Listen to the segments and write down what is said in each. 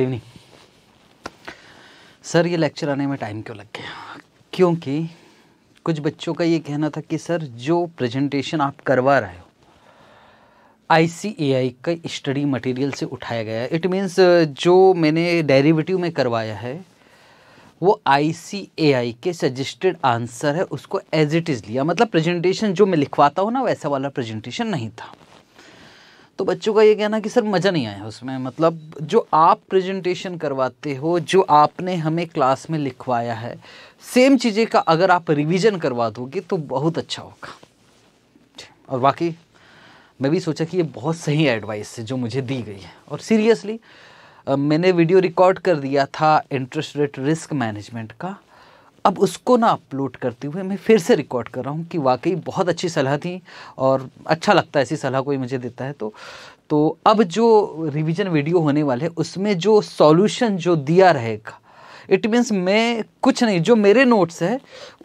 Good evening sir ये lecture आने में टाइम क्यों लग गया क्योंकि कुछ बच्चों का ये कहना था कि सर जो प्रेजेंटेशन आप करवा रहे हो आई सी ए आई का स्टडी मटेरियल से उठाया गया इट मीन्स जो मैंने डेरिवेटिव में करवाया है वो आई सी ए आई के सजेस्टेड आंसर है उसको एज इट इज़ लिया मतलब प्रेजेंटेशन जो मैं लिखवाता हूँ ना वैसा वाला प्रेजेंटेशन नहीं था तो बच्चों का ये कहना कि सर मज़ा नहीं आया उसमें मतलब जो आप प्रेजेंटेशन करवाते हो जो आपने हमें क्लास में लिखवाया है सेम चीज़ें का अगर आप रिवीजन करवा दोगे तो बहुत अच्छा होगा और बाकी मैं भी सोचा कि ये बहुत सही एडवाइस है जो मुझे दी गई है और सीरियसली मैंने वीडियो रिकॉर्ड कर दिया था इंटरेस्ट रेट रिस्क मैनेजमेंट का अब उसको ना अपलोड करते हुए मैं फिर से रिकॉर्ड कर रहा हूँ कि वाकई बहुत अच्छी सलाह थी और अच्छा लगता है ऐसी सलाह कोई मुझे देता है तो तो अब जो रिवीजन वीडियो होने वाले उसमें जो सॉल्यूशन जो दिया रहेगा इट मीन्स मैं कुछ नहीं जो मेरे नोट्स है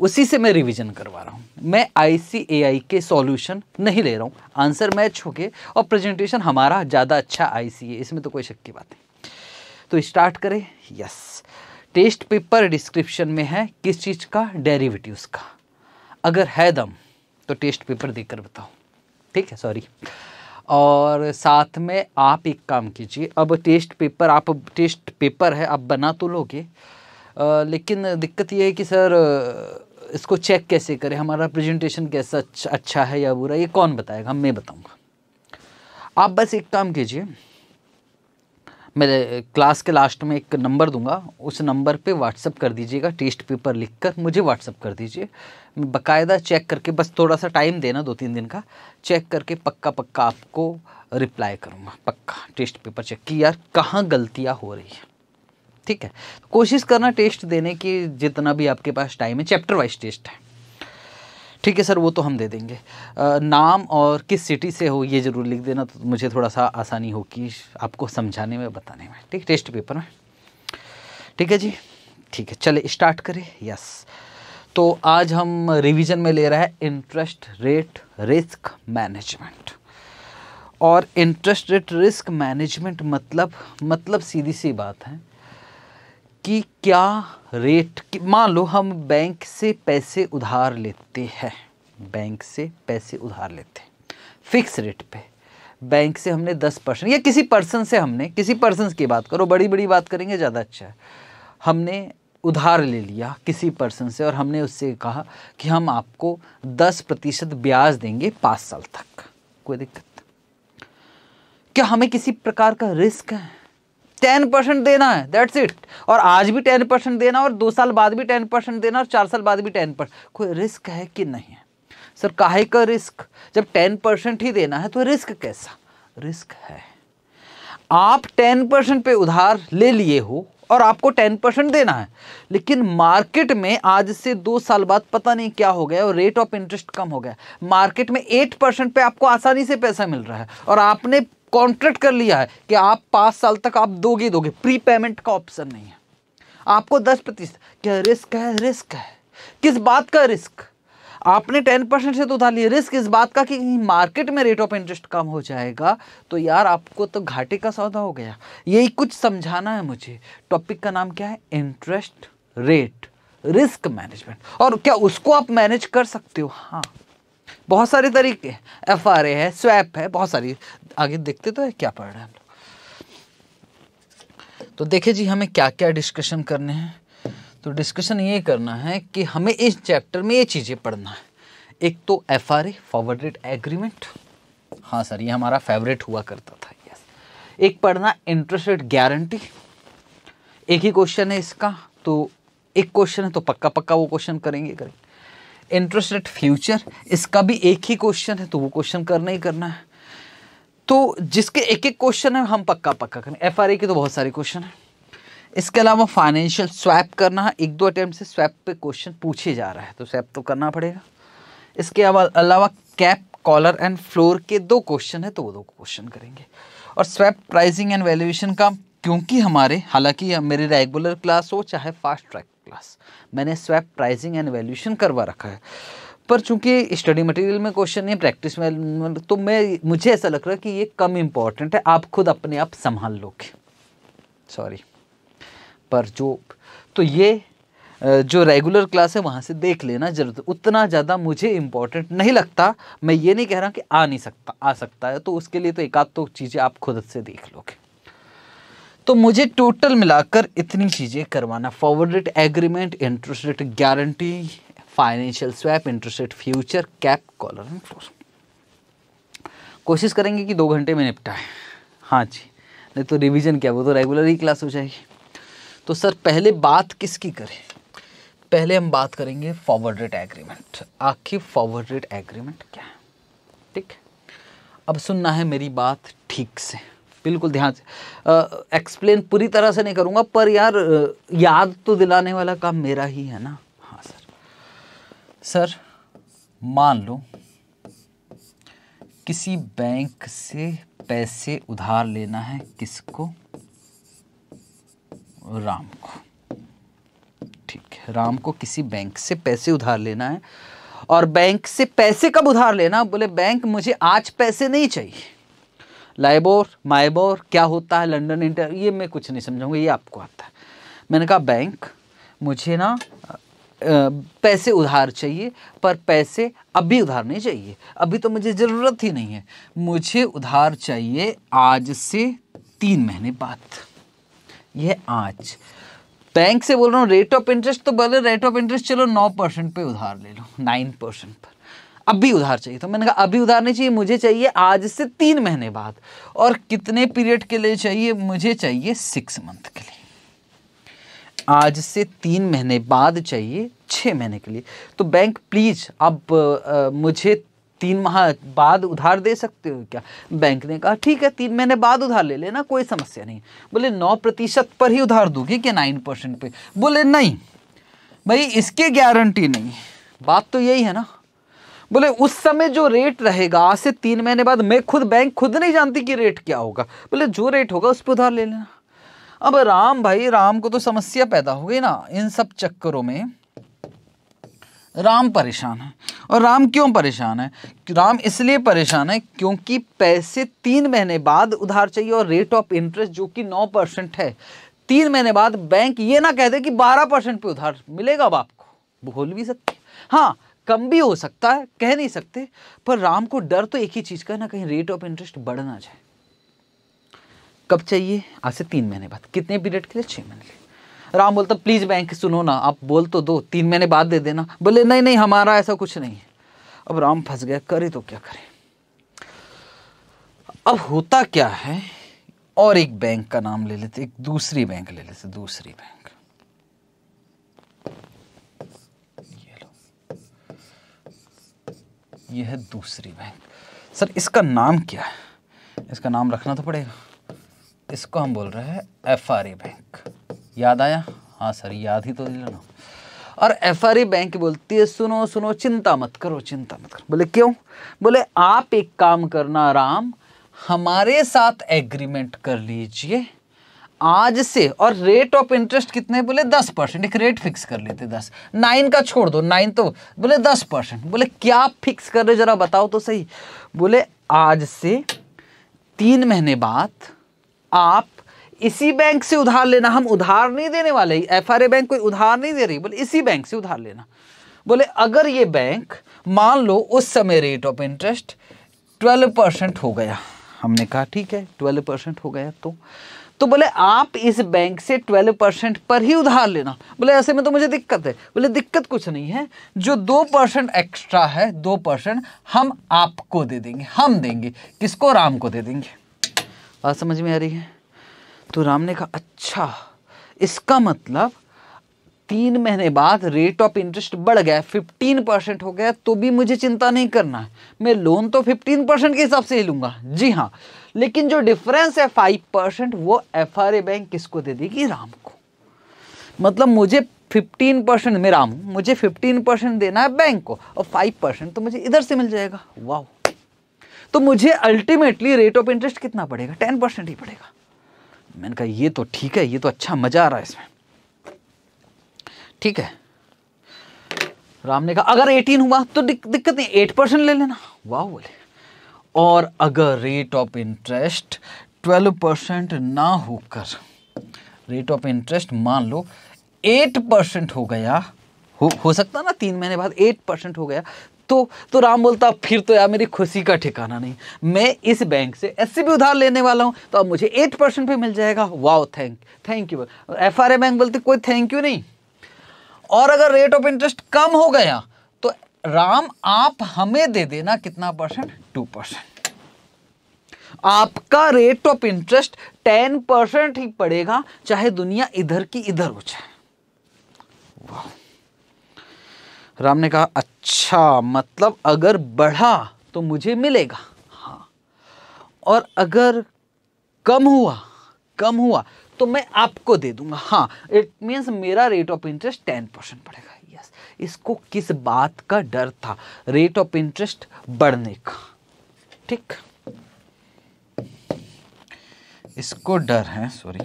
उसी से मैं रिवीजन करवा रहा हूँ मैं आई के सॉल्यूशन नहीं ले रहा हूँ आंसर मैच हो गए और प्रेजेंटेशन हमारा ज़्यादा अच्छा आई सी इसमें तो कोई शक की बात नहीं तो स्टार्ट करें यस टेस्ट पेपर डिस्क्रिप्शन में है किस चीज़ का डेरिवेटिव का अगर है दम तो टेस्ट पेपर देकर बताओ ठीक है सॉरी और साथ में आप एक काम कीजिए अब टेस्ट पेपर आप टेस्ट पेपर है आप बना तो लोगे लेकिन दिक्कत ये है कि सर इसको चेक कैसे करें हमारा प्रेजेंटेशन कैसा अच्छा अच्छा है या बुरा ये कौन बताएगा मैं बताऊंगा आप बस एक काम कीजिए मैं क्लास के लास्ट में एक नंबर दूंगा उस नंबर पे व्हाट्सअप कर दीजिएगा टेस्ट पेपर लिखकर मुझे व्हाट्सअप कर दीजिए मैं बकायदा चेक करके बस थोड़ा सा टाइम देना दो तीन दिन का चेक करके पक्का पक्का आपको रिप्लाई करूँगा पक्का टेस्ट पेपर चेक कि यार कहाँ गलतियाँ हो रही है ठीक है तो कोशिश करना टेस्ट देने की जितना भी आपके पास टाइम है चैप्टर वाइज टेस्ट है ठीक है सर वो तो हम दे देंगे आ, नाम और किस सिटी से हो ये ज़रूर लिख देना तो मुझे थोड़ा सा आसानी होगी आपको समझाने में बताने में ठीक टेस्ट पेपर में ठीक है जी ठीक है चले स्टार्ट करें यस तो आज हम रिवीजन में ले रहे हैं इंटरेस्ट रेट रिस्क मैनेजमेंट और इंटरेस्ट रेट रिस्क मैनेजमेंट मतलब मतलब सीधी सी बात है कि क्या रेट मान लो हम बैंक से पैसे उधार लेते हैं बैंक से पैसे उधार लेते हैं फिक्स रेट पे बैंक से हमने दस परसेंट या किसी पर्सन से हमने किसी पर्सन की बात करो बड़ी बड़ी बात करेंगे ज़्यादा अच्छा हमने उधार ले लिया किसी पर्सन से और हमने उससे कहा कि हम आपको दस प्रतिशत ब्याज देंगे पाँच साल तक कोई दिक्कत क्या हमें किसी प्रकार का रिस्क है टेन परसेंट देना है दैट्स इट और आज भी टेन परसेंट देना और दो साल बाद भी टेन परसेंट देना और चार साल बाद भी टेन परसेंट कोई रिस्क है कि नहीं है सर काहे का रिस्क जब टेन परसेंट ही देना है तो रिस्क कैसा रिस्क है आप टेन परसेंट पे उधार ले लिए हो और आपको टेन परसेंट देना है लेकिन मार्केट में आज से दो साल बाद पता नहीं क्या हो गया और रेट ऑफ इंटरेस्ट कम हो गया मार्केट में एट परसेंट पे आपको आसानी से पैसा मिल रहा है और आपने कॉन्ट्रैक्ट कर लिया है कि आप पांच साल तक आप दोगे दोगे प्री पेमेंट का ऑप्शन नहीं है आपको दस प्रतिशत क्या रिस्क है रिस्क है किस बात का रिस्क आपने टेन परसेंट से तो उधार लिया रिस्क इस बात का कि मार्केट में रेट ऑफ इंटरेस्ट कम हो जाएगा तो यार आपको तो घाटे का सौदा हो गया यही कुछ समझाना है मुझे टॉपिक का नाम क्या है इंटरेस्ट रेट रिस्क मैनेजमेंट और क्या उसको आप मैनेज कर सकते हो हाँ बहुत सारे तरीके एफ आर ए है स्वैप है बहुत सारी आगे देखते तो है क्या पढ़ रहे हैं हम लोग तो देखिए जी हमें क्या क्या डिस्कशन करने हैं तो डिस्कशन ये करना है कि हमें इस चैप्टर में ये चीज़ें पढ़ना है एक तो F R A forward rate agreement हाँ सर ये हमारा फेवरेट हुआ करता था यस एक पढ़ना इंटरेस्ट रेट गारंटी एक ही क्वेश्चन है इसका तो एक क्वेश्चन है तो पक्का पक्का वो क्वेश्चन करेंगे करेंगे इंटरेस्ट रेट फ्यूचर इसका भी एक ही क्वेश्चन है तो वो क्वेश्चन करना ही करना है तो जिसके एक एक क्वेश्चन है हम पक्का पक्का करें एफ आर ए के तो बहुत सारे क्वेश्चन हैं इसके अलावा फाइनेंशियल स्वैप करना है एक दो अटैम्प्ट से स्वैप पे क्वेश्चन पूछे जा रहा है तो स्वैप तो करना पड़ेगा इसके अलावा कैप कॉलर एंड फ्लोर के दो क्वेश्चन है तो वो दो क्वेश्चन करेंगे और स्वैप प्राइजिंग एंड वैल्यूएशन का क्योंकि हमारे हालांकि मेरी रेगुलर क्लास हो चाहे फास्ट ट्रैक क्लास मैंने स्वैप प्राइसिंग एंड वैल्यूशन करवा रखा है पर चूंकि स्टडी मटेरियल में क्वेश्चन है प्रैक्टिस में मतलब तो मैं मुझे ऐसा लग रहा है कि ये कम इम्पॉर्टेंट है आप खुद अपने आप संभाल लोगे सॉरी पर जो तो ये जो रेगुलर क्लास है वहाँ से देख लेना जरूरत उतना ज़्यादा मुझे इम्पोर्टेंट नहीं लगता मैं ये नहीं कह रहा कि आ नहीं सकता आ सकता है तो उसके लिए तो एक आध तो चीज़ें आप खुद से देख लोगे तो मुझे टोटल मिलाकर इतनी चीज़ें करवाना forward rate agreement interest rate guarantee financial swap interest rate future cap collar and floor कोशिश करेंगे कि दो घंटे में निपटाए हाँ जी नहीं तो रिवीजन क्या वो तो रेगुलर ही क्लास हो जाएगी तो सर पहले बात किसकी करें पहले हम बात करेंगे फॉरवर्ड रेट एग्रीमेंट आखिर फॉरवर्ड रेट एग्रीमेंट क्या है ठीक अब सुनना है मेरी बात ठीक से बिल्कुल ध्यान से एक्सप्लेन पूरी तरह से नहीं करूँगा पर यार याद तो दिलाने वाला काम मेरा ही है ना हाँ सर सर मान लो किसी बैंक से पैसे उधार लेना है किसको राम को ठीक है राम को किसी बैंक से पैसे उधार लेना है और बैंक से पैसे कब उधार लेना बोले बैंक मुझे आज पैसे नहीं चाहिए लाइबोर माइबोर क्या होता है लंडन इंटर ये मैं कुछ नहीं समझाऊंगा ये आपको आता है मैंने कहा बैंक मुझे ना पैसे उधार चाहिए पर पैसे अभी उधार नहीं चाहिए अभी तो मुझे ज़रूरत ही नहीं है मुझे उधार चाहिए आज से तीन महीने बाद यह आज बैंक से बोल रहा हूँ रेट ऑफ इंटरेस्ट तो बोले रेट ऑफ इंटरेस्ट चलो नौ परसेंट पर उधार ले लो नाइन परसेंट पर अभी उधार चाहिए तो मैंने कहा अभी उधार नहीं चाहिए मुझे चाहिए आज से तीन महीने बाद और कितने पीरियड के लिए चाहिए मुझे चाहिए सिक्स मंथ के लिए आज से तीन महीने बाद चाहिए छः महीने के लिए तो बैंक प्लीज़ अब आ, मुझे तीन माह बाद उधार दे सकते हो क्या बैंक ने कहा ठीक है तीन महीने बाद उधार ले लेना कोई समस्या नहीं बोले नौ प्रतिशत पर ही उधार दोगे क्या नाइन परसेंट पे बोले नहीं भाई इसके गारंटी नहीं बात तो यही है ना बोले उस समय जो रेट रहेगा आज से तीन महीने बाद मैं खुद बैंक खुद नहीं जानती कि रेट क्या होगा बोले जो रेट होगा उस पर उधार ले लेना अब राम भाई राम को तो समस्या पैदा हो गई ना इन सब चक्करों में राम परेशान है और राम क्यों परेशान है राम इसलिए परेशान है क्योंकि पैसे तीन महीने बाद उधार चाहिए और रेट ऑफ इंटरेस्ट जो कि नौ परसेंट है तीन महीने बाद बैंक ये ना कह दे कि बारह परसेंट पे उधार मिलेगा अब आपको भूल भी सकते हाँ कम भी हो सकता है कह नहीं सकते पर राम को डर तो एक ही चीज़ का ना कहीं रेट ऑफ इंटरेस्ट बढ़ना चाहिए कब चाहिए आज से तीन महीने बाद कितने पीरियड के लिए छह महीने लिए राम बोलता प्लीज़ बैंक सुनो ना आप बोल तो दो तीन महीने बाद दे देना बोले नहीं नहीं हमारा ऐसा कुछ नहीं है अब राम फंस गया करे तो क्या करें अब होता क्या है और एक बैंक का नाम ले लेते एक दूसरी बैंक ले लेते दूसरी बैंक ये है दूसरी बैंक सर इसका नाम क्या है इसका नाम रखना तो पड़ेगा इसको हम बोल रहे हैं एफ आर ए बैंक याद आया हाँ सर याद ही तो लेना और एफ आर ए बैंक बोलती है सुनो सुनो चिंता मत करो चिंता मत करो बोले क्यों बोले आप एक काम करना राम हमारे साथ एग्रीमेंट कर लीजिए आज से और रेट ऑफ इंटरेस्ट कितने बोले दस परसेंट एक रेट फिक्स कर लेते दस नाइन का छोड़ दो नाइन तो बोले दस परसेंट बोले क्या फिक्स कर रहे जरा बताओ तो सही बोले आज से तीन महीने बाद आप इसी बैंक से उधार लेना हम उधार नहीं देने वाले एफ बैंक कोई उधार नहीं दे रही बोले इसी बैंक से उधार लेना बोले अगर ये बैंक मान लो उस समय rate of interest twelve percent हो गया हमने कहा ठीक है ट्वेल्व परसेंट हो गया तो तो बोले आप इस बैंक से ट्वेल्व परसेंट पर ही उधार लेना बोले ऐसे में तो मुझे दिक्कत है बोले दिक्कत कुछ नहीं है जो दो परसेंट एक्स्ट्रा है दो परसेंट हम आपको दे देंगे हम देंगे किसको राम को दे देंगे बात समझ में आ रही है तो राम ने कहा अच्छा इसका मतलब तीन महीने बाद रेट ऑफ इंटरेस्ट बढ़ गया फिफ्टीन परसेंट हो गया तो भी मुझे चिंता नहीं करना है मैं लोन तो फिफ्टीन परसेंट के हिसाब से ही लूंगा जी हाँ लेकिन जो डिफरेंस है फाइव परसेंट वो एफ आर ए बैंक किसको दे देगी राम को मतलब मुझे फिफ्टीन परसेंट मैं राम मुझे फिफ्टीन परसेंट देना है बैंक को और फाइव परसेंट तो मुझे इधर से मिल जाएगा वाह तो मुझे अल्टीमेटली रेट ऑफ इंटरेस्ट कितना पड़ेगा टेन परसेंट ही पड़ेगा मैंने कहा ये तो ठीक है ये तो अच्छा मज़ा आ रहा है इसमें ठीक है राम ने कहा अगर एटीन हुआ तो दिक, दिक्कत नहीं एट परसेंट ले लेना वाह बोले और अगर रेट ऑफ इंटरेस्ट 12 परसेंट ना होकर रेट ऑफ इंटरेस्ट मान लो 8 परसेंट हो गया हो हो सकता ना तीन महीने बाद 8 परसेंट हो गया तो तो राम बोलता फिर तो यार मेरी खुशी का ठिकाना नहीं मैं इस बैंक से एस उधार लेने वाला हूँ तो अब मुझे एट परसेंट भी मिल जाएगा wow thank thank you F bank बोलते कोई थैंक यू नहीं और अगर रेट ऑफ इंटरेस्ट कम हो गया राम आप हमें दे देना कितना परसेंट टू परसेंट आपका rate of interest ten percent ही पड़ेगा चाहे दुनिया इधर की इधर हो जाए राम ने कहा अच्छा मतलब अगर बढ़ा तो मुझे मिलेगा हाँ और अगर कम हुआ कम हुआ तो मैं आपको दे दूंगा हाँ इट मीन्स मेरा rate of interest ten percent पड़ेगा इसको किस बात का डर था रेट ऑफ इंटरेस्ट बढ़ने का ठीक इसको डर है सॉरी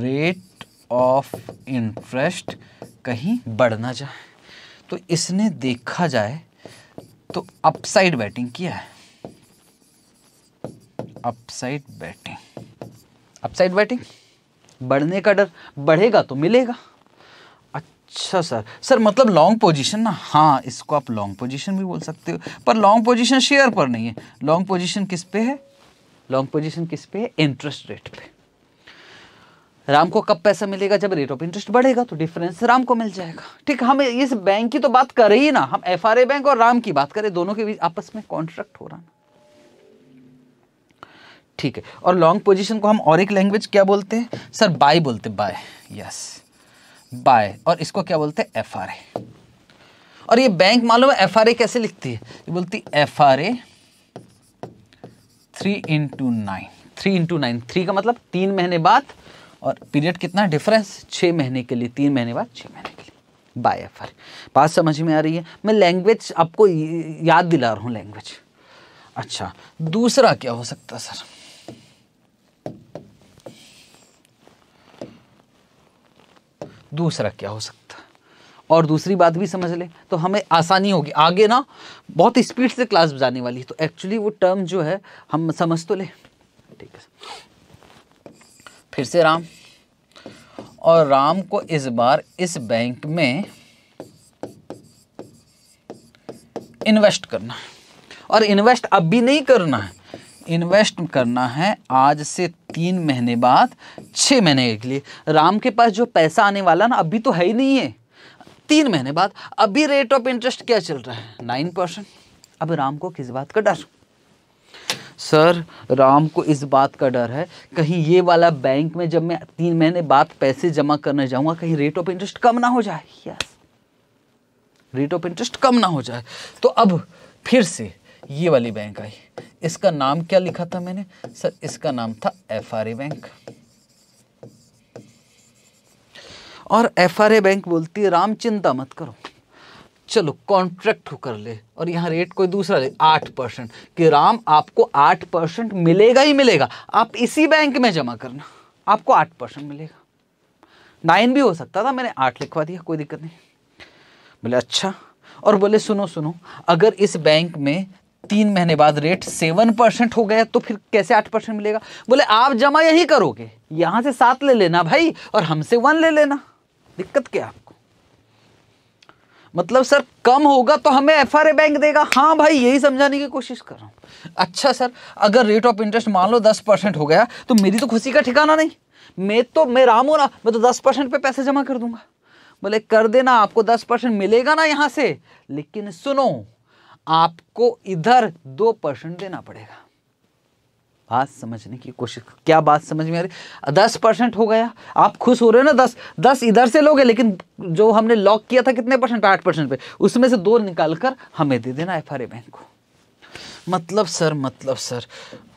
रेट ऑफ इंटरेस्ट कहीं बढ़ ना जाए तो इसने देखा जाए तो अपसाइड बैटिंग किया है अपसाइड बैटिंग अपसाइड बैटिंग बढ़ने का डर बढ़ेगा तो मिलेगा अच्छा सर सर मतलब लॉन्ग पोजीशन ना हाँ इसको आप लॉन्ग पोजीशन भी बोल सकते हो पर लॉन्ग पोजीशन शेयर पर नहीं है लॉन्ग पोजीशन किस पे है लॉन्ग पोजीशन किस पे है इंटरेस्ट रेट पे राम को कब पैसा मिलेगा जब रेट ऑफ इंटरेस्ट बढ़ेगा तो डिफरेंस राम को मिल जाएगा ठीक हम इस बैंक की तो बात करें ही ना हम एफ बैंक और राम की बात करें दोनों के बीच आपस में कॉन्ट्रैक्ट हो रहा ना ठीक है और लॉन्ग पोजिशन को हम और एक लैंग्वेज क्या बोलते हैं सर बाय बोलते हैं बाय यस बाय और इसको क्या बोलते हैं एफ आर ए और ये बैंक मालूम है एफ आर ए कैसे लिखती है ये बोलती F R A three into nine three into nine three का मतलब तीन महीने बाद और पीरियड कितना डिफरेंस छः महीने के लिए तीन महीने बाद छः महीने के लिए बाय एफ आर बात समझ में आ रही है मैं लैंग्वेज आपको याद दिला रहा हूँ लैंग्वेज अच्छा दूसरा क्या हो सकता है सर दूसरा क्या हो सकता है और दूसरी बात भी समझ ले तो हमें आसानी होगी आगे ना बहुत स्पीड से क्लास जाने वाली है तो एक्चुअली वो टर्म जो है हम समझ तो ले ठीक है फिर से राम और राम को इस बार इस बैंक में इन्वेस्ट करना है और इन्वेस्ट अब भी नहीं करना है इन्वेस्ट करना है आज से तीन महीने बाद छः महीने के लिए राम के पास जो पैसा आने वाला ना अभी तो है ही नहीं है तीन महीने बाद अभी रेट ऑफ इंटरेस्ट क्या चल रहा है नाइन परसेंट अब राम को किस बात का डर सर राम को इस बात का डर है कहीं ये वाला बैंक में जब मैं तीन महीने बाद पैसे जमा करने जाऊंगा कहीं रेट ऑफ इंटरेस्ट कम ना हो जाए यस रेट ऑफ इंटरेस्ट कम ना हो जाए तो अब फिर से ये वाली बैंक आई इसका नाम क्या लिखा था मैंने सर इसका नाम था एफ बैंक और एफ बैंक बोलती है राम चिंता मत करो चलो कॉन्ट्रैक्ट कर ले और यहाँ रेट कोई दूसरा ले आठ परसेंट कि राम आपको आठ परसेंट मिलेगा ही मिलेगा आप इसी बैंक में जमा करना आपको आठ परसेंट मिलेगा नाइन भी हो सकता था मैंने आठ लिखवा दिया कोई दिक्कत नहीं बोले अच्छा और बोले सुनो सुनो अगर इस बैंक में तीन महीने बाद रेट सेवन परसेंट हो गया तो फिर कैसे आठ परसेंट मिलेगा बोले आप जमा यही करोगे यहां से सात ले लेना भाई और हमसे वन ले लेना दिक्कत क्या आपको मतलब सर कम होगा तो हमें एफ बैंक देगा हाँ भाई यही समझाने की कोशिश कर रहा हूँ अच्छा सर अगर रेट ऑफ इंटरेस्ट मान लो दस परसेंट हो गया तो मेरी तो खुशी का ठिकाना नहीं मैं तो मैं राम हूं ना मैं तो दस परसेंट पे पैसे जमा कर दूंगा बोले कर देना आपको दस परसेंट मिलेगा ना यहाँ से लेकिन सुनो आपको इधर दो परसेंट देना पड़ेगा बात समझने की कोशिश क्या बात समझ में आ रही दस परसेंट हो गया आप खुश हो रहे हो ना दस दस इधर से लोगे लेकिन जो हमने लॉक किया था कितने परसेंट आठ परसेंट पे उसमें से दो निकाल कर हमें दे देना एफ बैंक को मतलब सर मतलब सर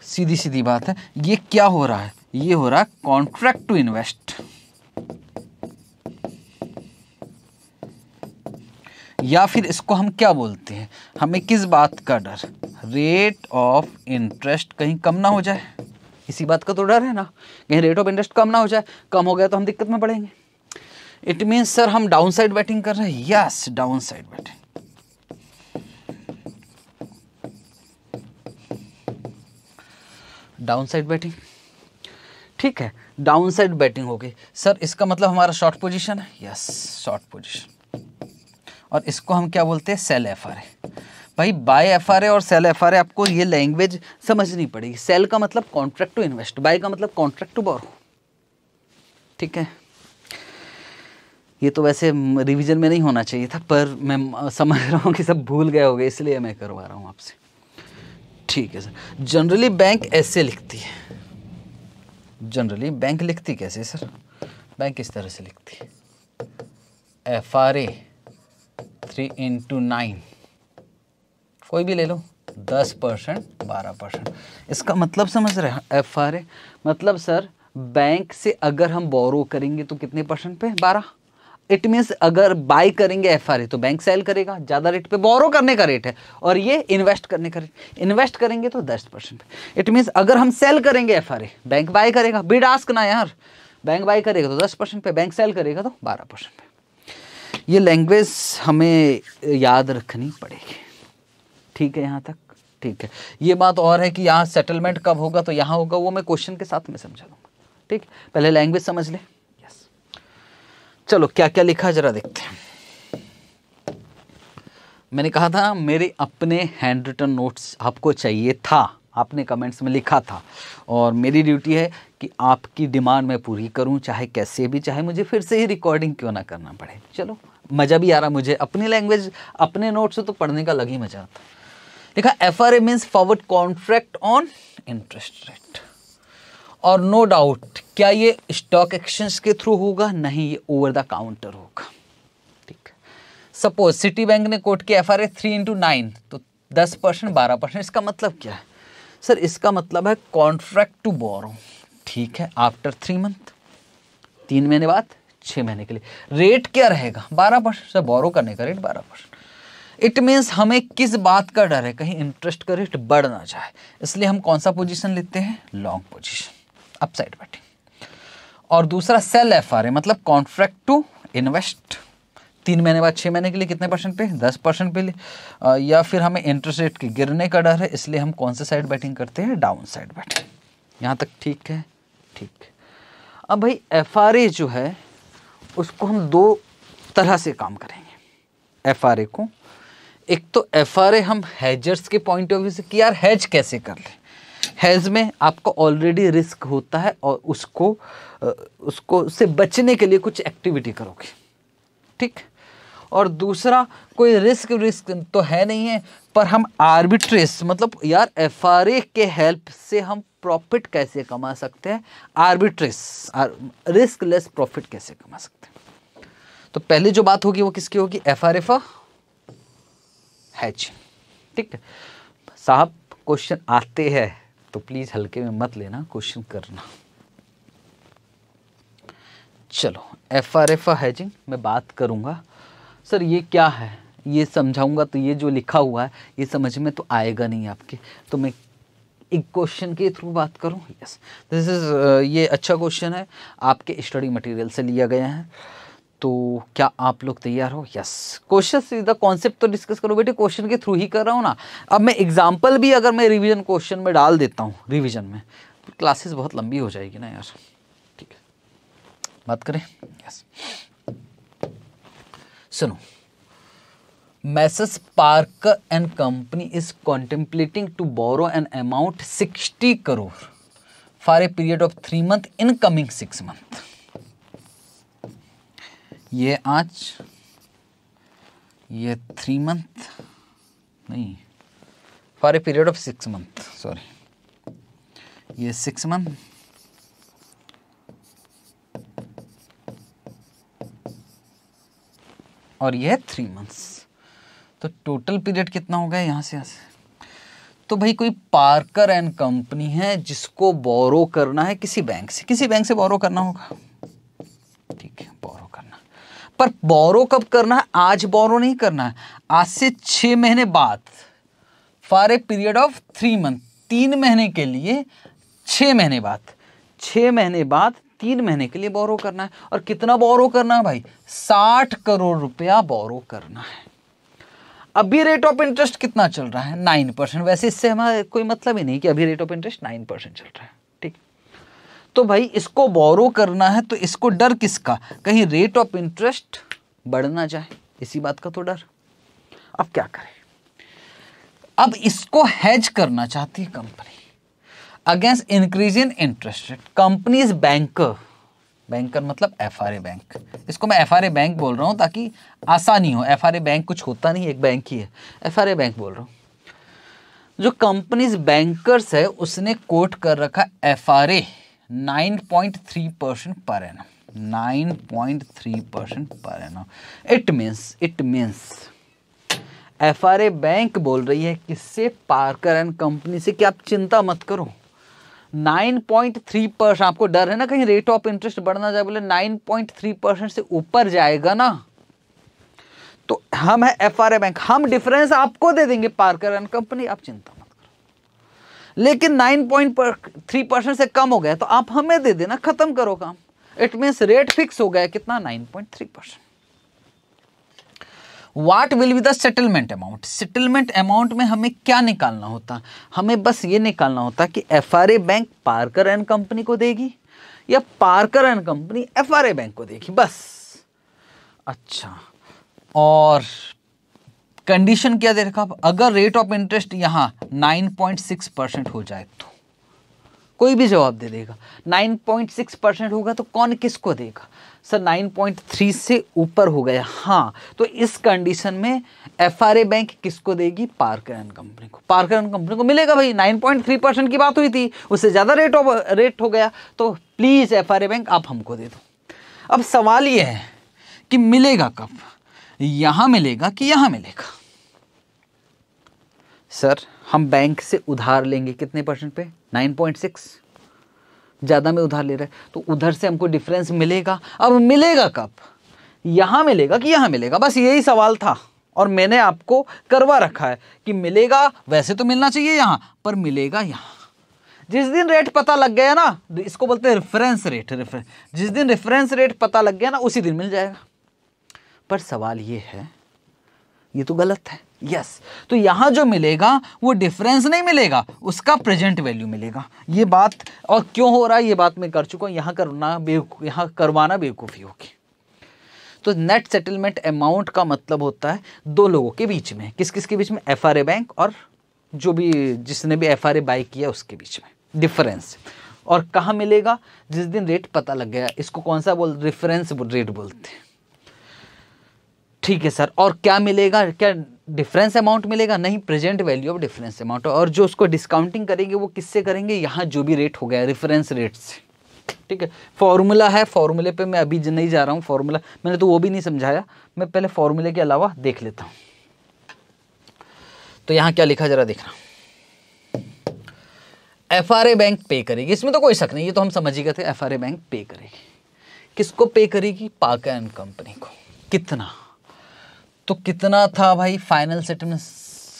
सीधी सीधी बात है ये क्या हो रहा है ये हो रहा है कॉन्ट्रैक्ट टू इन्वेस्ट या फिर इसको हम क्या बोलते हैं हमें किस बात का डर रेट ऑफ इंटरेस्ट कहीं कम ना हो जाए इसी बात का तो डर है ना कहीं रेट ऑफ इंटरेस्ट कम ना हो जाए कम हो गया तो हम दिक्कत में पड़ेंगे इट मीन्स सर हम डाउन साइड बैटिंग कर रहे हैं yes down side batting down side batting ठीक है डाउन साइड बैटिंग होगी सर इसका मतलब हमारा शॉर्ट पोजीशन है यस शॉर्ट पोजीशन और इसको हम क्या बोलते हैं सेल एफ आर ए भाई बाय एफ आर ए और सेल एफ आर ए आपको ये लैंग्वेज समझनी पड़ेगी सेल का मतलब कॉन्ट्रैक्ट टू इन्वेस्ट बाय का मतलब कॉन्ट्रैक्ट टू बोरो ठीक है ये तो वैसे रिवीजन में नहीं होना चाहिए था पर मैं समझ रहा हूँ कि सब भूल गए होंगे इसलिए मैं करवा रहा हूँ आपसे ठीक है सर जनरली बैंक ऐसे लिखती है जनरली बैंक लिखती कैसे सर बैंक इस तरह से लिखती है F R A three into nine कोई भी ले लो दस परसेंट बारह परसेंट इसका मतलब समझ रहे हैं एफ आर ए मतलब सर बैंक से अगर हम बोरो करेंगे तो कितने परसेंट पे बारह इट मीन्स अगर बाई करेंगे एफ आर ए तो बैंक सेल करेगा ज़्यादा रेट पे बोरो करने का रेट है और ये इन्वेस्ट करने का रेट इन्वेस्ट करेंगे तो दस परसेंट पे इट मीन्स अगर हम सेल करेंगे F R A bank buy करेगा बिड आस्क ना यार बैंक बाई करेगा तो दस परसेंट पे बैंक सेल करेगा तो बारह परसेंट पे ये लैंग्वेज हमें याद रखनी पड़ेगी ठीक है यहाँ तक ठीक है ये बात और है कि यहाँ सेटलमेंट कब होगा तो यहाँ होगा वो मैं क्वेश्चन के साथ में समझा लूँगा ठीक पहले लैंग्वेज समझ लें यस चलो क्या क्या लिखा जरा देखते हैं मैंने कहा था मेरे अपने हैंड रिटन नोट्स आपको चाहिए था आपने कमेंट्स में लिखा था और मेरी ड्यूटी है कि आपकी डिमांड मैं पूरी करूं चाहे कैसे भी चाहे मुझे फिर से ही रिकॉर्डिंग क्यों ना करना पड़े चलो मज़ा भी आ रहा मुझे अपनी लैंग्वेज अपने नोट से तो पढ़ने का लग ही मज़ा आता देखा F R A means forward contract on interest rate और नो no डाउट क्या ये स्टॉक एक्सचेंज के थ्रू होगा नहीं ये ओवर द काउंटर होगा ठीक सपोज सिटी बैंक ने कोट किया F R A three into nine तो दस परसेंट बारह परसेंट इसका मतलब क्या है सर इसका मतलब है कॉन्ट्रैक्ट टू बोरो ठीक है आफ्टर थ्री मंथ तीन महीने बाद छः महीने के लिए रेट क्या रहेगा बारह परसेंट से बोरो करने का रेट बारह परसेंट इट मीन्स हमें किस बात का डर है कहीं इंटरेस्ट का रेट बढ़ ना जाए इसलिए हम कौन सा पोजीशन लेते हैं लॉन्ग पोजीशन अपसाइड बैटिंग और दूसरा सेल एफ आर ए मतलब कॉन्ट्रैक्ट टू इन्वेस्ट तीन महीने बाद छः महीने के लिए कितने परसेंट पे दस परसेंट पे या फिर हमें इंटरेस्ट रेट के गिरने का डर है इसलिए हम कौन से साइड बैटिंग करते हैं डाउन साइड बैटिंग यहाँ तक ठीक है ठीक अब भाई एफ जो है उसको हम दो तरह से काम करेंगे एफ को एक तो एफ हम हैजर्स के पॉइंट ऑफ व्यू से कि यार हैज कैसे कर लें हैज में आपका ऑलरेडी रिस्क होता है और उसको उसको उससे बचने के लिए कुछ एक्टिविटी करोगे ठीक और दूसरा कोई रिस्क रिस्क तो है नहीं है पर हम आर्बिट्रेस मतलब यार एफ के हेल्प से हम प्रॉफिट कैसे कमा सकते हैं आर्बिट्रेस रिस्क लेस प्रॉफिट कैसे कमा सकते हैं तो पहली जो बात होगी वो किसकी होगी एफ आर एफ हैच ठीक है साहब क्वेश्चन आते हैं तो प्लीज़ हल्के में मत लेना क्वेश्चन करना चलो एफ आर एफ हैजिंग मैं बात करूंगा सर ये क्या है ये समझाऊंगा तो ये जो लिखा हुआ है ये समझ में तो आएगा नहीं आपके तो मैं एक क्वेश्चन के थ्रू बात करूं यस दिस इज़ ये अच्छा क्वेश्चन है आपके स्टडी मटेरियल से लिया गया है तो क्या आप लोग तैयार हो यस क्वेश्चन सीधा कॉन्सेप्ट तो डिस्कस करो बेटे क्वेश्चन के थ्रू ही कर रहा हूँ ना अब मैं एग्जाम्पल भी अगर मैं रिविजन क्वेश्चन में डाल देता हूँ रिविजन में तो क्लासेस बहुत लंबी हो जाएगी ना यार ठीक है बात करें यस सुनो messrs Park and company is contemplating to borrow an amount 60 crore for a period of three month in coming six month ये आज ये थ्री मंथ नहीं for a period of six month sorry ये सिक्स मंथ और यह three months तो total period कितना हो गया यहाँ से यहाँ से तो भाई कोई पार्कर एंड कंपनी है जिसको बोरो करना है किसी बैंक से किसी बैंक से बोरो करना होगा ठीक है बोरो करना पर बोरो कब करना है आज बोरो नहीं करना है आज से छः महीने बाद for a period of three month तीन महीने के लिए छः महीने बाद छः महीने बाद तीन महीने के लिए बोरो करना है और कितना बोरो करना है भाई साठ करोड़ रुपया बोरो करना है अभी रेट ऑफ इंटरेस्ट कितना चल रहा है नाइन परसेंट वैसे इससे हमारा कोई मतलब ही नहीं कि अभी rate of interest nine percent चल रहा है ठीक तो भाई इसको बोरो करना है तो इसको डर किसका कहीं रेट ऑफ इंटरेस्ट बढ़ ना जाए इसी बात का तो डर अब क्या करें अब इसको हैज करना चाहती है company against increase in interest rate company is banker banker मतलब एफ बैंक इसको मैं एफ बैंक बोल रहा हूँ ताकि आसानी हो एफ बैंक कुछ होता नहीं एक बैंक ही है एफ बैंक बोल रहा हूँ जो कंपनीज बैंकर्स है उसने कोट कर रखा F R A nine point three percent पर है ना nine point three percent per annum it means it means F R A bank बोल रही है किससे पार्कर एंड कंपनी से कि आप चिंता मत करो 9.3 परसेंट आपको डर है ना कहीं रेट ऑफ इंटरेस्ट बढ़ना जाए बोले 9.3 परसेंट से ऊपर जाएगा ना तो हम है एफ बैंक हम डिफरेंस आपको दे देंगे पार्कर एंड कंपनी आप चिंता मत करो लेकिन 9.3 परसेंट से कम हो गया तो आप हमें दे देना खत्म करो काम इट मीन्स रेट फिक्स हो गया कितना nine percent what will be the settlement amount settlement amount में हमें क्या निकालना होता हमें बस ये निकालना होता कि F bank Parker and company को देगी या Parker and company F bank को देगी बस अच्छा और कंडीशन क्या दे रखा अगर रेट ऑफ इंटरेस्ट यहाँ 9.6 परसेंट हो जाए तो कोई भी जवाब दे देगा 9.6 परसेंट होगा तो कौन किसको देगा सर 9.3 से ऊपर हो गया हाँ तो इस कंडीशन में एफ बैंक किसको देगी पार्कर एंड कंपनी को पार्कर एंड कंपनी को मिलेगा भाई 9.3 परसेंट की बात हुई थी उससे ज़्यादा रेट ऑफ रेट हो गया तो प्लीज़ एफ बैंक आप हमको दे दो अब सवाल ये है कि मिलेगा कब यहाँ मिलेगा कि यहाँ मिलेगा सर हम बैंक से उधार लेंगे कितने परसेंट पे नाइन ज़्यादा में उधार ले रहे तो उधर से हमको डिफरेंस मिलेगा अब मिलेगा कब यहाँ मिलेगा कि यहाँ मिलेगा बस यही सवाल था और मैंने आपको करवा रखा है कि मिलेगा वैसे तो मिलना चाहिए यहाँ पर मिलेगा यहाँ जिस दिन रेट पता लग गया ना इसको बोलते हैं रेफरेंस रेट रेफरेंस जिस दिन रेफरेंस रेट पता लग गया ना उसी दिन मिल जाएगा पर सवाल ये है ये तो गलत है यस yes. तो यहाँ जो मिलेगा वो डिफरेंस नहीं मिलेगा उसका प्रेजेंट वैल्यू मिलेगा ये बात और क्यों हो रहा है ये बात मैं कर चुका हूँ यहाँ करना बेवकूफ यहाँ करवाना बेवकूफ़ी होगी तो नेट सेटलमेंट अमाउंट का मतलब होता है दो लोगों के बीच में किस किस के बीच में एफ बैंक और जो भी जिसने भी एफ आर किया उसके बीच में डिफरेंस और कहाँ मिलेगा जिस दिन रेट पता लग गया इसको कौन सा बोल रेफरेंस रेट बोलते हैं ठीक है सर और क्या मिलेगा क्या डिफरेंस अमाउंट मिलेगा नहीं present value of difference amount और जो उसको डिस्काउंटिंग करेंगे वो किससे करेंगे यहाँ जो भी रेट हो गया रेफरेंस रेट से ठीक है फॉर्मूला है फॉर्मूले पे मैं अभी नहीं जा रहा हूँ फॉर्मूला मैंने तो वो भी नहीं समझाया मैं पहले फॉर्मूले के अलावा देख लेता हूँ तो यहाँ क्या लिखा जरा देखना एफ आर ए बैंक पे करेगी इसमें तो कोई शक नहीं ये तो हम समझ ही गए थे एफ आर ए बैंक पे करेगी किसको पे करेगी पाका एंड कंपनी को कितना तो कितना था भाई फाइनल सेटलमेंट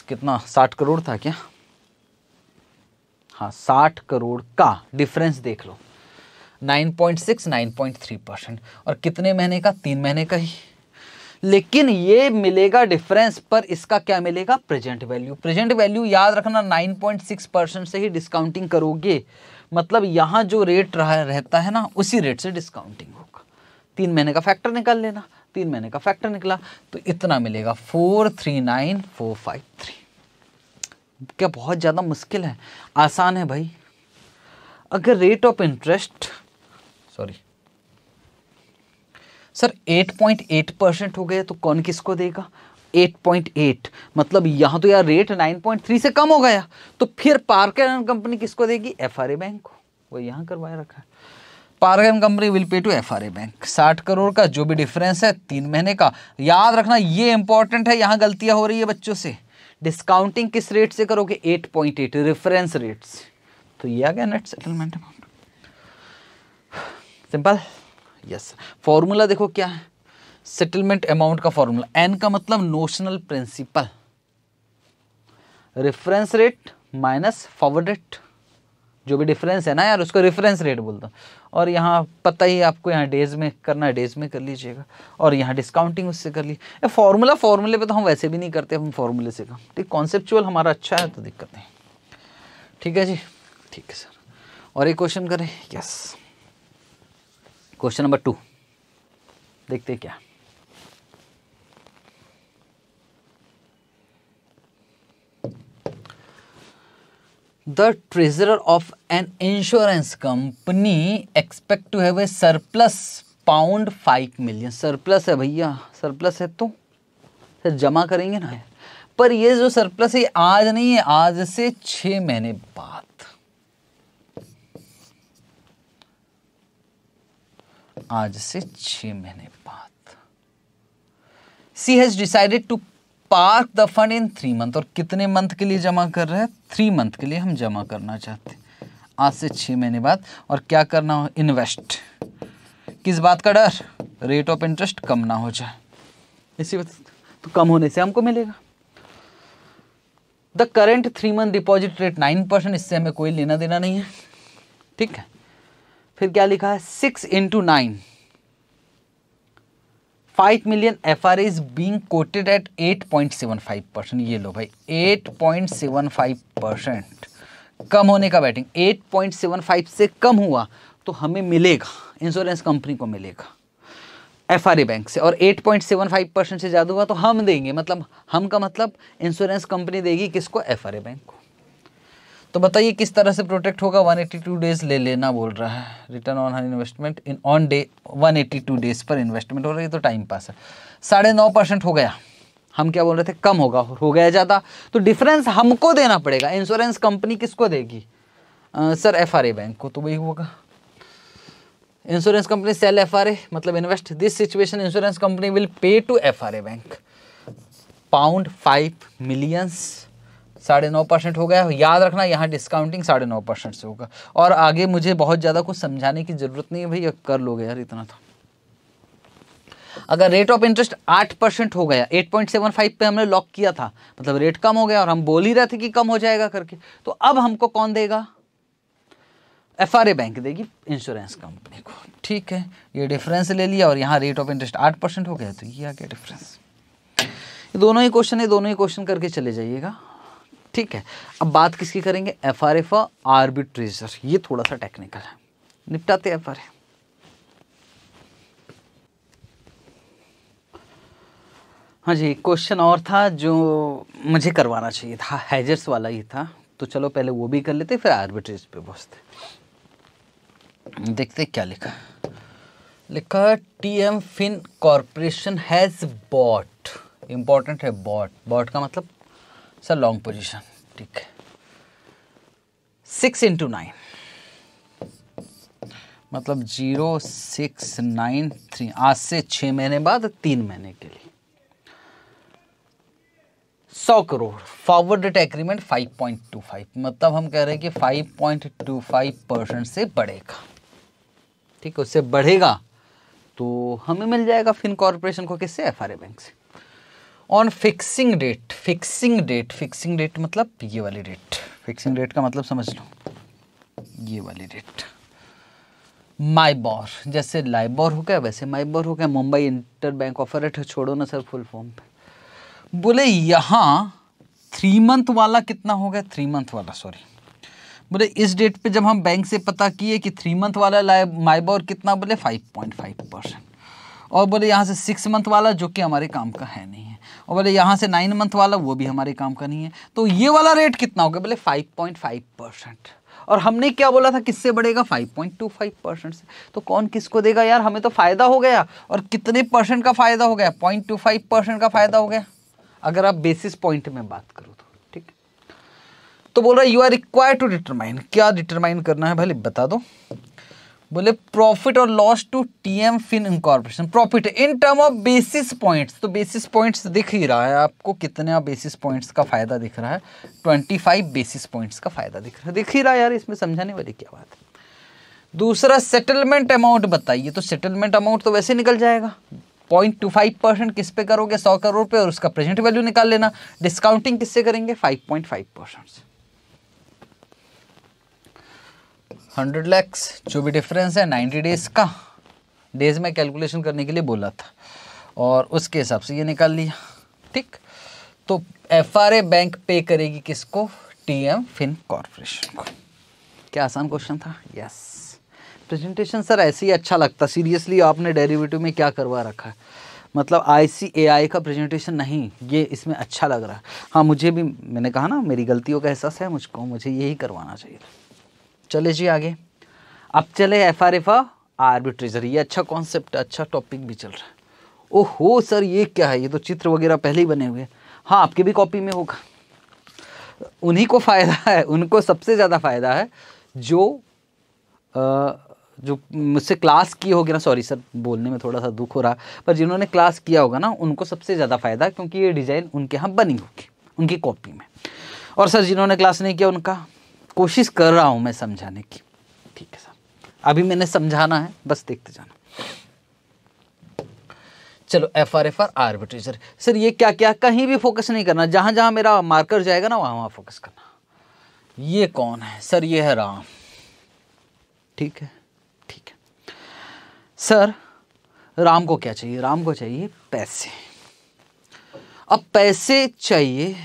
कितना साठ करोड़ था क्या हाँ साठ करोड़ का डिफरेंस देख लो nine point six nine point three percent और कितने महीने का तीन महीने का ही लेकिन ये मिलेगा डिफरेंस पर इसका क्या मिलेगा प्रेजेंट वैल्यू प्रेजेंट वैल्यू याद रखना 9.6 परसेंट से ही डिस्काउंटिंग करोगे मतलब यहाँ जो रेट रहा रहता है ना उसी रेट से डिस्काउंटिंग होगा तीन महीने का फैक्टर निकाल लेना तीन महीने का फैक्टर निकला तो इतना मिलेगा four three nine four five three क्या बहुत ज़्यादा मुश्किल है आसान है भाई अगर rate of interest sorry sir 8.8 percent हो गया तो कौन किसको देगा 8.8 मतलब यहां तो यार रेट 9.3 से कम हो गया तो फिर पार्कर एंड कंपनी किसको देगी एफ बैंक को वो यहां करवाए रखा है पारगम company will pay to F bank साठ करोड़ का जो भी डिफरेंस है तीन महीने का याद रखना ये इंपॉर्टेंट है यहाँ गलतियाँ हो रही है बच्चों से डिस्काउंटिंग किस रेट से करोगे eight point eight reference rate से तो ये आ गया net settlement amount simple yes formula देखो क्या है सेटलमेंट अमाउंट का फॉर्मूला एन का मतलब notional principal reference rate minus forward rate जो भी डिफरेंस है ना यार उसको रेफरेंस रेट बोलता हूँ और यहाँ पता ही आपको यहाँ डेज में करना है डेज में कर लीजिएगा और यहाँ डिस्काउंटिंग उससे कर लीजिए फार्मूला फार्मूले पे तो हम वैसे भी नहीं करते हम फार्मूले से काम ठीक कॉन्सेप्चुअल हमारा अच्छा है तो दिक्कत नहीं ठीक है जी ठीक है सर और एक क्वेश्चन करें यस क्वेश्चन नंबर टू देखते क्या the treasurer of an insurance company expect to have a surplus pound five million surplus है भैया सरप्लस है तो सर जमा करेंगे ना पर ये जो सरप्लस है आज नहीं है आज से छ महीने बाद आज से छ महीने बाद she has decided to park the fund in three month और कितने मंथ के लिए जमा कर रहे हैं थ्री मंथ के लिए हम जमा करना चाहते हैं आज से छः महीने बाद और क्या करना हो इन्वेस्ट किस बात का डर रेट ऑफ इंटरेस्ट कम ना हो जाए इसी बात तो कम होने से हमको मिलेगा the current three month deposit rate nine percent इससे हमें कोई लेना देना नहीं है ठीक है फिर क्या लिखा है six into nine five million F R is being quoted at eight point seven five percent ये लो भाई eight point seven five percent कम होने का betting eight point seven five से कम हुआ तो हमें मिलेगा इंश्योरेंस कंपनी को मिलेगा एफ बैंक से और 8.75 परसेंट से ज़्यादा हुआ तो हम देंगे मतलब हम का मतलब इंश्योरेंस कंपनी देगी किसको एफ बैंक को तो बताइए किस तरह से प्रोटेक्ट होगा 182 डेज ले लेना बोल रहा है रिटर्न ऑन हर investment in on day 182 days पर इन्वेस्टमेंट हो रही है तो टाइम पास है साढ़े नौ परसेंट हो गया हम क्या बोल रहे थे कम होगा हो गया ज़्यादा तो डिफरेंस हमको देना पड़ेगा इंश्योरेंस कंपनी किसको देगी आ, सर एफ बैंक को तो वही होगा इंश्योरेंस कंपनी सेल एफ मतलब invest this situation insurance company will pay to F bank pound five millions साढ़े नौ परसेंट हो गया याद रखना यहाँ डिस्काउंटिंग साढ़े नौ परसेंट से होगा और आगे मुझे बहुत ज़्यादा कुछ समझाने की ज़रूरत नहीं है भाई कर लोगे यार इतना था तो। अगर रेट ऑफ इंटरेस्ट आठ परसेंट हो गया एट पॉइंट सेवन फाइव पे हमने लॉक किया था मतलब रेट कम हो गया और हम बोल ही रहे थे कि कम हो जाएगा करके तो अब हमको कौन देगा एफ बैंक देगी इंश्योरेंस कंपनी को ठीक है ये डिफरेंस ले लिया और यहाँ रेट ऑफ इंटरेस्ट आठ परसेंट हो गया तो ये आ गया डिफरेंस दोनों ही क्वेश्चन है दोनों ही क्वेश्चन करके चले जाइएगा ठीक है अब बात किसकी करेंगे एफ आर एफ आर्बिट्रेजर ये थोड़ा सा टेक्निकल है निपटाते एफ आर हाँ जी क्वेश्चन और था जो मुझे करवाना चाहिए था हैजर्स वाला ही था तो चलो पहले वो भी कर लेते फिर आर्बिट्रेज पे पहुँचते देखते क्या लिखा लिखा T M Fin corporation has bought important है बॉट बॉट का मतलब सर लॉन्ग पोजिशन ठीक सिक्स इंटू नाइन मतलब जीरो सिक्स नाइन थ्री आज से छह महीने बाद तीन महीने के लिए सौ करोड़ फॉरवर्ड डेट एग्रीमेंट 5.25 मतलब हम कह रहे हैं कि 5.25 परसेंट से बढ़ेगा ठीक है उससे बढ़ेगा तो हमें मिल जाएगा फिन कॉरपोरेशन को किससे एफ बैंक से on fixing date fixing date fixing date मतलब ये वाली डेट फिक्सिंग डेट का मतलब समझ लो ये वाली डेट माइबॉर जैसे लाइबॉर हो गया वैसे माइबॉर हो गया Mumbai inter bank offer rate छोड़ो ना सर फुल फॉर्म पे बोले यहाँ थ्री मंथ वाला कितना हो गया थ्री मंथ वाला सॉरी बोले इस डेट पे जब हम बैंक से पता किए कि थ्री मंथ वाला माइबॉर कितना बोले फाइव पॉइंट फाइव परसेंट और बोले यहाँ से सिक्स मंथ वाला जो कि हमारे काम का है नहीं और बोले यहाँ से नाइन मंथ वाला वो भी हमारे काम का नहीं है तो ये वाला रेट कितना हो गया बोले फाइव पॉइंट फाइव परसेंट और हमने क्या बोला था किससे बढ़ेगा 5.25 परसेंट से तो कौन किसको देगा यार हमें तो फ़ायदा हो गया और कितने परसेंट का फ़ायदा हो गया 0.25 परसेंट का फ़ायदा हो गया अगर आप बेसिस पॉइंट में बात करो तो ठीक तो बोल रहा है you are require to determine क्या डिटरमाइन करना है भले बता दो बोले प्रॉफिट और loss to TM Fin incorporation profit in term of basis points तो बेसिस पॉइंट्स दिख ही रहा है आपको कितना बेसिस पॉइंट्स का फायदा दिख रहा है ट्वेंटी फाइव बेसिस पॉइंट्स का फायदा दिख रहा है दिख ही रहा है यार इसमें समझाने वाली क्या बात है दूसरा सेटलमेंट अमाउंट बताइए तो सेटलमेंट अमाउंट तो वैसे निकल जाएगा पॉइंट टू फाइव परसेंट किस पे करोगे सौ करोड़ पे और उसका प्रेजेंट वैल्यू निकाल लेना डिस्काउंटिंग किससे करेंगे five point five percent hundred lakhs जो भी डिफरेंस है नाइन्टी डेज़ का डेज़ में कैलकुलेशन करने के लिए बोला था और उसके हिसाब से ये निकाल लिया ठीक तो एफ बैंक पे करेगी किसको टी एम फिन कॉरपोरेशन को क्या आसान क्वेश्चन था यस प्रेजेंटेशन सर ऐसे ही अच्छा लगता सीरियसली आपने डेरिवेटिव में क्या करवा रखा है मतलब आई सी ए आई का प्रेजेंटेशन नहीं ये इसमें अच्छा लग रहा है हाँ मुझे भी मैंने कहा ना मेरी गलतियों का एहसास है मुझको मुझे यही करवाना चाहिए चले जी आगे अब चले एफ आर एफ आर्बिट्रेजर ये अच्छा कॉन्सेप्ट अच्छा टॉपिक भी चल रहा है ओहो सर ये क्या है ये तो चित्र वगैरह पहले ही बने हुए हैं हाँ आपके भी कॉपी में होगा उन्हीं को फ़ायदा है उनको सबसे ज़्यादा फ़ायदा है जो आ, जो मुझसे क्लास की होगी ना सॉरी सर बोलने में थोड़ा सा दुख हो रहा पर जिन्होंने क्लास किया होगा ना उनको सबसे ज़्यादा फ़ायदा क्योंकि ये डिज़ाइन उनके यहाँ बनी होगी उनकी कॉपी में और सर जिन्होंने क्लास नहीं किया उनका कोशिश कर रहा हूँ मैं समझाने की ठीक है साहब अभी मैंने समझाना है बस देखते जाना चलो F R F R arbitrager sir ये क्या क्या कहीं भी फोकस नहीं करना जहाँ जहाँ मेरा मार्कर जाएगा ना वहाँ वहाँ फोकस करना ये कौन है सर ये है राम ठीक है ठीक है सर राम को क्या चाहिए राम को चाहिए पैसे अब पैसे चाहिए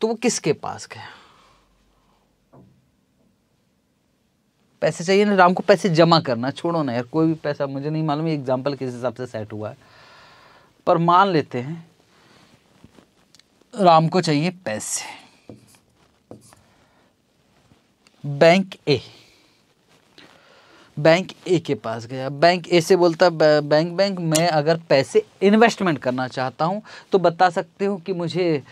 तो वो किसके पास गया पैसे चाहिए ना राम तो को पैसे जमा करना छोड़ो ना यार कोई भी पैसा मुझे नहीं मालूम एग्जाम्पल किस हिसाब से सेट हुआ है पर मान लेते हैं राम को चाहिए पैसे बैंक ए बैंक ए के पास गया बैंक ए से बोलता बैंक बैंक मैं अगर पैसे इन्वेस्टमेंट करना चाहता हूँ तो बता सकते हो कि मुझे आ,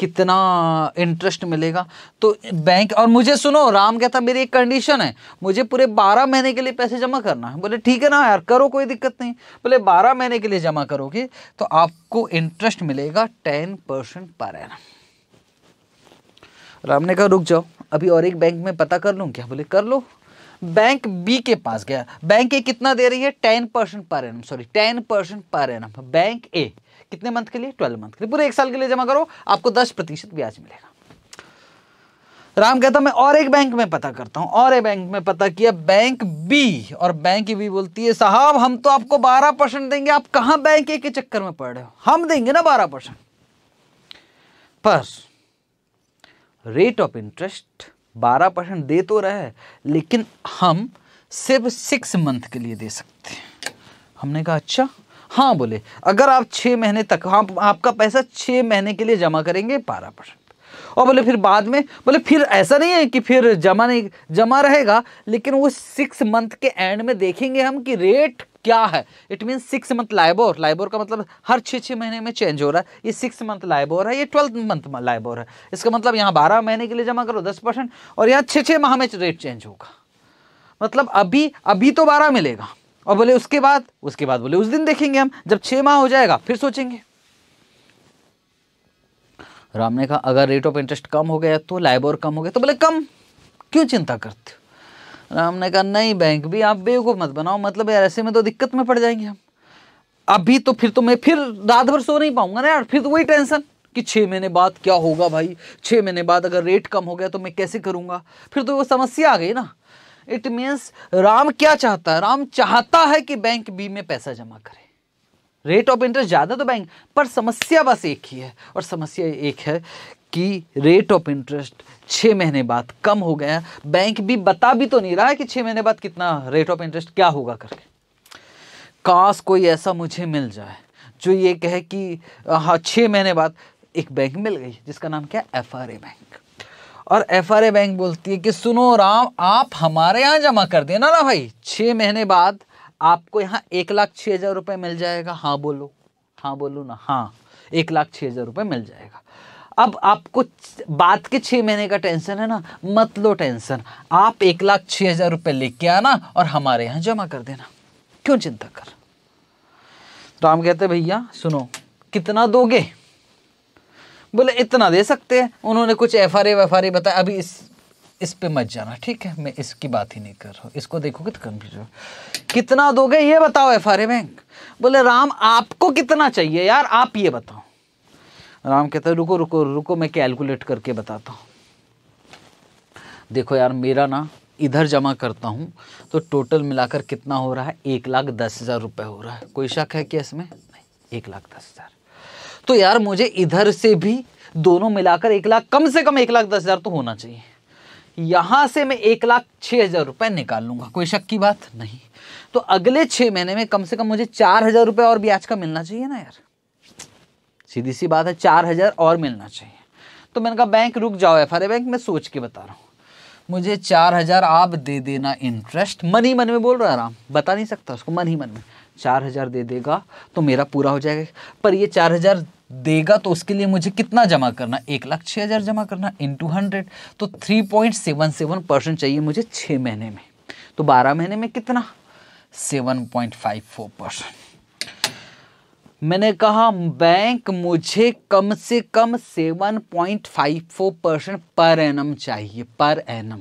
कितना इंटरेस्ट मिलेगा तो बैंक और मुझे सुनो राम कहता मेरी एक कंडीशन है मुझे पूरे बारह महीने के लिए पैसे जमा करना है बोले ठीक है ना यार करो कोई दिक्कत नहीं बोले बारह महीने के लिए जमा करोगे तो आपको इंटरेस्ट मिलेगा ten percent per annum Ram ने कहा रुक जाओ अभी और एक बैंक में पता कर लूँ क्या बोले कर लो बैंक बी के पास गया बैंक ए कितना दे रही है ten percent per annum sorry ten percent per annum bank A कितने मंथ के लिए ट्वेल्व मंथ के लिए पूरे एक साल के लिए जमा करो आपको दस प्रतिशत ब्याज मिलेगा राम कहता मैं और एक बैंक में पता करता हूं और एक बैंक में पता किया बैंक बी और बैंक बी बोलती है साहब हम तो आपको बारह परसेंट देंगे आप कहा बैंक ए के चक्कर में पड़ रहे हो हम देंगे ना बारह परसेंट पर रेट ऑफ इंटरेस्ट बारह परसेंट दे तो रहा है लेकिन हम सिर्फ सिक्स मंथ के लिए दे सकते हैं हमने कहा अच्छा हाँ बोले अगर आप छः महीने तक हाँ आपका पैसा छः महीने के लिए जमा करेंगे बारह परसेंट और बोले फिर बाद में बोले फिर ऐसा नहीं है कि फिर जमा नहीं जमा रहेगा लेकिन वो सिक्स मंथ के एंड में देखेंगे हम कि रेट क्या है it mean six month LIBOR LIBOR का मतलब हर छः छः महीने में चेंज हो रहा है ये सिक्स मंथ लाइबोर है ये ट्वेल्थ मंथ लाइबोर है इसका मतलब यहाँ बारह महीने के लिए जमा करो दस परसेंट और यहाँ छः छः माह में रेट चेंज होगा मतलब अभी अभी तो बारह मिलेगा और बोले उसके बाद उसके बाद बोले उस दिन देखेंगे हम जब छः माह हो जाएगा फिर सोचेंगे राम ने कहा अगर रेट ऑफ इंटरेस्ट कम हो गया तो लाइबोर कम हो गया तो बोले कम क्यों चिंता करते हो राम ने कहा नहीं बैंक भी आप बेवकूफ़ मत बनाओ मतलब यार ऐसे में तो दिक्कत में पड़ जाएंगे हम अभी तो फिर तो मैं फिर रात भर सो नहीं पाऊंगा ना यार फिर तो वही टेंशन कि छः महीने बाद क्या होगा भाई छः महीने बाद अगर रेट कम हो गया तो मैं कैसे करूँगा फिर तो वो समस्या आ गई ना इट मीन्स राम क्या चाहता है राम चाहता है कि बैंक बी में पैसा जमा करे रेट ऑफ इंटरेस्ट ज़्यादा तो बैंक पर समस्या बस एक ही है और समस्या एक है कि रेट ऑफ इंटरेस्ट छः महीने बाद कम हो गया बैंक भी बता भी तो नहीं रहा है कि छः महीने बाद कितना रेट ऑफ इंटरेस्ट क्या होगा करके काश कोई ऐसा मुझे मिल जाए जो ये कहे कि हाँ छः महीने बाद एक बैंक मिल गई जिसका नाम क्या है एफ बैंक और एफ बैंक बोलती है कि सुनो राम आप हमारे यहाँ जमा कर देना ना भाई छः महीने बाद आपको यहाँ एक लाख छः हज़ार रुपये मिल जाएगा हाँ बोलो हाँ बोलो ना हाँ एक लाख छः हज़ार रुपये मिल जाएगा अब आपको बात के छः महीने का टेंशन है ना मत लो टेंशन आप एक लाख छः हज़ार रुपये लेके आना और हमारे यहाँ जमा कर देना क्यों चिंता कर राम कहते भैया सुनो कितना दोगे बोले इतना दे सकते हैं उन्होंने कुछ F R A R A बताया अभी इस इस पे मत जाना ठीक है मैं इसकी बात ही नहीं कर रहा हूँ इसको देखोगे तो कंफ्यूज हो कितना दोगे ये बताओ एफ आर बैंक बोले राम आपको कितना चाहिए यार आप ये बताओ राम कहता है रुको रुको रुको मैं कैलकुलेट करके बताता हूँ देखो यार मेरा ना इधर जमा करता हूँ तो टोटल मिलाकर कितना हो रहा है एक लाख दस हज़ार रुपये हो रहा है कोई शक है क्या इसमें नहीं एक लाख दस हज़ार तो यार मुझे इधर से भी दोनों मिलाकर एक लाख कम से कम एक लाख दस हज़ार तो होना चाहिए यहाँ से मैं एक लाख छः हज़ार रुपये निकाल लूँगा कोई शक की बात नहीं तो अगले छः महीने में कम से कम मुझे चार हज़ार रुपये और ब्याज का मिलना चाहिए ना यार सीधी सी बात है चार हज़ार और मिलना चाहिए तो मैंने कहा बैंक रुक जाओ एफ बैंक मैं सोच के बता रहा हूँ मुझे चार हज़ार आप दे देना इंटरेस्ट मन ही मन में बोल रहा है आराम बता नहीं सकता उसको मन ही मन में चार हज़ार दे देगा तो मेरा पूरा हो जाएगा पर ये चार हज़ार देगा तो उसके लिए मुझे कितना जमा करना एक लाख छः हज़ार जमा करना इन टू हंड्रेड तो three point seven seven percent चाहिए मुझे छः महीने में तो बारह महीने में कितना seven point five four percent मैंने कहा बैंक मुझे कम से कम seven point five four percent per annum चाहिए पर एनम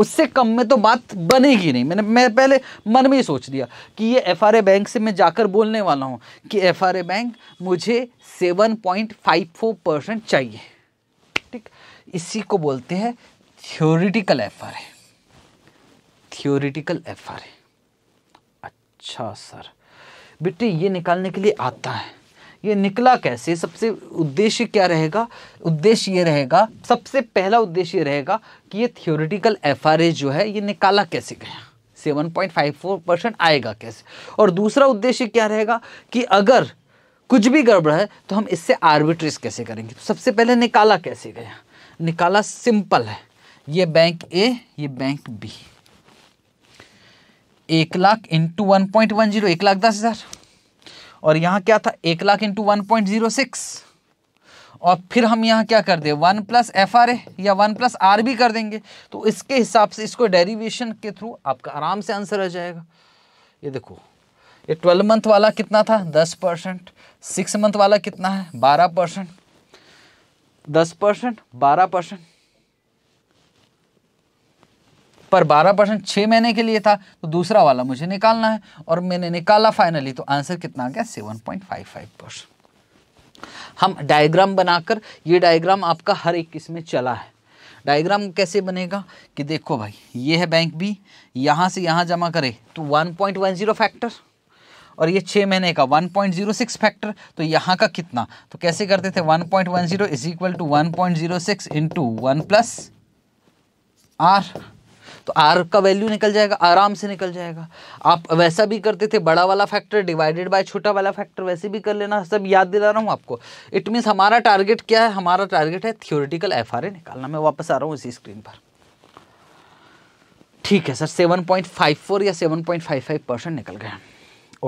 उससे कम में तो बात बनेगी नहीं मैंने मैं पहले मन में ही सोच लिया कि ये एफ बैंक से मैं जाकर बोलने वाला हूँ कि एफ बैंक मुझे seven point five four percent चाहिए ठीक इसी को बोलते हैं theoretical F R theoretical F अच्छा सर बेटे ये निकालने के लिए आता है ये निकला कैसे सबसे उद्देश्य क्या रहेगा उद्देश्य ये रहेगा सबसे पहला उद्देश्य ये रहेगा कि ये थियोरिटिकल एफ जो है ये निकाला कैसे गया 7.54 परसेंट आएगा कैसे और दूसरा उद्देश्य क्या रहेगा कि अगर कुछ भी गड़बड़ है तो हम इससे आर्बिट्रेज कैसे करेंगे तो सबसे पहले निकाला कैसे गया निकाला सिंपल है ये बैंक ए ये बैंक बी एक lakh into one point one zero एक लाख दस हज़ार और यहाँ क्या था एक lakh into one point zero six और फिर हम यहाँ क्या कर दे one plus F R A या वन प्लस आर भी कर देंगे तो इसके हिसाब से इसको डेरिवेशन के थ्रू आपका आराम से आंसर आ जाएगा ये देखो ये ट्वेल्व मंथ वाला कितना था दस परसेंट सिक्स मंथ वाला कितना है बारह परसेंट दस परसेंट बारह परसेंट पर 12 परसेंट छः महीने के लिए था तो दूसरा वाला मुझे निकालना है और मैंने निकाला फाइनली तो आंसर कितना आ गया 7.55 परसेंट हम डायग्राम बनाकर ये डायग्राम आपका हर एक इसमें चला है डायग्राम कैसे बनेगा कि देखो भाई ये है बैंक भी यहाँ से यहाँ जमा करे तो वन फैक्टर और ये छः महीने का 1.06 फैक्टर तो यहाँ का कितना तो कैसे करते थे 1.10 point one zero is equal to one point zero six into one plus R तो आर का वैल्यू निकल जाएगा आराम से निकल जाएगा आप वैसा भी करते थे बड़ा वाला फैक्टर डिवाइडेड बाय छोटा वाला फैक्टर वैसे भी कर लेना सब याद दिला रहा हूँ आपको इट मीन्स हमारा टारगेट क्या है हमारा टारगेट है थियोरिटिकल एफ निकालना मैं वापस आ रहा हूँ इसी स्क्रीन पर ठीक है सर सेवन या सेवन परसेंट निकल गए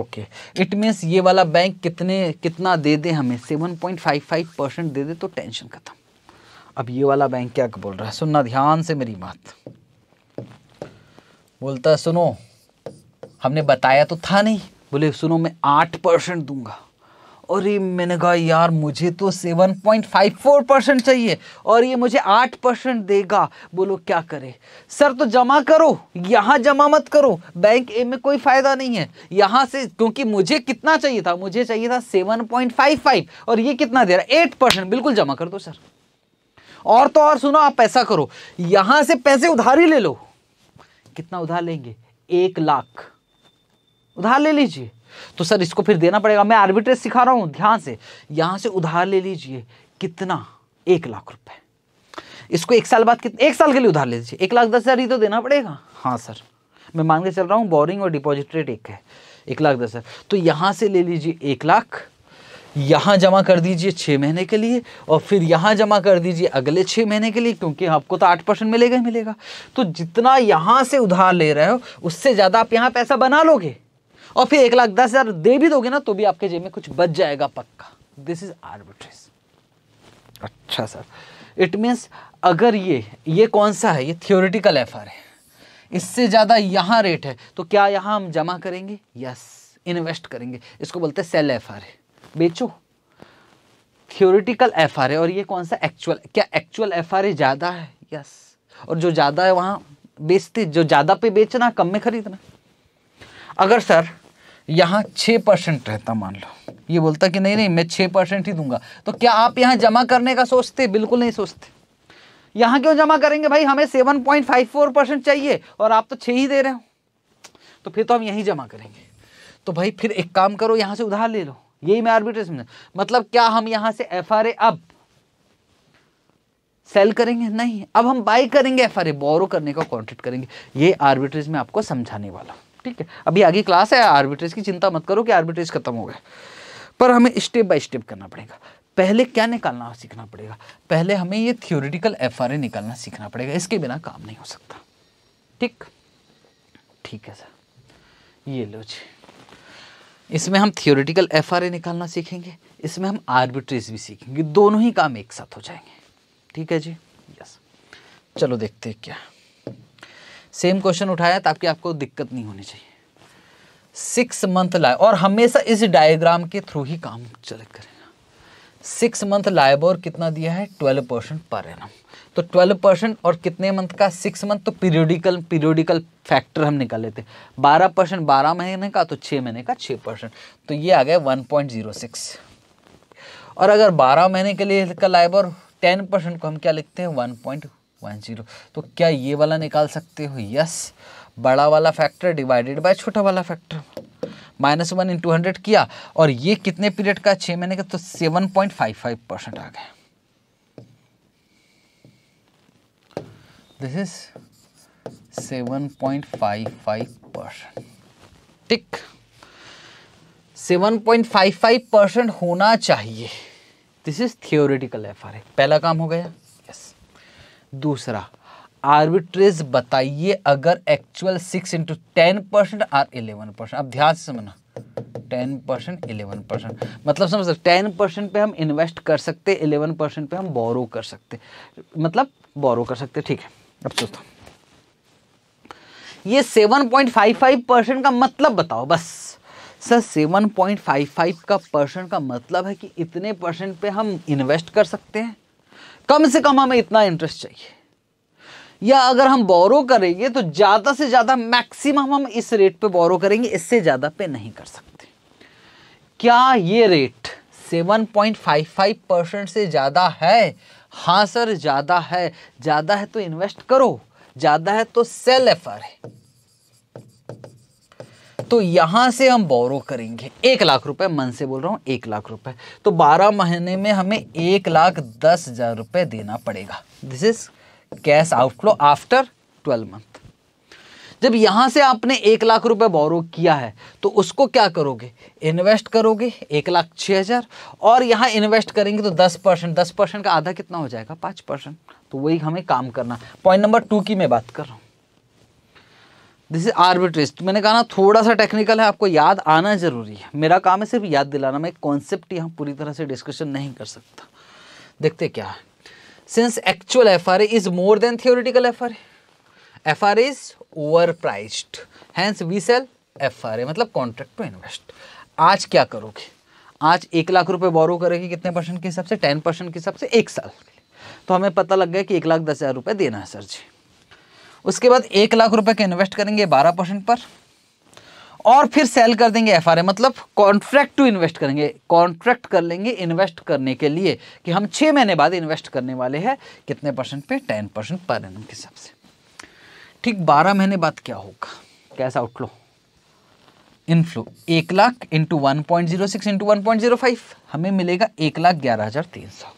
ओके इट मीन्स ये वाला बैंक कितने कितना दे दे हमें seven point five five percent दे दे तो टेंशन खत्म अब ये वाला बैंक क्या बोल रहा है सुनना ध्यान से मेरी बात बोलता है सुनो हमने बताया तो था नहीं बोले सुनो मैं आठ परसेंट दूंगा और ये मैंने कहा यार मुझे तो seven point five four percent चाहिए और ये मुझे आठ परसेंट देगा बोलो क्या करे सर तो जमा करो यहाँ जमा मत करो बैंक ए में कोई फ़ायदा नहीं है यहाँ से क्योंकि मुझे कितना चाहिए था मुझे चाहिए था सेवन पॉइंट फाइव फाइव और ये कितना दे रहा है एट परसेंट बिल्कुल जमा कर दो सर और तो और सुनो आप ऐसा करो यहाँ से पैसे उधारी ले लो कितना उधार लेंगे एक लाख उधार ले लीजिए तो सर इसको फिर देना पड़ेगा मैं आर्बिट्रेज सिखा रहा हूं ध्यान से यहां से उधार ले लीजिए कितना एक लाख रुपए इसको एक साल बाद कितना एक साल के लिए उधार ले लीजिए एक लाख दस हज़ार ही तो देना पड़ेगा हाँ सर मैं मान के चल रहा हूं बोरिंग और डिपॉजिट रेट एक है एक लाख दस हज़ार तो यहां से ले लीजिए एक लाख यहाँ जमा कर दीजिए छः महीने के लिए और फिर यहाँ जमा कर दीजिए अगले छः महीने के लिए क्योंकि आपको तो आठ परसेंट मिलेगा ही मिलेगा तो जितना यहाँ से उधार ले रहे हो उससे ज़्यादा आप यहाँ पैसा बना लोगे और फिर एक लाख दस हज़ार दे भी दोगे ना तो भी आपके जेब में कुछ बच जाएगा पक्का दिस इज़ आर्बिट्रेज अच्छा सर इट मीन्स अगर ये ये कौन सा है ये थियोरिटिकल एफ है इससे ज़्यादा यहाँ रेट है तो क्या यहाँ हम जमा करेंगे यस yes, इन्वेस्ट करेंगे इसको बोलते हैं सेल एफ है बेचो थियोरिटिकल एफ आर और ये कौन सा एक्चुअल क्या एक्चुअल एफ आर ज़्यादा है यस और जो ज़्यादा है वहाँ बेचते जो ज़्यादा पे बेचना कम में खरीदना अगर सर यहाँ छः परसेंट रहता मान लो ये बोलता कि नहीं नहीं मैं छः परसेंट ही दूंगा तो क्या आप यहाँ जमा करने का सोचते बिल्कुल नहीं सोचते यहाँ क्यों जमा करेंगे भाई हमें seven point five four percent चाहिए और आप तो छः ही दे रहे हो तो फिर तो हम यहीं जमा करेंगे तो भाई फिर एक काम करो यहाँ से उधार ले लो यही मैं आर्बिट्रेज समझा मतलब क्या हम यहां से एफ आर ए अब सेल करेंगे नहीं अब हम बाई करेंगे एफ आर ए बोरो करने का कॉन्ट्रैक्ट करेंगे ये आर्बिट्रेज में आपको समझाने वाला ठीक है अभी आगे क्लास है आर्बिट्रेज की चिंता मत करो कि आर्बिट्रेज खत्म हो गया पर हमें स्टेप बाय स्टेप करना पड़ेगा पहले क्या निकालना सीखना पड़ेगा पहले हमें ये थियोरिटिकल एफ आर ए निकालना सीखना पड़ेगा इसके बिना काम नहीं हो सकता ठीक ठीक है सर ये लो जी इसमें हम थियोरिटिकल एफ निकालना सीखेंगे इसमें हम आर्बिट्रेज भी सीखेंगे दोनों ही काम एक साथ हो जाएंगे ठीक है जी यस चलो देखते हैं क्या सेम क्वेश्चन उठाया ताकि आपको दिक्कत नहीं होनी चाहिए सिक्स मंथ लाए और हमेशा इस डायग्राम के थ्रू ही काम चल करेगा सिक्स मंथ लाइबोर कितना दिया है ट्वेल्व परसेंट पर एनम तो ट्वेल्व परसेंट और कितने मंथ का सिक्स मंथ तो पीरियोडिकल पीरियोडिकल फैक्टर हम निकाल लेते बारह परसेंट बारह महीने का तो छः महीने का छः परसेंट तो ये आ गया वन पॉइंट जीरो सिक्स और अगर बारह महीने के लिए का लाइबर टेन परसेंट को हम क्या लिखते हैं वन पॉइंट वन जीरो तो क्या ये वाला निकाल सकते हो यस बड़ा वाला फैक्टर डिवाइडेड बाय छोटा वाला factor minus one to hundred किया और ये कितने पीरियड का छः महीने का तो seven point five five percent आ गया this is 7.55 परसेंट ठीक 7.55 परसेंट होना चाहिए दिस इज थियोरिटिकल एफ पहला काम हो गया यस yes. दूसरा आर्बिट्रेज बताइए अगर actual six into ten percent or eleven percent अब ध्यान से समझना टेन परसेंट इलेवन परसेंट मतलब समझ सकते टेन परसेंट पे हम इन्वेस्ट कर सकते इलेवन परसेंट पे हम बोरो कर सकते मतलब बोरो कर सकते ठीक है ये 7.55 परसेंट का मतलब बताओ बस सर 7.55 का परसेंट का मतलब है कि इतने परसेंट पे हम इन्वेस्ट कर सकते हैं कम से कम हमें इतना इंटरेस्ट चाहिए या अगर हम बोरो करेंगे तो ज़्यादा से ज़्यादा मैक्सिमम हम इस रेट पे बोरो करेंगे इससे ज़्यादा पे नहीं कर सकते क्या ये रेट 7.55 परसेंट से ज़्यादा है हाँ सर ज़्यादा है ज़्यादा है तो इन्वेस्ट करो ज़्यादा है तो सेल आर है तो यहां से हम बोरो करेंगे एक लाख रुपए मन से बोल रहा हूं एक लाख रुपए तो बारह महीने में हमें एक लाख दस हज़ार रुपए देना पड़ेगा this is cash outflow after twelve month जब यहाँ से आपने एक लाख रुपए बोरो किया है तो उसको क्या करोगे इन्वेस्ट करोगे एक लाख छह हज़ार और यहाँ इन्वेस्ट करेंगे तो दस परसेंट दस परसेंट का आधा कितना हो जाएगा पाँच परसेंट तो वही हमें काम करना पॉइंट नंबर टू की मैं बात कर रहा हूँ दिस इज आर्बिट्रेज मैंने कहा ना थोड़ा सा टेक्निकल है आपको याद आना जरूरी है मेरा काम है सिर्फ याद दिलाना मैं कॉन्सेप्ट यहां पूरी तरह से डिस्कशन नहीं कर सकता देखते क्या है since actual F R A is more than theoretical F R A F R is over priced hence we sell F R A मतलब कॉन्ट्रैक्ट टू इन्वेस्ट आज क्या करोगे आज एक लाख रुपए बोरो करेगी कितने परसेंट के हिसाब से टेन परसेंट के हिसाब से एक साल के लिए तो हमें पता लग गया कि एक लाख दस हज़ार रुपये देना है सर जी उसके बाद एक लाख रुपए के इन्वेस्ट करेंगे बारह परसेंट पर और फिर सेल कर देंगे एफ मतलब कॉन्ट्रैक्ट टू इन्वेस्ट करेंगे कॉन्ट्रैक्ट कर लेंगे इन्वेस्ट करने के लिए कि हम छः महीने बाद इन्वेस्ट करने वाले हैं कितने परसेंट पे टेन परसेंट पर एनम के हिसाब से ठीक बारह महीने बाद क्या होगा कैसा आउटफ्लो इनफ्लो एक lakh into one point zero six into one point zero five हमें मिलेगा एक लाख ग्यारह हज़ार तीन सौ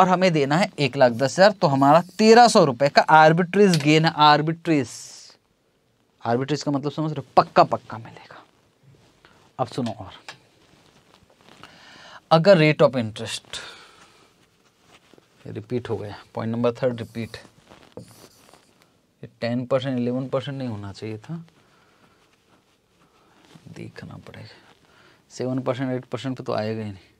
और हमें देना है एक लाख दस हज़ार तो हमारा तेरह सौ रुपए का आर्बिट्रेज गेन है आर्बिट्रेज आर्बिट्रेज का मतलब समझ रहे हो पक्का पक्का मिलेगा अब सुनो और अगर रेट ऑफ इंटरेस्ट रिपीट हो गया point number third repeat ten percent eleven percent नहीं होना चाहिए था देखना पड़ेगा सेवन परसेंट एट परसेंट तो आएगा ही नहीं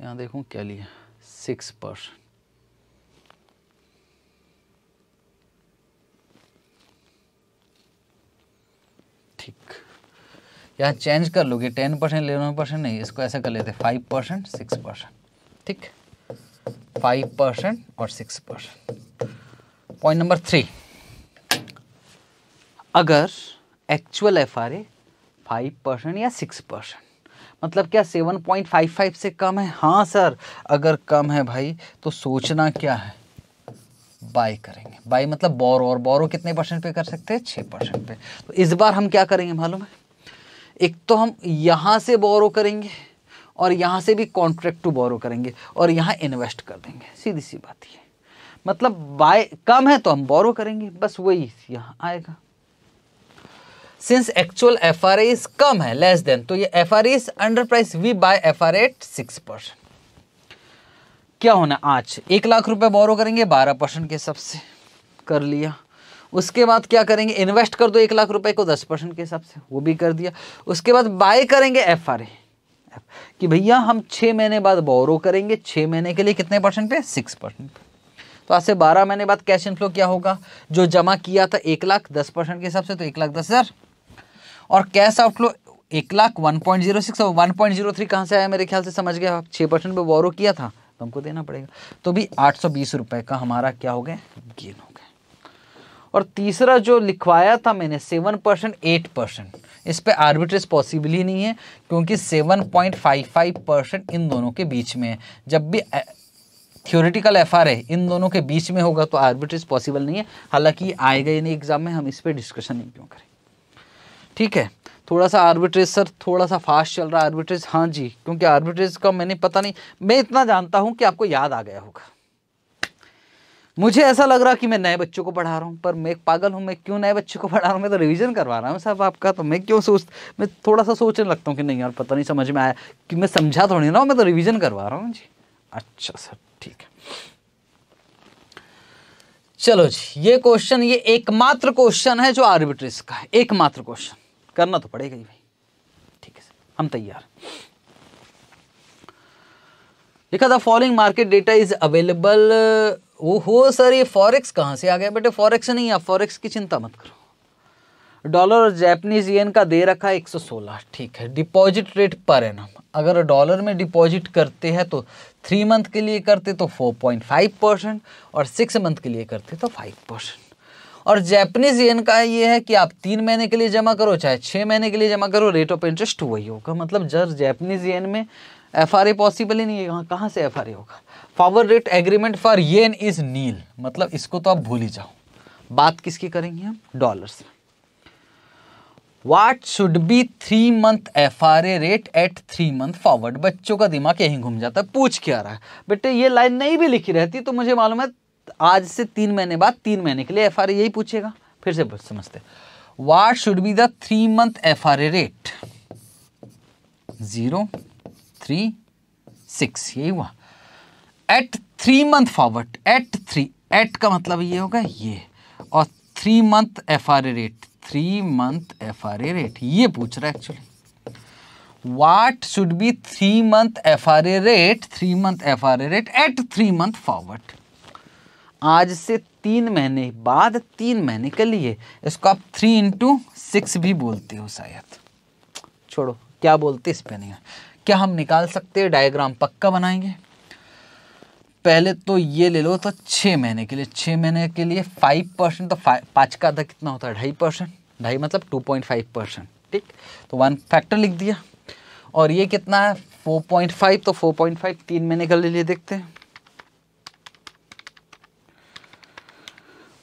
यहाँ देखूँ क्या लिया सिक्स परसेंट ठीक यहाँ चेंज कर लोगे टेन परसेंट इलेवन परसेंट नहीं इसको ऐसा कर लेते फाइव परसेंट सिक्स परसेंट ठीक फाइव परसेंट और six percent point number three अगर actual F R A five percent या सिक्स परसेंट मतलब क्या सेवन पॉइंट फाइव फाइव से कम है हाँ सर अगर कम है भाई तो सोचना क्या है बाय करेंगे बाय मतलब बोरो और बोरो कितने परसेंट पे कर सकते हैं छः परसेंट पे तो इस बार हम क्या करेंगे मालूम है एक तो हम यहाँ से बोरो करेंगे और यहाँ से भी कॉन्ट्रैक्ट टू बोरो करेंगे और यहाँ इन्वेस्ट कर देंगे सीधी सी बात ये मतलब बाय कम है तो हम बोरो करेंगे बस वही यहाँ आएगा since actual F R A's कम है लेस देन तो ये F R A's under price we buy F R at six percent क्या होना आज एक लाख रुपए बोरो करेंगे बारह परसेंट के हिसाब से कर लिया उसके बाद क्या करेंगे इन्वेस्ट कर दो एक लाख रुपए को दस परसेंट के हिसाब से वो भी कर दिया उसके बाद बाय करेंगे एफ आर ए है कि भैया हम छः महीने बाद बोरो करेंगे छः महीने के लिए कितने परसेंट पे सिक्स परसेंट पे तो आज से बारह महीने बाद कैश इनफ्लो क्या होगा जो जमा किया था एक लाख दस परसेंट के हिसाब से तो एक लाख दस हज़ार और कैश आउटफ्लो एक lakh one point zero six और वन पॉइंट जीरो थ्री कहाँ से आया मेरे ख्याल से समझ गया छः परसेंट पर बोरो किया था तो हमको देना पड़ेगा तो भी आठ सौ बीस रुपये का हमारा क्या हो गया गेन हो और तीसरा जो लिखवाया था मैंने सेवन परसेंट एट परसेंट इस पर आर्बिट्रेज पॉसिबल ही नहीं है क्योंकि seven point five five percent इन दोनों के बीच में है जब भी थियोरिटिकल एफ आर है इन दोनों के बीच में होगा तो आर्बिट्रेज पॉसिबल नहीं है हालांकि आएगा ही नहीं एग्जाम में हम इस पर डिस्कशन नहीं क्यों करें ठीक है थोड़ा सा आर्बिट्रेज सर थोड़ा सा फास्ट चल रहा है आर्बिट्रेज हाँ जी क्योंकि आर्बिट्रेज का मैंने पता नहीं मैं इतना जानता हूँ कि आपको याद आ गया होगा मुझे ऐसा लग रहा कि मैं नए बच्चों को पढ़ा रहा हूँ पर मैं एक पागल हूँ मैं क्यों नए बच्चों को पढ़ा रहा हूँ मैं तो रिवीजन करवा रहा हूँ सब आपका तो मैं क्यों सोच मैं थोड़ा सा सोचने लगता हूँ कि नहीं यार पता नहीं समझ में आया कि मैं समझा थोड़ी तो ना मैं तो रिविजन करवा रहा हूँ जी अच्छा सर ठीक है चलो जी ये क्वेश्चन ये एकमात्र क्वेश्चन है जो आर्बिट्रेस का है एकमात्र क्वेश्चन करना तो पड़ेगा ही भाई ठीक है सर हम तैयार लिखा था following market data is available ओहो सर ये फॉरेक्स कहाँ से आ गया बेटे फॉरेक्स नहीं आप फॉरेक्स की चिंता मत करो डॉलर और जैपनीज येन का दे रखा है एक सौ सोलह ठीक है डिपॉजिट रेट पर एनम अगर डॉलर में डिपॉजिट करते हैं तो थ्री मंथ के लिए करते तो फोर पॉइंट फाइव परसेंट और सिक्स मंथ के लिए करते तो फाइव परसेंट और जैपनीज येन का ये है कि आप तीन महीने के लिए जमा करो चाहे छः महीने के लिए जमा करो रेट ऑफ इंटरेस्ट वही होगा मतलब जर जैपनीज येन में एफ पॉसिबल ही नहीं है कहाँ से एफ होगा पावर rate agreement for yen is nil मतलब इसको तो आप भूल ही जाओ बात किसकी करेंगे हम dollars what should be three month F R A rate at three month forward बच्चों का दिमाग यहीं घूम जाता है पूछ क्या रहा है बेटे ये लाइन नहीं भी लिखी रहती तो मुझे मालूम है आज से तीन महीने बाद तीन महीने के लिए एफ आर ए यही पूछेगा फिर से समझते what should be the three month F R A rate zero three six यही हुआ at three month forward at three at का मतलब ये होगा ये और three month F R A rate three month F R A rate ये पूछ रहा है actually what should be three month F R A rate three month F R A rate at three month forward आज से तीन महीने बाद तीन महीने के लिए इसको आप थ्री इंटू सिक्स भी बोलते हो शायद छोड़ो क्या बोलते इस पर नहीं क्या हम निकाल सकते हैं डायग्राम पक्का बनाएंगे पहले तो ये ले लो तो छः महीने के लिए छः महीने के लिए फाइव परसेंट तो फाइव पाँच का आधा कितना होता है ढाई परसेंट ढाई मतलब टू पॉइंट फाइव परसेंट ठीक तो वन फैक्टर लिख दिया और ये कितना है फोर पॉइंट फाइव तो फोर पॉइंट फाइव तीन महीने का ले लिए देखते हैं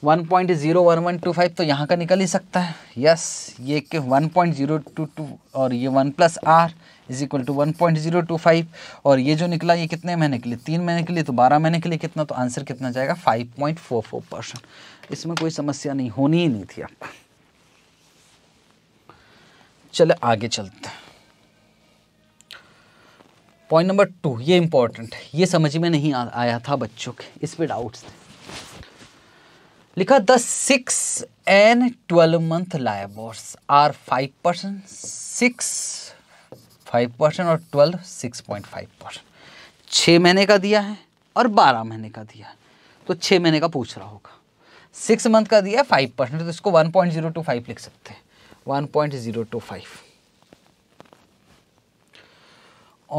one point zero one one two five तो यहाँ का निकल ही सकता है यस ये के one point zero two two और ये one plus R is equal to one point zero two five और ये जो निकला ये कितने महीने के लिए तीन महीने के लिए तो बारह महीने के लिए कितना तो आंसर कितना जाएगा five point four four percent इसमें कोई समस्या नहीं होनी ही नहीं थी आपका चले आगे चलते हैं पॉइंट नंबर टू ये इंपॉर्टेंट है ये समझ में नहीं आ, आया था बच्चों के इस पे डाउट्स थे लिखा the six and twelve month LIBORs are five percent six five percent और twelve six point five percent छः महीने का दिया है और बारह महीने का दिया है तो छः महीने का पूछ रहा होगा सिक्स मंथ का दिया है फाइव परसेंट तो इसको one point zero two five लिख सकते हैं one point zero two five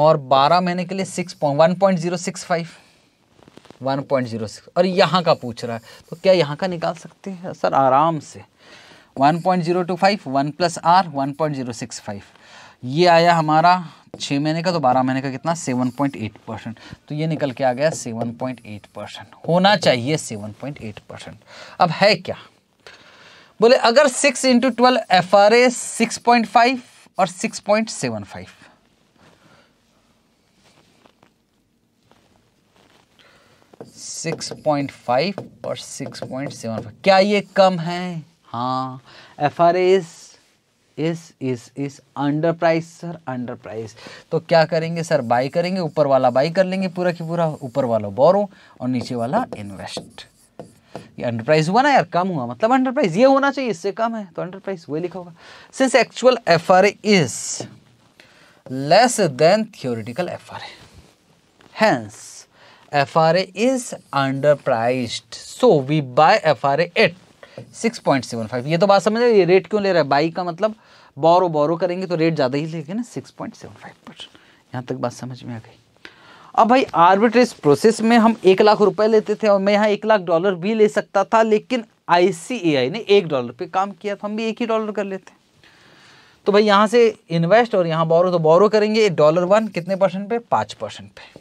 और बारह महीने के लिए six point one point zero six five one point zero six और यहाँ का पूछ रहा है तो क्या यहाँ का निकाल सकते हैं सर आराम से one point zero two five one plus R one point zero six five ये आया हमारा छः महीने का तो बारह महीने का कितना सेवन पॉइंट एट परसेंट तो ये निकल के आ गया सेवन पॉइंट एट परसेंट होना चाहिए सेवन पॉइंट एट परसेंट अब है क्या बोले अगर six into twelve F R A six point five और six point seven five six point five और सिक्स पॉइंट सेवन फाइव क्या ये कम है हाँ F R A is is is is under price sir under price तो क्या करेंगे sir by करेंगे ऊपर वाला बाई कर लेंगे पूरा की पूरा ऊपर वाला बोरो और नीचे वाला इन्वेस्ट ये अंडर प्राइस हुआ ना यार कम हुआ मतलब अंडर प्राइस ये होना चाहिए इससे कम है तो अंडर प्राइस वही लिखा होगा since actual F R is less than theoretical F R hence F R is under so we buy F R at six point seven five ये तो बात समझ ये रेट क्यों ले रहा है बाई का मतलब बोरो बोरो करेंगे तो रेट ज़्यादा ही लेंगे ना six point seven five percent यहाँ तक बात समझ में आ गई अब भाई आर्बिट्रेज प्रोसेस में हम एक लाख रुपए लेते थे और मैं यहाँ एक लाख डॉलर भी ले सकता था लेकिन आई ने एक डॉलर पे काम किया तो हम भी एक ही डॉलर कर लेते तो भाई यहाँ से इन्वेस्ट और यहाँ बोरो तो बोरो करेंगे डॉलर वन कितने परसेंट पे पाँच परसेंट पे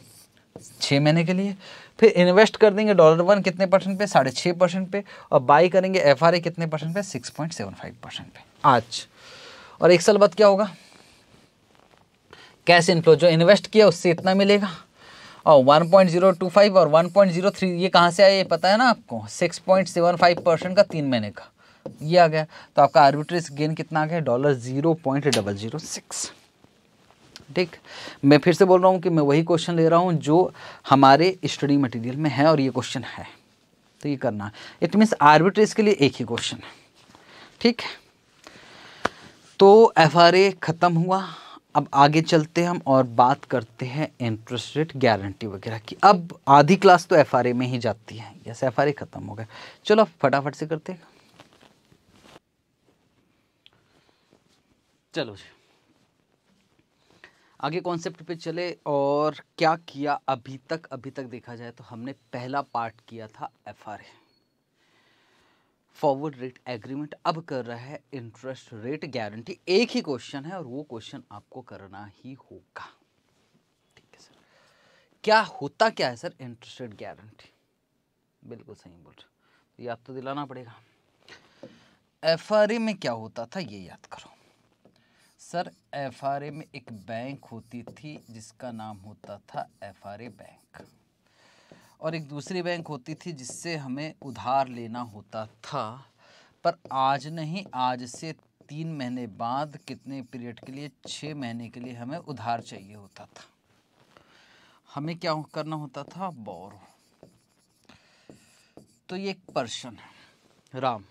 छः महीने के लिए फिर इन्वेस्ट कर देंगे डॉलर वन कितने परसेंट पे साढ़े छः परसेंट पे और बाई करेंगे एफ कितने परसेंट पे six point seven five percent पे आज और एक साल बाद क्या होगा कैश इनफ्लो जो इन्वेस्ट किया उससे इतना मिलेगा और one point zero two five और वन पॉइंट जीरो थ्री ये कहाँ से आया ये पता है ना आपको six point seven five percent का तीन महीने का ये आ गया तो आपका आर्बिट्रेज गेन कितना आ गया dollar zero point double zero six ठीक मैं फिर से बोल रहा हूँ कि मैं वही क्वेश्चन ले रहा हूँ जो हमारे स्टडी मटेरियल में है और ये क्वेश्चन है तो ये करना इट मीन्स आर्बिट्रेज के लिए एक ही क्वेश्चन है ठीक तो एफ ख़त्म हुआ अब आगे चलते हम और बात करते हैं इंटरेस्ट रेट गारंटी वगैरह की अब आधी क्लास तो एफ में ही जाती है यस एफ ख़त्म हो गया चलो फटाफट से करते हैं चलो जी आगे कॉन्सेप्ट पे चले और क्या किया अभी तक अभी तक देखा जाए तो हमने पहला पार्ट किया था F R A forward rate agreement अब कर रहा है इंटरेस्ट रेट गारंटी एक ही क्वेश्चन है और वो क्वेश्चन आपको करना ही होगा ठीक है सर क्या होता क्या है सर इंटरेस्ट रेट गारंटी बिल्कुल सही बोल रहे याद तो दिलाना पड़ेगा एफ में क्या होता था ये याद करो सर एफ में एक बैंक होती थी जिसका नाम होता था एफ बैंक और एक दूसरी बैंक होती थी जिससे हमें उधार लेना होता था पर आज नहीं आज से तीन महीने बाद कितने पीरियड के लिए छः महीने के लिए हमें उधार चाहिए होता था हमें क्या करना होता था बोरो तो ये एक पर्सन है राम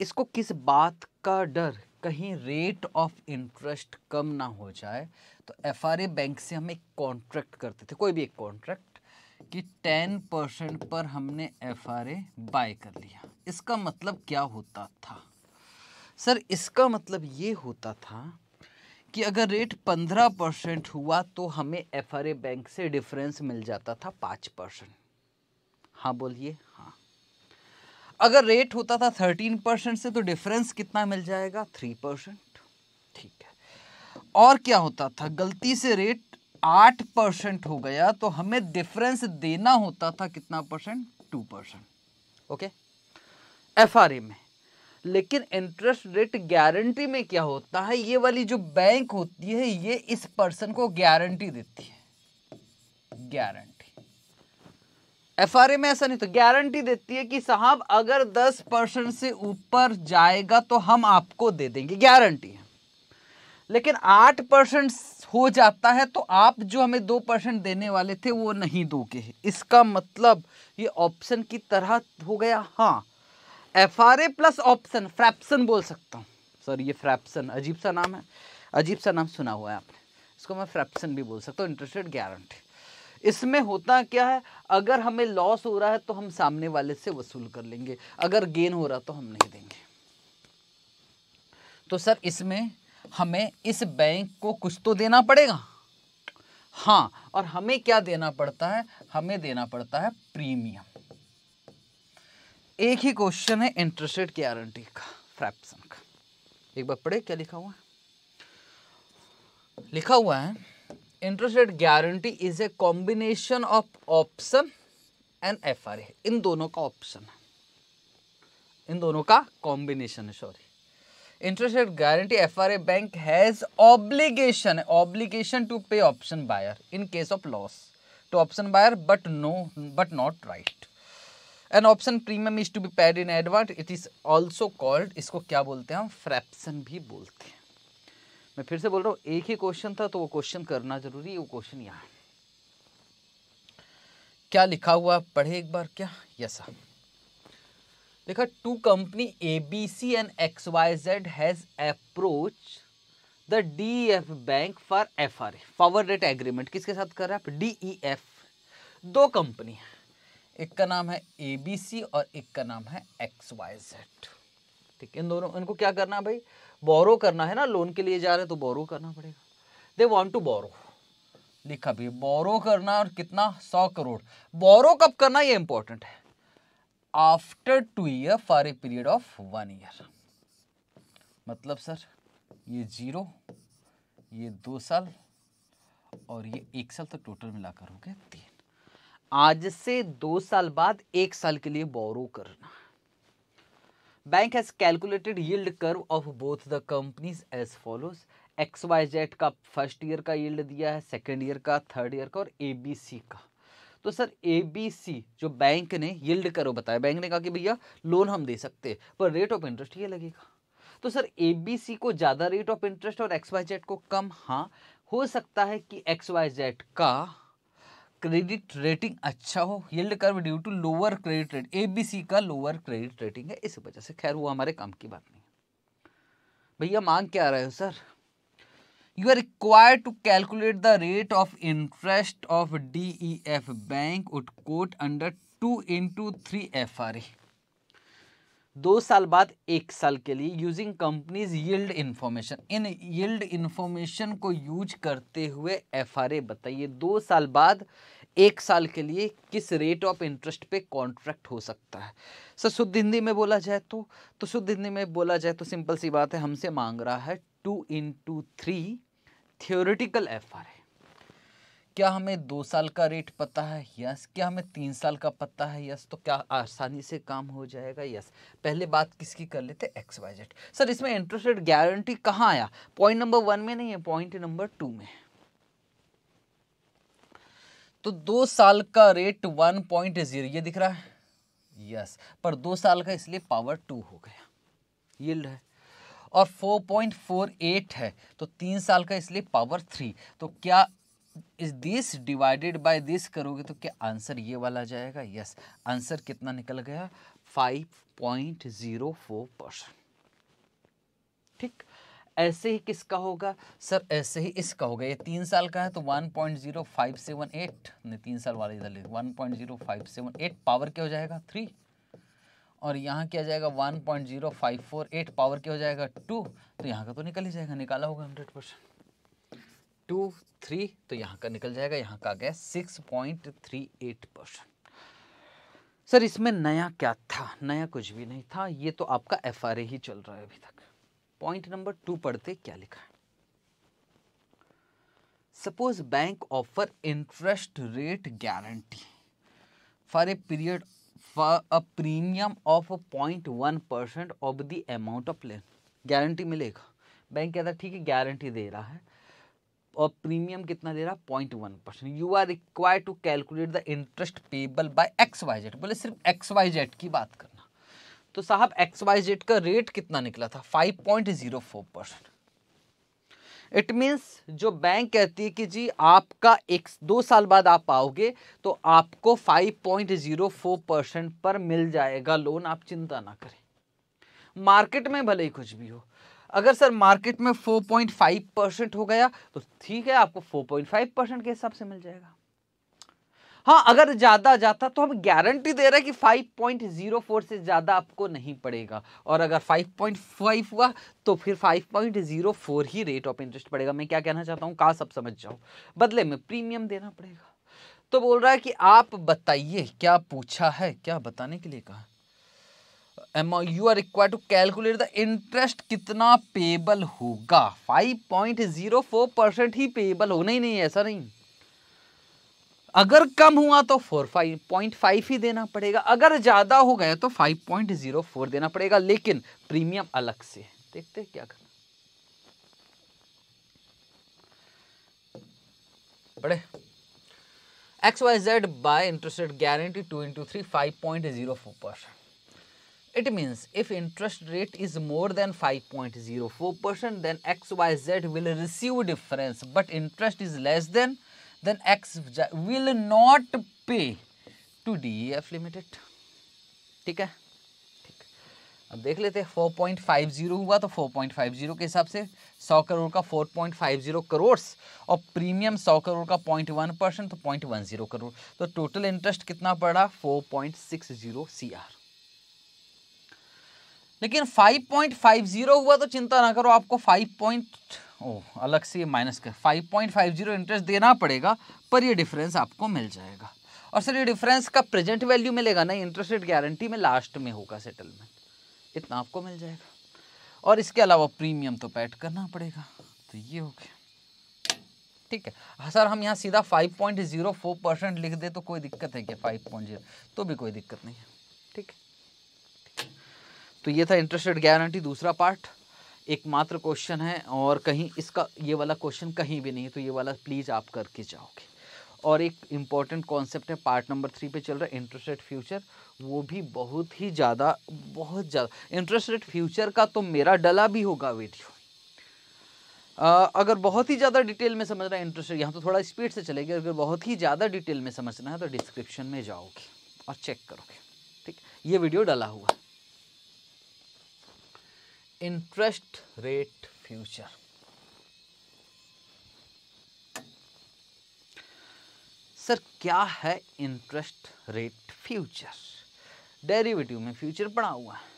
इसको किस बात का डर कहीं रेट ऑफ इंटरेस्ट कम ना हो जाए तो एफ बैंक से हम एक कॉन्ट्रैक्ट करते थे कोई भी एक कॉन्ट्रैक्ट कि टेन परसेंट पर हमने एफ आर बाय कर लिया इसका मतलब क्या होता था सर इसका मतलब ये होता था कि अगर रेट पंद्रह परसेंट हुआ तो हमें एफ बैंक से डिफरेंस मिल जाता था पाँच परसेंट हाँ बोलिए अगर रेट होता था थर्टीन परसेंट से तो डिफरेंस कितना मिल जाएगा थ्री परसेंट ठीक है और क्या होता था गलती से रेट आठ परसेंट हो गया तो हमें डिफरेंस देना होता था कितना percent two percent okay F में लेकिन इंटरेस्ट रेट गारंटी में क्या होता है ये वाली जो बैंक होती है ये इस पर्सन को गारंटी देती है गारंटी एफ में ऐसा नहीं तो गारंटी देती है कि साहब अगर 10 परसेंट से ऊपर जाएगा तो हम आपको दे देंगे गारंटी है लेकिन 8 परसेंट हो जाता है तो आप जो हमें 2 परसेंट देने वाले थे वो नहीं दोगे इसका मतलब ये ऑप्शन की तरह हो गया हाँ एफ प्लस ऑप्शन फ्रैप्सन बोल सकता हूँ सर ये फ्रैप्सन अजीब सा नाम है अजीब सा नाम सुना हुआ है आपने इसको मैं फ्रैप्सन भी बोल सकता हूँ इंटरेस्टेड गारंटी इसमें होता क्या है अगर हमें लॉस हो रहा है तो हम सामने वाले से वसूल कर लेंगे अगर गेन हो रहा तो हम नहीं देंगे तो सर इसमें हमें इस बैंक को कुछ तो देना पड़ेगा हाँ और हमें क्या देना पड़ता है हमें देना पड़ता है प्रीमियम एक ही क्वेश्चन है इंटरेस्ट रेट गारंटी का फ्रैप्सन का एक बार पढ़े क्या लिखा हुआ है लिखा हुआ है interest rate guarantee is a combination of option and F R इन दोनों का ऑप्शन है इन दोनों का कॉम्बिनेशन है sorry interest rate guarantee F R A bank has obligation obligation to pay option buyer in case of loss to option buyer but no but not right an option premium is to be paid in advance it is also called इसको क्या बोलते हैं हम फ्रैप्सन भी बोलते हैं मैं फिर से बोल रहा हूँ एक ही क्वेश्चन था तो वो क्वेश्चन करना जरूरी है वो क्वेश्चन यहाँ है क्या लिखा हुआ पढ़े एक बार क्या यस देखा two company A B C and X Y Z has approach the D F bank for F R A forward rate agreement किसके साथ कर रहे हैं आप डी ई एफ दो कंपनी है एक का नाम है ए बी सी और एक का नाम है एक्स वाई जेड ठीक है इन दोनों इनको क्या करना है भाई बोरो करना है ना लोन के लिए जा रहे तो बोरो करना पड़ेगा दे वॉन्ट टू बोरो लिखा भी बोरो करना और कितना सौ करोड़ बोरो कब करना ये इंपॉर्टेंट है after two year for a period of one year मतलब सर ये जीरो ये दो साल और ये एक साल तो टोटल मिलाकर हो गया तीन आज से दो साल बाद एक साल के लिए बोरो करना bank has calculated yield curve of both the companies as follows X Y Z का फर्स्ट ईयर का यील्ड दिया है सेकेंड ईयर का थर्ड ईयर का और ए बी सी का तो सर ए बी सी जो बैंक ने यील्ड करो बताया बैंक ने कहा कि भैया लोन हम दे सकते पर रेट ऑफ इंटरेस्ट ये लगेगा तो सर ए बी सी को ज़्यादा रेट ऑफ इंटरेस्ट और एक्स वाई जेड को कम हाँ हो सकता है कि एक्स वाई जेड का क्रेडिट रेटिंग अच्छा हो yield curve due to lower credit rate ABC का लोअर क्रेडिट रेटिंग है इस वजह से खैर वो हमारे काम की बात नहीं भैया मांग क्या आ रहे हो sir you are require to calculate the rate of interest of D E F bank would quote under two into three F R A दो साल बाद एक साल के लिए using companies yield information in yield information को use करते हुए एफआरए बताइए दो साल बाद एक साल के लिए किस रेट ऑफ इंटरेस्ट पे कॉन्ट्रैक्ट हो सकता है सर शुद्ध हिंदी में बोला जाए तो तो शुद्ध हिंदी में बोला जाए तो सिंपल सी बात है हमसे मांग रहा है two into three theoretical F R A क्या हमें दो साल का रेट पता है यस क्या हमें तीन साल का पता है यस तो क्या आसानी से काम हो जाएगा यस पहले बात किसकी कर लेते एक्स वाई जेड सर इसमें इंटरेस्ट रेट गारंटी कहाँ आया पॉइंट नंबर वन में नहीं है पॉइंट नंबर टू में तो दो साल का रेट वन पॉइंट जीरो ये दिख रहा है यस पर दो साल का इसलिए पावर टू हो गया यील्ड है और 4.48 है तो तीन साल का इसलिए पावर थ्री तो क्या इस दिस डिवाइडेड बाय दिस करोगे तो क्या आंसर ये वाला जाएगा यस yes. आंसर कितना निकल गया five point zero four percent ठीक ऐसे ही किसका होगा सर ऐसे ही इसका होगा ये तीन साल का है तो 1.0578 नहीं तीन साल वाला इधर ले 1.0578 पावर क्या हो जाएगा थ्री और यहाँ क्या जाएगा 1.0548 पावर क्या हो जाएगा टू तो यहाँ का तो निकल ही जाएगा निकाला होगा हंड्रेड परसेंट टू थ्री तो यहाँ का निकल जाएगा यहाँ का आ गया six point three eight percent sir इसमें नया क्या था नया कुछ भी नहीं था ये तो आपका एफ ही चल रहा है अभी तक पॉइंट नंबर टू पढ़ते क्या लिखा है suppose bank offer interest rate guarantee for a period for a premium of point one percent of the amount of loan guarantee मिलेगा बैंक कहता है ठीक है गारंटी दे रहा है और प्रीमियम कितना दे रहा है point one percent you are require to calculate the interest payable by X Y Z बोले सिर्फ एक्स वाई जेड की बात करना तो साहब एक्स वाई जेड का रेट कितना निकला था five point zero four percent it means जो बैंक कहती है कि जी आपका एक दो साल बाद आप आओगे तो आपको 5.04 परसेंट पर मिल जाएगा लोन आप चिंता ना करें मार्केट में भले ही कुछ भी हो अगर सर मार्केट में 4.5 परसेंट हो गया तो ठीक है आपको 4.5 परसेंट के हिसाब से मिल जाएगा हाँ अगर ज़्यादा जाता तो हम गारंटी दे रहे हैं कि 5.04 से ज़्यादा आपको नहीं पड़ेगा और अगर 5.5 हुआ तो फिर 5.04 ही रेट ऑफ इंटरेस्ट पड़ेगा मैं क्या कहना चाहता हूँ कहा सब समझ जाओ बदले में प्रीमियम देना पड़ेगा तो बोल रहा है कि आप बताइए क्या पूछा है क्या बताने के लिए कहा you are require to calculate the interest कितना पेबल होगा 5.04 परसेंट ही पेबल होना ही नहीं है ऐसा नहीं अगर कम हुआ तो फोर फाइव पॉइंट फाइव ही देना पड़ेगा अगर ज़्यादा हो गया तो फाइव पॉइंट ज़ीरो फोर देना पड़ेगा लेकिन प्रीमियम अलग से है देखते हैं क्या करना पढ़े X Y Z buy interest guarantee two into three five point zero four percent It means if interest rate is more than 5.04% then XYZ will receive difference but interest is less than then X will not pay to DEF Limited. ठीक है ठीक अब देख लेते हैं 4.50 हुआ तो 4.50 के हिसाब से 100 करोड़ का 4.50 करोड़ और प्रीमियम 100 करोड़ का 0.1 परसेंट तो 0.10 करोड़ तो टोटल इंटरेस्ट कितना पड़ा 4.60 सीआर लेकिन 5.50 हुआ तो चिंता ना करो आपको 5. पॉइंट ओ अलग से ये माइनस कर 5.50 इंटरेस्ट देना पड़ेगा पर ये डिफरेंस आपको मिल जाएगा और सर ये डिफरेंस का प्रेजेंट वैल्यू मिलेगा ना इंटरेस्ट रेट गारंटी में लास्ट में होगा सेटलमेंट इतना आपको मिल जाएगा और इसके अलावा प्रीमियम तो पैड करना पड़ेगा तो ये हो गया ठीक है सर हाँ, हम यहाँ सीधा 5.04 परसेंट लिख दे तो कोई दिक्कत है क्या 5.0 तो भी कोई दिक्कत नहीं है तो ये था इंटरेस्ट गारंटी दूसरा पार्ट एकमात्र क्वेश्चन है और कहीं इसका ये वाला क्वेश्चन कहीं भी नहीं है तो ये वाला प्लीज़ आप करके जाओगे और एक इम्पॉर्टेंट कॉन्सेप्ट है पार्ट नंबर थ्री पे चल रहा है इंटरेस्ट रेट फ्यूचर वो भी बहुत ही ज़्यादा बहुत ज़्यादा इंटरेस्ट रेट फ्यूचर का तो मेरा डला भी होगा वीडियो अगर बहुत ही ज़्यादा डिटेल में समझना है इंटरेस्ट यहाँ तो थोड़ा स्पीड से चलेगी अगर बहुत ही ज़्यादा डिटेल में समझना है तो डिस्क्रिप्शन में जाओगे और चेक करोगे ठीक ये वीडियो डला हुआ इंटरेस्ट रेट फ्यूचर सर क्या है इंटरेस्ट रेट फ्यूचर डेरिवेटिव में फ्यूचर पड़ा हुआ है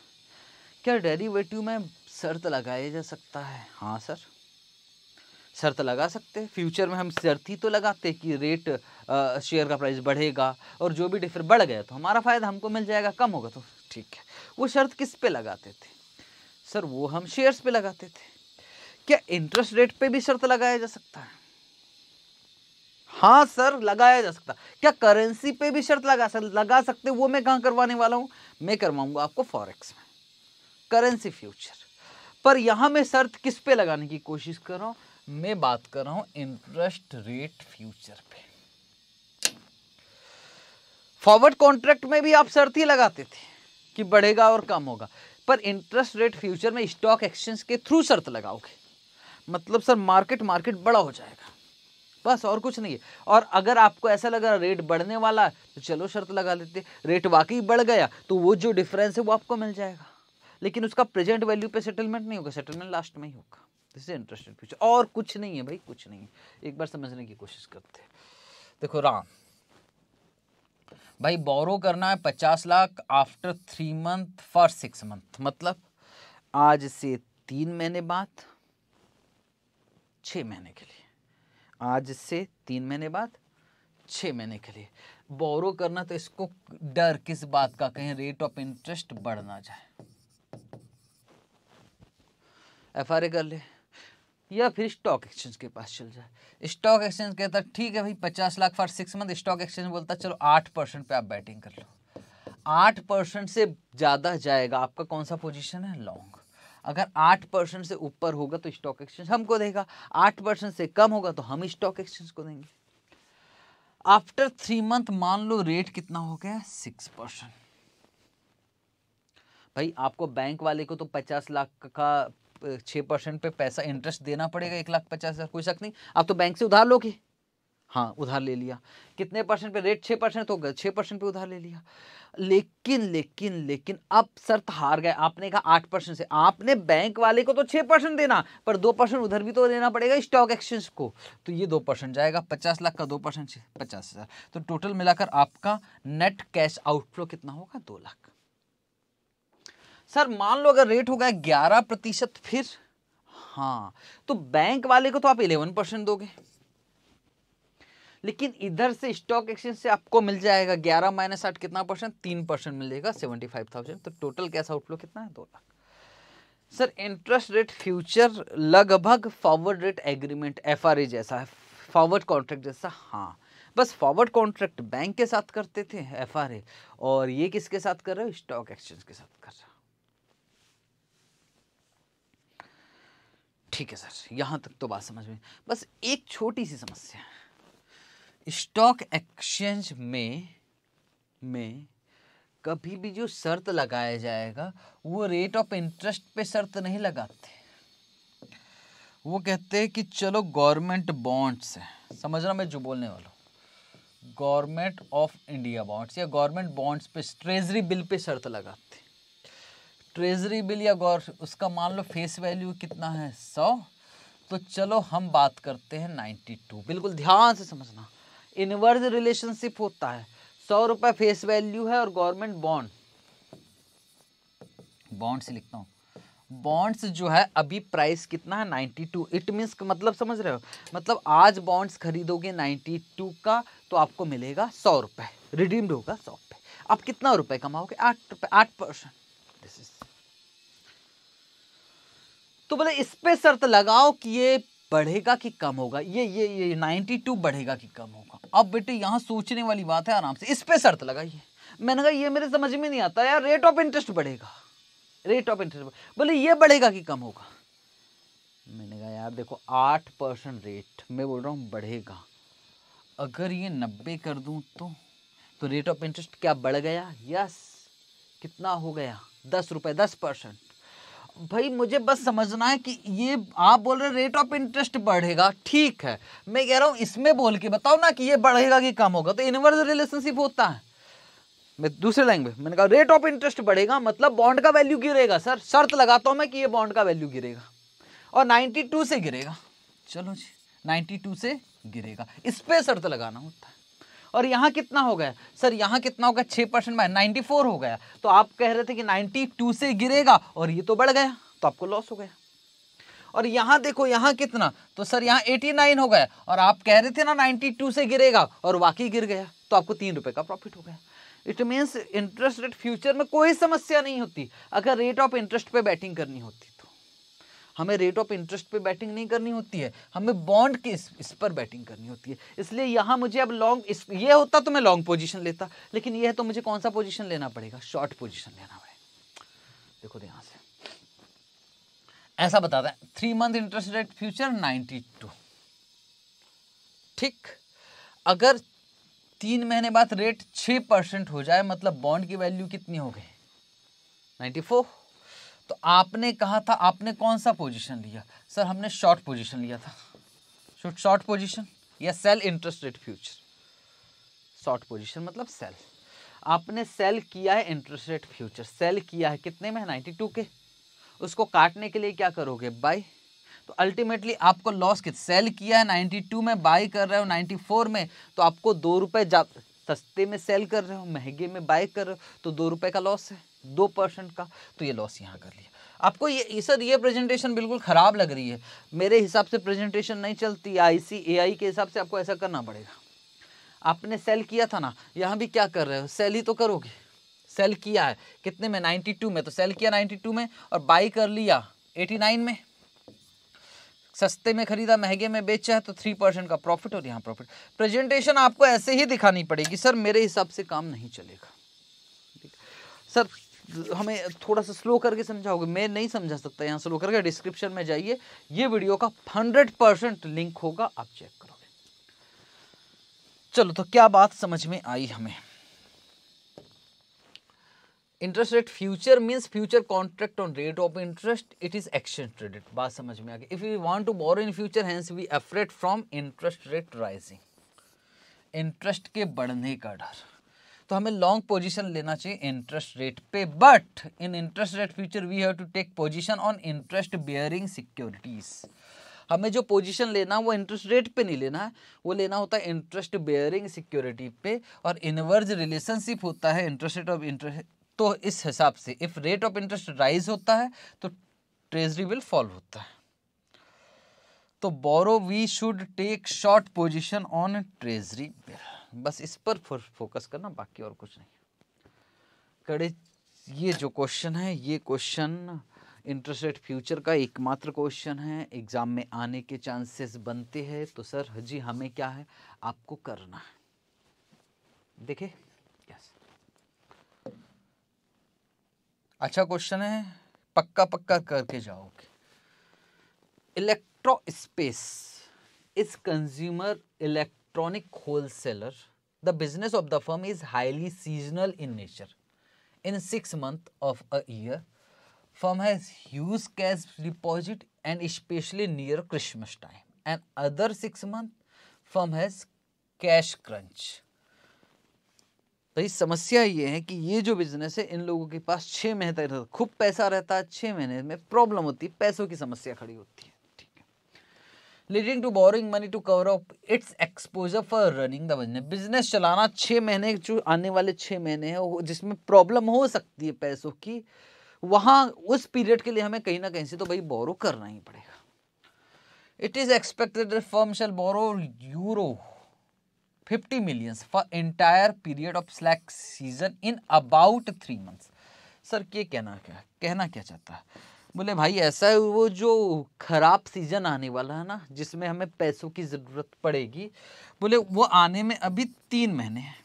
क्या डेरिवेटिव में शर्त लगाया जा सकता है हाँ सर शर्त लगा सकते हैं फ्यूचर में हम शर्त ही तो लगाते कि रेट शेयर का प्राइस बढ़ेगा और जो भी डिफर बढ़ गया तो हमारा फ़ायदा हमको मिल जाएगा कम होगा तो ठीक है वो शर्त किस पे लगाते थे सर वो हम शेयर्स पे लगाते थे क्या इंटरेस्ट रेट पे भी शर्त लगाया जा सकता है हाँ सर लगाया जा सकता क्या करेंसी पे भी शर्त लगा सर लगा सकते वो मैं कहाँ करवाने वाला हूँ मैं करवाऊंगा आपको फॉरेक्स में करेंसी फ्यूचर पर यहाँ मैं शर्त किस पे लगाने की कोशिश कर रहा हूँ मैं बात कर रहा हूँ इंटरेस्ट रेट फ्यूचर पे फॉरवर्ड कॉन्ट्रैक्ट में भी आप शर्त ही लगाते थे कि बढ़ेगा और कम होगा पर इंटरेस्ट रेट फ्यूचर में स्टॉक एक्सचेंज के थ्रू शर्त लगाओगे मतलब सर मार्केट मार्केट बड़ा हो जाएगा बस और कुछ नहीं है और अगर आपको ऐसा लग रहा रेट बढ़ने वाला है तो चलो शर्त लगा लेते रेट वाकई बढ़ गया तो वो जो डिफरेंस है वो आपको मिल जाएगा लेकिन उसका प्रेजेंट वैल्यू पे सेटलमेंट नहीं होगा सेटलमेंट लास्ट में ही होगा दिस इज इंटरेस्टेड फ्यूचर और कुछ नहीं है भाई कुछ नहीं है एक बार समझने की कोशिश करते हैं देखो राम भाई बोरो करना है पचास lakh after three month for six month मतलब आज से तीन महीने बाद छ महीने के लिए आज से तीन महीने बाद छ महीने के लिए बोरो करना तो इसको डर किस बात का कहीं रेट ऑफ इंटरेस्ट बढ़ ना जाए एफ कर ले या फिर स्टॉक एक्सचेंज के पास चल जाए स्टॉक एक्सचेंज कहता ठीक है भाई पचास lakh for six month stock exchange बोलता चलो आठ परसेंट पर आप बैटिंग कर लो आठ परसेंट से ज़्यादा जाएगा आपका कौन सा पोजीशन है लॉन्ग अगर आठ परसेंट से ऊपर होगा तो स्टॉक एक्सचेंज हमको देगा आठ परसेंट से कम होगा तो हम स्टॉक एक्सचेंज को देंगे आफ्टर थ्री मंथ मान लो रेट कितना हो गया सिक्स परसेंट भाई आपको बैंक वाले को तो पचास लाख का छः परसेंट पे पैसा इंटरेस्ट देना पड़ेगा एक लाख पचास हज़ार कोई शक नहीं आप तो बैंक से उधार लोगे हाँ उधार ले लिया कितने परसेंट पे रेट छः परसेंट तो छः परसेंट पे उधार ले लिया लेकिन लेकिन लेकिन अब शर्त हार गए आपने कहा आठ परसेंट से आपने बैंक वाले को तो छः परसेंट देना पर दो परसेंट उधर भी तो देना पड़ेगा स्टॉक एक्सचेंज को तो ये दो परसेंट जाएगा पचास लाख का दो परसेंट पचास हज़ार तो टोटल मिलाकर आपका नेट कैश आउटफ्लो कितना होगा दो लाख सर मान लो अगर रेट हो गया ग्यारह प्रतिशत फिर हाँ तो बैंक वाले को तो आप इलेवन परसेंट दोगे लेकिन इधर से स्टॉक एक्सचेंज से आपको मिल जाएगा ग्यारह माइनस आठ कितना परसेंट तीन परसेंट मिल जाएगा सेवेंटी फाइव थाउजेंड तो टोटल कैसा आउटफ्लो कितना है दो lakh sir interest rate future लगभग फॉरवर्ड रेट एग्रीमेंट एफ जैसा है फॉरवर्ड कॉन्ट्रैक्ट जैसा हाँ बस फॉरवर्ड कॉन्ट्रैक्ट बैंक के साथ करते थे एफ और ये किसके साथ कर रहे हो स्टॉक एक्सचेंज के साथ कर रहे हो ठीक है सर यहाँ तक तो बात समझ में बस एक छोटी सी समस्या स्टॉक एक्सचेंज में में कभी भी जो शर्त लगाया जाएगा वो रेट ऑफ इंटरेस्ट पे शर्त नहीं लगाते वो कहते हैं कि चलो गवर्नमेंट बॉन्ड्स है समझ रहा मैं जो बोलने वाला हूँ गवर्नमेंट ऑफ इंडिया बॉन्ड्स या गवर्नमेंट बॉन्ड्स पे ट्रेजरी बिल पे शर्त लगाते ट्रेजरी बिल या गौर उसका मान लो फेस वैल्यू कितना है सौ तो चलो हम बात करते हैं नाइन्टी टू बिल्कुल ध्यान से समझना इनवर्स रिलेशनशिप होता है सौ रुपये फेस वैल्यू है और गवर्नमेंट बॉन्ड बॉन्ड्स लिखता हूँ बॉन्ड्स जो है अभी प्राइस कितना है नाइन्टी टू इट मीन्स मतलब समझ रहे हो मतलब आज बॉन्ड्स खरीदोगे नाइन्टी टू का तो आपको मिलेगा सौ रुपये रिडीम्ड होगा सौ रुपये आप कितना रुपए कमाओगे आठ रुपये आठ परसेंट दिस इज तो बोले इस पर शर्त लगाओ कि ये बढ़ेगा कि कम होगा ये ये ये 92 बढ़ेगा कि कम होगा अब बेटे यहाँ सोचने वाली बात है आराम से इस पर शर्त लगाइए मैंने कहा ये मेरे समझ में नहीं आता यार रेट ऑफ इंटरेस्ट बढ़ेगा रेट ऑफ इंटरेस्ट बोले ये बढ़ेगा कि कम होगा मैंने कहा यार देखो आठ परसेंट रेट मैं बोल रहा हूँ बढ़ेगा अगर ये नब्बे कर दूँ तो तो रेट ऑफ इंटरेस्ट क्या बढ़ गया यस कितना हो गया दस रुपये दस परसेंट भाई मुझे बस समझना है कि ये आप बोल रहे रेट ऑफ इंटरेस्ट बढ़ेगा ठीक है मैं कह रहा हूँ इसमें बोल के बताओ ना कि ये बढ़ेगा कि कम होगा तो इनवर्स रिलेशनशिप होता है मैं दूसरे लैंग्वेज मैंने कहा रेट ऑफ इंटरेस्ट बढ़ेगा मतलब बॉन्ड का वैल्यू गिरेगा सर शर्त लगाता हूँ मैं कि ये बॉन्ड का वैल्यू गिरेगा और 92 से गिरेगा चलो जी 92 से गिरेगा इस पर शर्त लगाना होता है और यहाँ कितना हो गया सर यहाँ कितना हो गया छः परसेंट बाय नाइन्टी फोर हो गया तो आप कह रहे थे कि नाइन्टी टू से गिरेगा और ये तो बढ़ गया तो आपको लॉस हो गया और यहाँ देखो यहाँ कितना तो सर यहाँ एटी नाइन हो गया और आप कह रहे थे ना नाइन्टी टू से गिरेगा और वाकई गिर गया तो आपको तीन रुपये का प्रॉफिट हो गया it means interest rate future में कोई समस्या नहीं होती अगर रेट ऑफ इंटरेस्ट पर बैटिंग करनी होती हमें रेट ऑफ इंटरेस्ट पे बैटिंग नहीं करनी होती है हमें बॉन्ड के इस, इस पर बैटिंग करनी होती है इसलिए यहाँ मुझे अब लॉन्ग ये होता तो मैं लॉन्ग पोजिशन लेता लेकिन ये है तो मुझे कौन सा पोजिशन लेना पड़ेगा शॉर्ट पोजिशन लेना पड़ेगा देखो तो यहाँ से ऐसा बताता है three month interest rate future ninety two ठीक अगर तीन महीने बाद रेट छः परसेंट हो जाए मतलब बॉन्ड की वैल्यू कितनी हो गई नाइन्टी फोर तो आपने कहा था आपने कौन सा पोजीशन लिया सर हमने शॉर्ट पोजीशन लिया था शॉर्ट शॉर्ट पोजीशन या sell interest rate future short position मतलब सेल आपने सेल किया है इंटरेस्ट रेट फ्यूचर सेल किया है कितने में नाइन्टी टू के उसको काटने के लिए क्या करोगे बाई तो अल्टीमेटली आपको लॉस कित सेल किया है नाइन्टी टू में बाई कर रहे हो नाइन्टी फोर में तो आपको दो रुपये सस्ते में सेल कर रहे हो महंगे में बाई कर रहे हो तो दो रुपये का लॉस है दो परसेंट का तो ये लॉस यहाँ कर लिया आपको ये सर ये प्रेजेंटेशन बिल्कुल ख़राब लग रही है मेरे हिसाब से प्रेजेंटेशन नहीं चलती आई सी ए आई के हिसाब से आपको ऐसा करना पड़ेगा आपने सेल किया था ना यहाँ भी क्या कर रहे हो सेल ही तो करोगे सेल किया है कितने में 92 में तो सेल किया 92 में और बाई कर लिया 89 में सस्ते में खरीदा महंगे में बेचा है तो थ्री परसेंट का प्रॉफिट और यहाँ प्रॉफिट प्रेजेंटेशन आपको ऐसे ही दिखानी पड़ेगी सर मेरे हिसाब से काम नहीं चलेगा सर हमें थोड़ा सा स्लो करके समझाओगे मैं नहीं समझा सकता यहाँ स्लो करके डिस्क्रिप्शन में जाइए ये वीडियो का हंड्रेड परसेंट लिंक होगा आप चेक करोगे चलो तो क्या बात समझ में आई हमें interest rate future means future contract on rate of interest it is exchange traded बात समझ में आ गई if you want to borrow in future hence we afraid from interest rate rising interest के बढ़ने का डर तो हमें लॉन्ग पोजीशन लेना चाहिए इंटरेस्ट रेट पे but in interest rate future we have to take position on interest bearing securities हमें जो पोजीशन लेना वो इंटरेस्ट रेट पे नहीं लेना है वो लेना होता है इंटरेस्ट बेयरिंग सिक्योरिटी पे और इनवर्ज रिलेशनशिप होता है इंटरेस्ट रेट ऑफ इंटरेस्ट तो इस हिसाब से if rate of interest rise होता है तो ट्रेजरी बिल फॉल होता है तो borrow we should take short position on treasury bill बस इस पर फोकस करना बाकी और कुछ नहीं कड़े ये जो क्वेश्चन है ये क्वेश्चन इंटरेस्ट फ्यूचर का एकमात्र क्वेश्चन है एग्ज़ाम में आने के चांसेस बनते हैं तो सर हजी हमें क्या है आपको करना है देखे यस अच्छा क्वेश्चन है पक्का पक्का करके जाओगे electro space is consumer electro electronic seller the business of the firm is highly seasonal in nature in six month of a year firm has huge cash deposit and specially near Christmas time and other six month firm has cash crunch भाई समस्या ये है कि ये जो business है इन लोगों के पास छः महीने तक खूब पैसा रहता है छः महीने में प्रॉब्लम होती है पैसों की समस्या खड़ी होती है leading to borrowing money to cover up its exposure for running the business business चलाना छः महीने जो आने वाले छः महीने हैं जिसमें प्रॉब्लम हो सकती है पैसों की वहाँ उस पीरियड के लिए हमें कहीं ना कहीं से तो भाई बोरो करना ही पड़ेगा it is expected firm shall borrow euro fifty millions for entire period of slack season in about three months sir ये कहना क्या कहना क्या चाहता है बोले भाई ऐसा है वो जो खराब सीजन आने वाला है ना जिसमें हमें पैसों की ज़रूरत पड़ेगी बोले वो आने में अभी तीन महीने हैं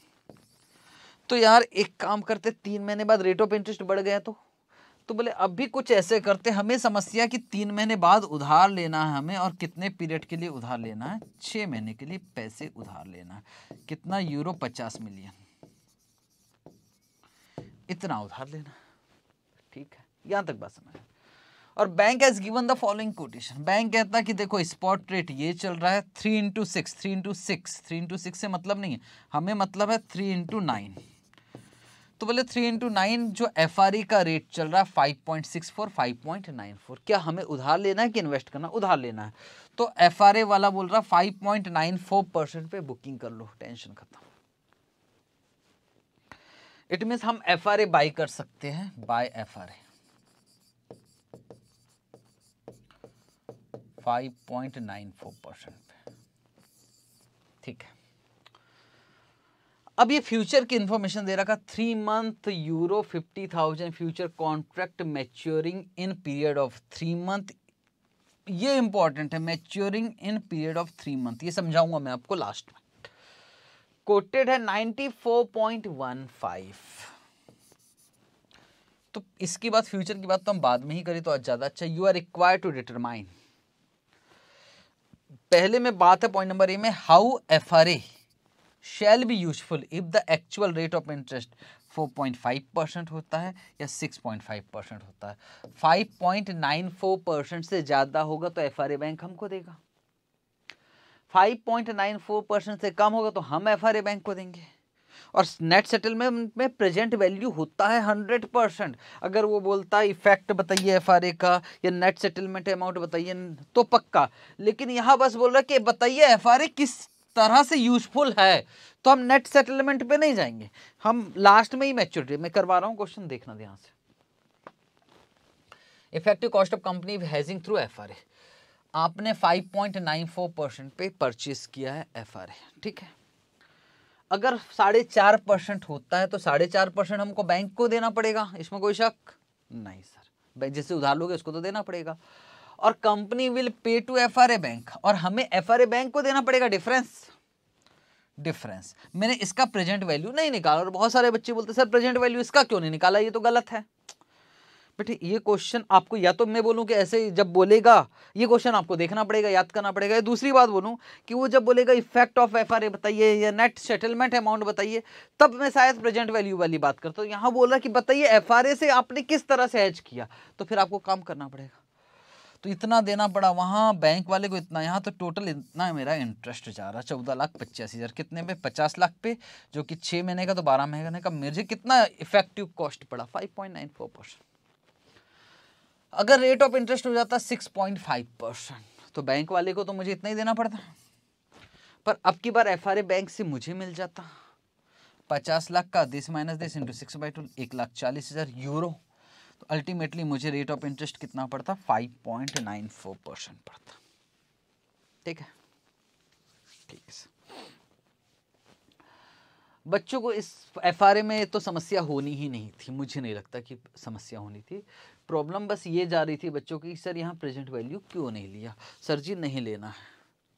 तो यार एक काम करते तीन महीने बाद रेट ऑफ इंटरेस्ट बढ़ गया तो तो बोले अभी कुछ ऐसे करते हमें समस्या कि तीन महीने बाद उधार लेना है हमें और कितने पीरियड के लिए उधार लेना है छः महीने के लिए पैसे उधार लेना है कितना यूरो पचास मिलियन इतना उधार लेना ठीक है यहाँ तक बात समझ और bank as given the following quotation bank कहता है कि देखो स्पॉट रेट ये चल रहा है three into six three into six three into six से मतलब नहीं है हमें मतलब है थ्री इंटू नाइन तो बोले थ्री इंटू नाइन जो एफ e का रेट चल रहा है five point six four five point nine four क्या हमें उधार लेना है कि इन्वेस्ट करना उधार लेना है तो एफ e वाला बोल रहा five point nine four percent पे बुकिंग कर लो टेंशन खत्म इट मीन्स हम एफ आर ए बाई कर सकते हैं buy F R A 5.94 percent पे ठीक है अब ये फ्यूचर की इंफॉर्मेशन दे रखा three month euro fifty thousand future contract maturing in period of three month ये इंपॉर्टेंट है maturing in period of three month ये समझाऊंगा मैं आपको लास्ट में कोटेड है 94.15 तो इसकी बात फ्यूचर की बात तो हम बाद में ही करें तो ज़्यादा अच्छा you are require to determine पहले में बात है पॉइंट नंबर ए में how F R A shall be useful if the actual rate of interest 4.5 percent होता है या 6.5 परसेंट होता है 5.94 परसेंट से ज़्यादा होगा तो एफ बैंक हमको देगा 5.94 परसेंट से कम होगा तो हम एफ आर ए बैंक को देंगे और नेट सेटलमेंट में प्रेजेंट वैल्यू होता है हंड्रेड परसेंट अगर वो बोलता है इफेक्ट बताइए एफ का या नेट सेटलमेंट अमाउंट बताइए तो पक्का लेकिन यहाँ बस बोल रहा है कि बताइए एफ किस तरह से यूजफुल है तो हम नेट सेटलमेंट पे नहीं जाएंगे हम लास्ट में ही मैच्योरिटी मैं करवा रहा हूँ क्वेश्चन देखना ध्यान से effective cost of company hedging through F आपने 5.94 परसेंट पे परचेस किया है एफ ठीक है अगर साढ़े चार परसेंट होता है तो साढ़े चार परसेंट हमको बैंक को देना पड़ेगा इसमें कोई शक नहीं सर जिससे उधार लोगे उसको तो देना पड़ेगा और company will pay to F R A bank और हमें एफ आर ए बैंक को देना पड़ेगा डिफरेंस डिफरेंस मैंने इसका प्रेजेंट वैल्यू नहीं निकाला और बहुत सारे बच्चे बोलते सर प्रेजेंट वैल्यू इसका क्यों नहीं निकाला ये तो गलत है बट ये क्वेश्चन आपको या तो मैं बोलूँ कि ऐसे जब बोलेगा ये क्वेश्चन आपको देखना पड़ेगा याद करना पड़ेगा या दूसरी बात बोलूँ कि वो जब बोलेगा effect of F R A बताइए या नेट सेटलमेंट अमाउंट बताइए तब मैं शायद प्रेजेंट वैल्यू वाली बात करता हूँ यहाँ बोल रहा कि बताइए एफ आर ए से आपने किस तरह से हैज किया तो फिर आपको काम करना पड़ेगा तो इतना देना पड़ा वहाँ बैंक वाले को इतना यहाँ तो टोटल इतना मेरा इंटरेस्ट जा रहा चौदह लाख पचास हज़ार कितने पे पचास लाख पे जो कि छः महीने का तो बारह महीने का मेरे कितना इफेक्टिव कॉस्ट पड़ा five point nine four percent अगर रेट ऑफ इंटरेस्ट हो जाता सिक्स पॉइंट फाइव परसेंट तो बैंक वाले को तो मुझे इतना ही देना पड़ता पर अब की बार एफ बैंक से मुझे मिल जाता पचास लाख का this minus this into six by two एक लाख चालीस हज़ार यूरो तो अल्टीमेटली मुझे रेट ऑफ इंटरेस्ट कितना पड़ता five point nine four percent पड़ता ठीक है ठीक है बच्चों को इस एफ में तो समस्या होनी ही नहीं थी मुझे नहीं लगता कि समस्या होनी थी प्रॉब्लम बस ये जा रही थी बच्चों की सर यहाँ प्रेजेंट वैल्यू क्यों नहीं लिया सर जी नहीं लेना है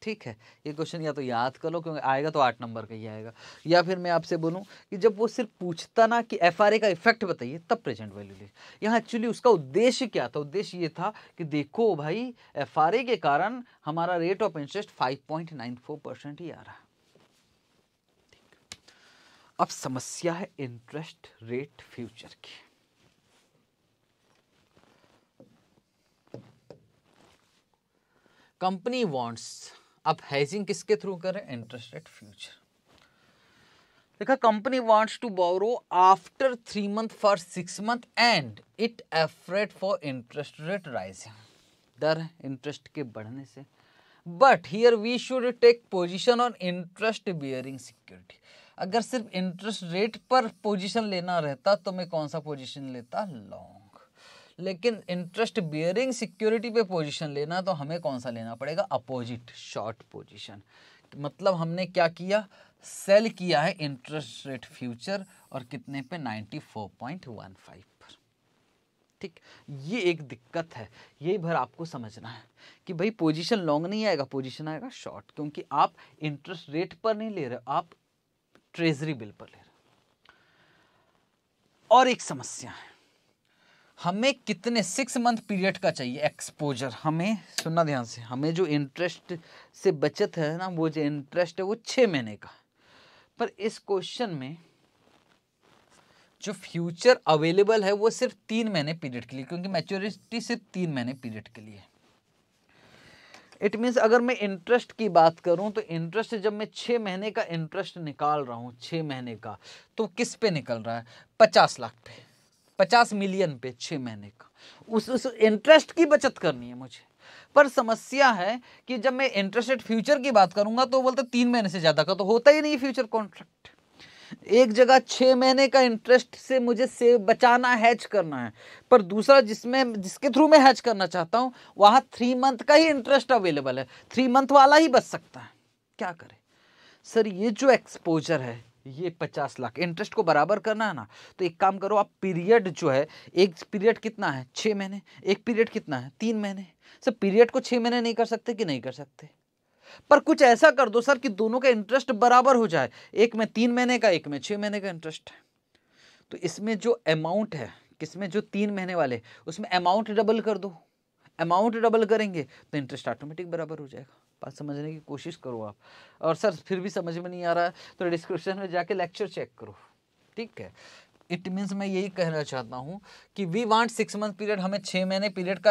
ठीक है ये क्वेश्चन या तो याद कर लो क्योंकि आएगा तो आठ नंबर का ही आएगा या फिर मैं आपसे बोलूं कि जब वो सिर्फ पूछता ना कि एफ का इफेक्ट बताइए तब प्रेजेंट वैल्यू ले यहाँ एक्चुअली उसका उद्देश्य क्या था उद्देश्य ये था कि देखो भाई एफ के कारण हमारा rate of interest five point nine four percent ही आ रहा है अब समस्या है इंटरेस्ट रेट फ्यूचर की कंपनी वांट्स अब हैजिंग किसके थ्रू करें इंटरेस्ट रेट फ्यूचर देखा company wants to borrow after three month for six month and it afraid for interest rate rise दर इंटरेस्ट के बढ़ने से but here we should take position on interest bearing security अगर सिर्फ interest rate पर position लेना रहता तो मैं कौन सा पोजिशन लेता लॉन्ग लेकिन इंटरेस्ट बियरिंग सिक्योरिटी पे पोजीशन लेना तो हमें कौन सा लेना पड़ेगा अपोजिट शॉर्ट पोजीशन मतलब हमने क्या किया सेल किया है इंटरेस्ट रेट फ्यूचर और कितने पे 94.15 पर ठीक ये एक दिक्कत है यही भर आपको समझना है कि भाई पोजीशन लॉन्ग नहीं आएगा पोजीशन आएगा शॉर्ट क्योंकि आप इंटरेस्ट रेट पर नहीं ले रहे आप ट्रेजरी बिल पर ले रहे और एक समस्या है हमें कितने सिक्स मंथ पीरियड का चाहिए एक्सपोजर हमें सुनना ध्यान से हमें जो इंटरेस्ट से बचत है ना वो जो इंटरेस्ट है वो छः महीने का पर इस क्वेश्चन में जो फ्यूचर अवेलेबल है वो सिर्फ तीन महीने पीरियड के लिए क्योंकि मैच्योरिटी सिर्फ तीन महीने पीरियड के लिए इट मीन्स अगर मैं इंटरेस्ट की बात करूं तो इंटरेस्ट जब मैं छः महीने का इंटरेस्ट निकाल रहा हूं छः महीने का तो किस पे निकल रहा है पचास लाख पे पचास मिलियन पे छः महीने का उस उस इंटरेस्ट की बचत करनी है मुझे पर समस्या है कि जब मैं इंटरेस्टेड फ्यूचर की बात करूंगा तो बोलते तीन महीने से ज़्यादा का तो होता ही नहीं फ्यूचर कॉन्ट्रैक्ट एक जगह छः महीने का इंटरेस्ट से मुझे सेव बचाना हैच करना है पर दूसरा जिसमें जिसके थ्रू मैं हैच करना चाहता हूँ वहाँ थ्री मंथ का ही इंटरेस्ट अवेलेबल है थ्री मंथ वाला ही बच सकता है क्या करें सर ये जो एक्सपोजर है ये पचास लाख इंटरेस्ट को बराबर करना है ना तो एक काम करो आप पीरियड जो है एक पीरियड कितना है छः महीने एक पीरियड कितना है तीन महीने सर पीरियड को छः महीने नहीं कर सकते कि नहीं कर सकते पर कुछ ऐसा कर दो सर कि दोनों का इंटरेस्ट बराबर हो जाए एक में तीन महीने का एक में छः महीने का इंटरेस्ट है तो इसमें जो अमाउंट है किसमें जो तीन महीने वाले उसमें अमाउंट डबल कर दो अमाउंट डबल करेंगे तो इंटरेस्ट ऑटोमेटिक बराबर हो जाएगा बात समझने की कोशिश करो आप और सर फिर भी समझ में नहीं आ रहा है तो डिस्क्रिप्शन में जाके लेक्चर चेक करो ठीक है इट मीन्स मैं यही कहना चाहता हूँ कि we want six month period हमें छः महीने पीरियड का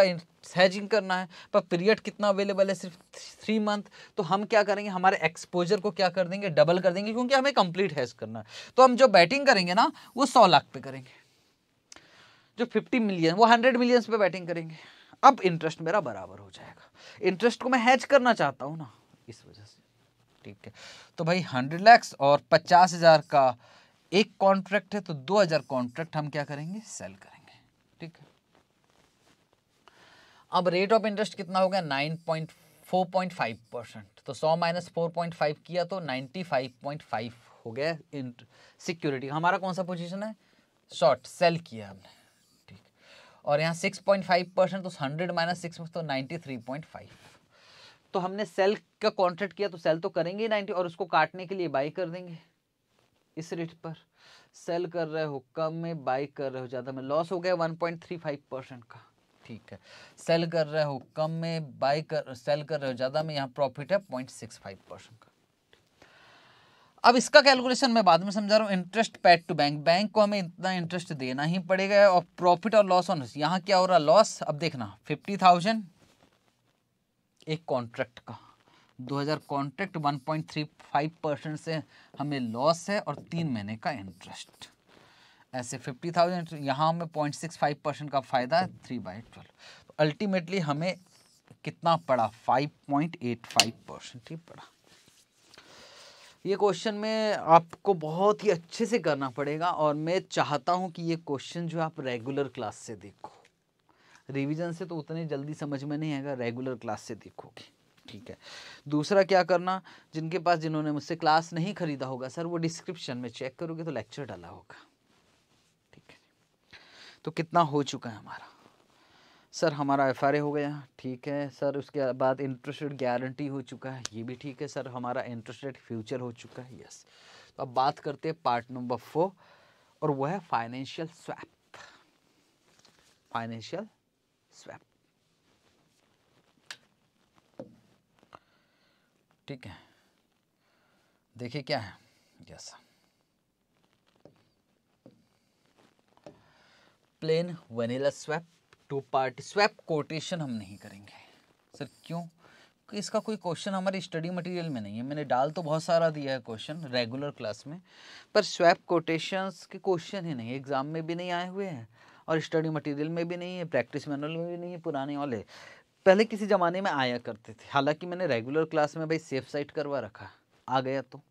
हैजिंग करना है पर पीरियड कितना अवेलेबल है सिर्फ थ्री मंथ तो हम क्या करेंगे हमारे एक्सपोजर को क्या कर देंगे डबल कर देंगे क्योंकि हमें कंप्लीट हैज करना है तो हम जो बैटिंग करेंगे ना वो सौ लाख पे करेंगे जो फिफ्टी मिलियन वो हंड्रेड मिलियंस पे बैटिंग करेंगे अब इंटरेस्ट मेरा बराबर हो जाएगा इंटरेस्ट को मैं हैच करना चाहता हूँ ना इस वजह से ठीक है तो भाई हंड्रेड लैक्स और पचास हज़ार का एक कॉन्ट्रैक्ट है तो दो हज़ार कॉन्ट्रैक्ट हम क्या करेंगे सेल करेंगे ठीक है अब रेट ऑफ इंटरेस्ट कितना हो गया nine point four point five percent तो सौ माइनस फोर पॉइंट फाइव किया तो नाइन्टी फाइव पॉइंट फाइव हो गया सिक्योरिटी हमारा कौन सा पोजिशन है शॉर्ट सेल किया हमने और यहाँ 6.5 परसेंट तो हंड्रेड माइनस सिक्स तो 93.5 तो हमने सेल का कॉन्ट्रैक्ट किया तो सेल तो करेंगे नाइन्टी और उसको काटने के लिए बाई कर देंगे इस रेट पर सेल कर रहे हो कम में बाई कर रहे हो ज़्यादा में लॉस हो गया 1.35 परसेंट का ठीक है सेल कर रहे हो कम में बाई कर सेल कर रहे हो ज़्यादा में यहाँ प्रॉफिट है पॉइंट परसेंट का अब इसका कैलकुलेशन मैं बाद में समझा रहा हूँ interest paid to bank bank को हमें इतना इंटरेस्ट देना ही पड़ेगा और प्रॉफिट और लॉस ऑन यहाँ क्या हो रहा लॉस अब देखना फिफ्टी थाउजेंड एक कॉन्ट्रैक्ट का 2000 कॉन्ट्रैक्ट 1.35 परसेंट से हमें लॉस है और तीन महीने का इंटरेस्ट ऐसे 50,000 थाउजेंड यहाँ हमें पॉइंट परसेंट का फ़ायदा है थ्री बाई ट्वेल्व अल्टीमेटली हमें कितना पड़ा 5.85 परसेंट ही पड़ा ये क्वेश्चन में आपको बहुत ही अच्छे से करना पड़ेगा और मैं चाहता हूँ कि ये क्वेश्चन जो आप रेगुलर क्लास से देखो रिवीजन से तो उतने जल्दी समझ में नहीं आएगा रेगुलर क्लास से देखोगे ठीक है दूसरा क्या करना जिनके पास जिन्होंने मुझसे क्लास नहीं खरीदा होगा सर वो डिस्क्रिप्शन में चेक करोगे तो लेक्चर डाला होगा ठीक है तो कितना हो चुका है हमारा सर हमारा एफ हो गया ठीक है सर उसके बाद इंटरेस्ट रेट गारंटी हो चुका है ये भी ठीक है सर हमारा इंटरेस्ट रेट फ्यूचर हो चुका है यस तो अब बात करते हैं पार्ट नंबर फोर और वह है फाइनेंशियल स्वैप फाइनेंशियल स्वैप ठीक है देखिए क्या है yes plain vanilla swap two party swap quotation हम नहीं करेंगे सर क्यों कि इसका कोई क्वेश्चन हमारे स्टडी मटेरियल में नहीं है मैंने डाल तो बहुत सारा दिया है क्वेश्चन रेगुलर क्लास में पर स्वैप कोटेशंस के क्वेश्चन ही नहीं एग्ज़ाम में भी नहीं आए हुए हैं और स्टडी मटेरियल में भी नहीं है प्रैक्टिस मैनुअल में भी नहीं है पुराने वाले पहले किसी ज़माने में आया करते थे हालांकि मैंने रेगुलर क्लास में भाई सेफ साइड करवा रखा आ गया तो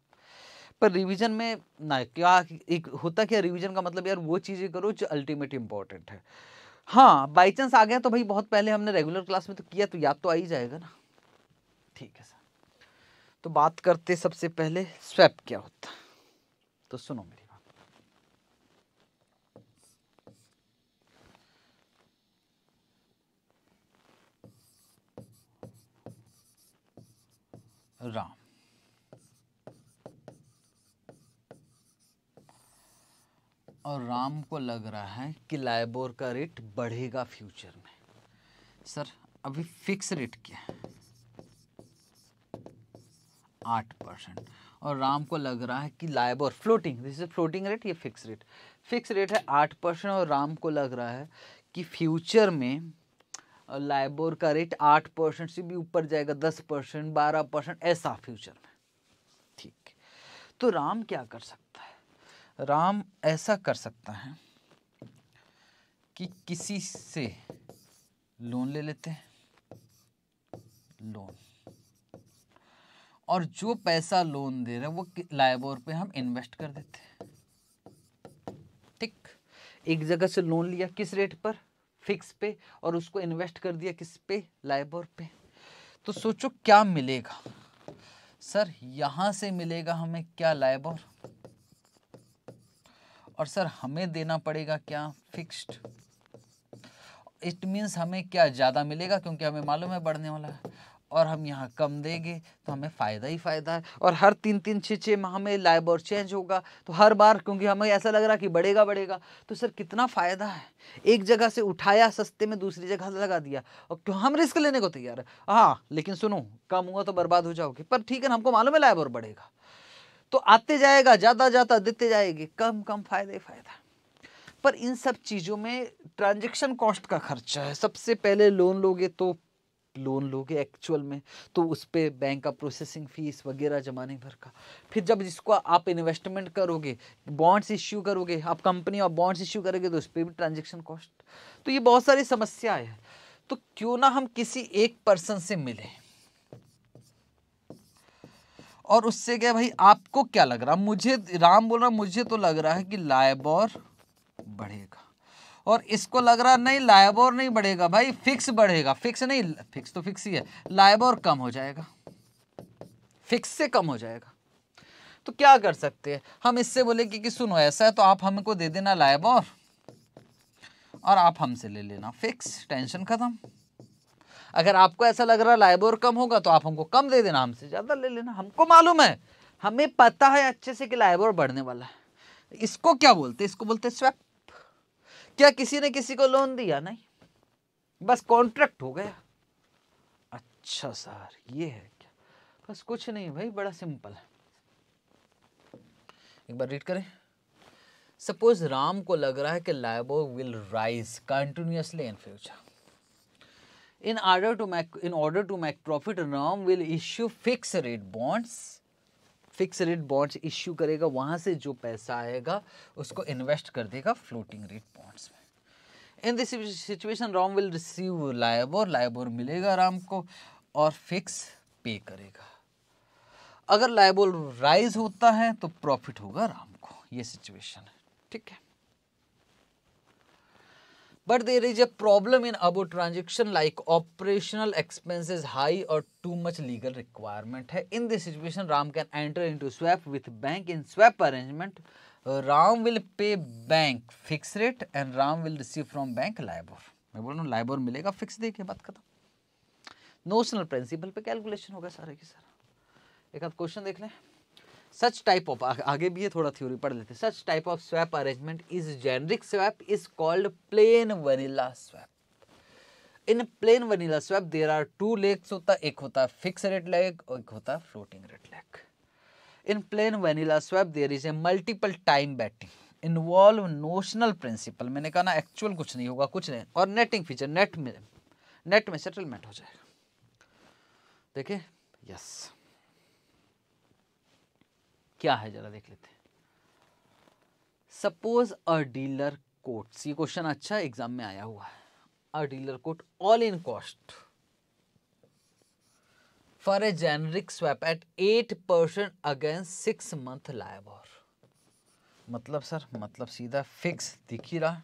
पर रिवीजन में ना क्या एक होता क्या रिवीजन का मतलब यार वो चीज़ें करो जो अल्टीमेट इम्पॉर्टेंट है हाँ बाई चांस आ गया तो भाई बहुत पहले हमने रेगुलर क्लास में तो किया तो याद तो आ ही जाएगा ना ठीक है सर तो बात करते सबसे पहले स्वैप क्या होता तो सुनो मेरी बात राम और राम को लग रहा है कि लाइबोर का रेट बढ़ेगा फ्यूचर में सर अभी फिक्स रेट क्या है आठ परसेंट और राम को लग रहा है कि LIBOR floating this is floating rate ये फिक्स रेट फिक्स रेट है आठ परसेंट और राम को लग रहा है कि फ्यूचर में लाइबोर का रेट आठ परसेंट से भी ऊपर जाएगा दस परसेंट बारह परसेंट ऐसा फ्यूचर में ठीक तो राम क्या कर सकता है राम ऐसा कर सकता है कि किसी से लोन ले लेते हैं लोन और जो पैसा लोन दे रहे हैं वो लाइबोर पे हम इन्वेस्ट कर देते हैं ठीक एक जगह से लोन लिया किस रेट पर फिक्स पे और उसको इन्वेस्ट कर दिया किस पे लाइबोर पे तो सोचो क्या मिलेगा सर यहां से मिलेगा हमें क्या लाइबोर और सर हमें देना पड़ेगा क्या फिक्स्ड इट मीन्स हमें क्या ज़्यादा मिलेगा क्योंकि हमें मालूम है बढ़ने वाला है और हम यहाँ कम देंगे तो हमें फ़ायदा ही फ़ायदा है और हर तीन तीन छः छः माह में लाइबर चेंज होगा तो हर बार क्योंकि हमें ऐसा लग रहा कि बढ़ेगा बढ़ेगा तो सर कितना फ़ायदा है एक जगह से उठाया सस्ते में दूसरी जगह लगा दिया और क्यों हम रिस्क लेने को तैयार है हाँ लेकिन सुनो कम हुआ तो बर्बाद हो जाओगे पर ठीक है हमको मालूम है लाइबर बढ़ेगा तो आते जाएगा ज़्यादा ज़्यादा देते जाएगी कम कम फायदा ही फायदा पर इन सब चीज़ों में ट्रांजेक्शन कॉस्ट का खर्चा है सबसे पहले लोन लोगे तो लोन लोगे एक्चुअल में तो उस पर बैंक का प्रोसेसिंग फीस वगैरह जमाने भर का फिर जब जिसको आप इन्वेस्टमेंट करोगे बॉन्ड्स इश्यू करोगे आप कंपनी और बॉन्ड्स इश्यू करोगे तो उस पर भी ट्रांजेक्शन कॉस्ट तो ये बहुत सारी समस्याएं हैं तो क्यों ना हम किसी एक पर्सन से मिलें और उससे क्या भाई आपको क्या लग रहा मुझे राम बोल रहा मुझे तो लग रहा है कि लाइबोर बढ़ेगा और इसको लग रहा नहीं लाइबोर नहीं बढ़ेगा भाई फिक्स बढ़ेगा फिक्स नहीं फिक्स तो फिक्स ही है लाइबोर कम हो जाएगा फिक्स से कम हो जाएगा तो क्या कर सकते हैं हम इससे बोले कि, कि सुनो ऐसा है तो आप हमको दे देना लाइबोर और आप हमसे ले लेना फिक्स टेंशन खत्म अगर आपको ऐसा लग रहा है लाइबोर कम होगा तो आप हमको कम दे देना हमसे ज़्यादा ले लेना हमको मालूम है हमें पता है अच्छे से कि लाइबोर बढ़ने वाला है इसको क्या बोलते इसको बोलते स्वैप क्या किसी ने किसी को लोन दिया नहीं बस कॉन्ट्रैक्ट हो गया अच्छा सर ये है क्या बस कुछ नहीं भाई बड़ा सिंपल है एक बार रीड करें सपोज राम को लग रहा है कि LIBOR will rise continuously in future in order to make in order to make profit नाम will issue fixed rate bonds fix rate bonds issue करेगा वहाँ से जो पैसा आएगा उसको इन्वेस्ट कर देगा फ्लोटिंग रेट बॉन्ड्स में in this situation Ram will receive LIBOR LIBOR मिलेगा राम को और फिक्स पे करेगा अगर लाइबोर राइज होता है तो प्रॉफिट होगा राम को ये सिचुएशन है ठीक है but there is a problem in about transaction like operational expenses high or too much legal requirement hai in this situation ram can enter into swap with bank in swap arrangement Ram will pay bank fix rate and Ram will receive from bank LIBOR मैं बोल रहा हूँ LIBOR मिलेगा fix दे के बात खत्म notional principal पे calculation होगा सारे की सारा एक आध क्वेश्चन देख लें such type of आगे भी ये थोड़ा थ्योरी पढ़ लेते हैं such type of swap arrangement is generic swap is called plain vanilla swap in plain vanilla swap there are two legs होता एक होता fixed rate leg और एक होता floating rate leg in plain vanilla swap there is a multiple time betting involve notional principal मैंने कहा ना actual कुछ नहीं होगा कुछ नहीं और नेटिंग फीचर नेट में नेट में सेटलमेंट हो जाएगा देखिए यस yes. क्या है जरा देख लेते हैं सपोज अ डीलर कोट ये क्वेश्चन अच्छा एग्जाम में आया हुआ है a dealer quote all in cost for a generic swap at eight percent against six month LIBOR मतलब सर मतलब सीधा फिक्स दिख ही रहा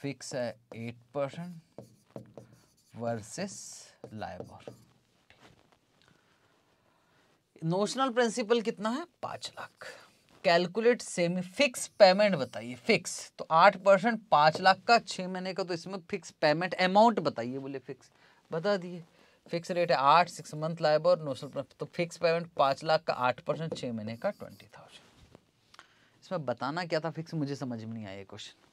फिक्स है eight percent versus LIBOR notional principal कितना है पांच lakh calculate semi fix payment बताइए फिक्स तो आठ परसेंट पांच लाख का छह महीने का तो इसमें फिक्स पेमेंट अमाउंट बताइए बोले फिक्स बता दिए फिक्स रेट है आठ सिक्स मंथ लाइब और नोशनल तो फिक्स पेमेंट पांच लाख का आठ परसेंट छह महीने का ट्वेंटी थाउजेंड इसमें बताना क्या था फिक्स मुझे समझ में नहीं आया question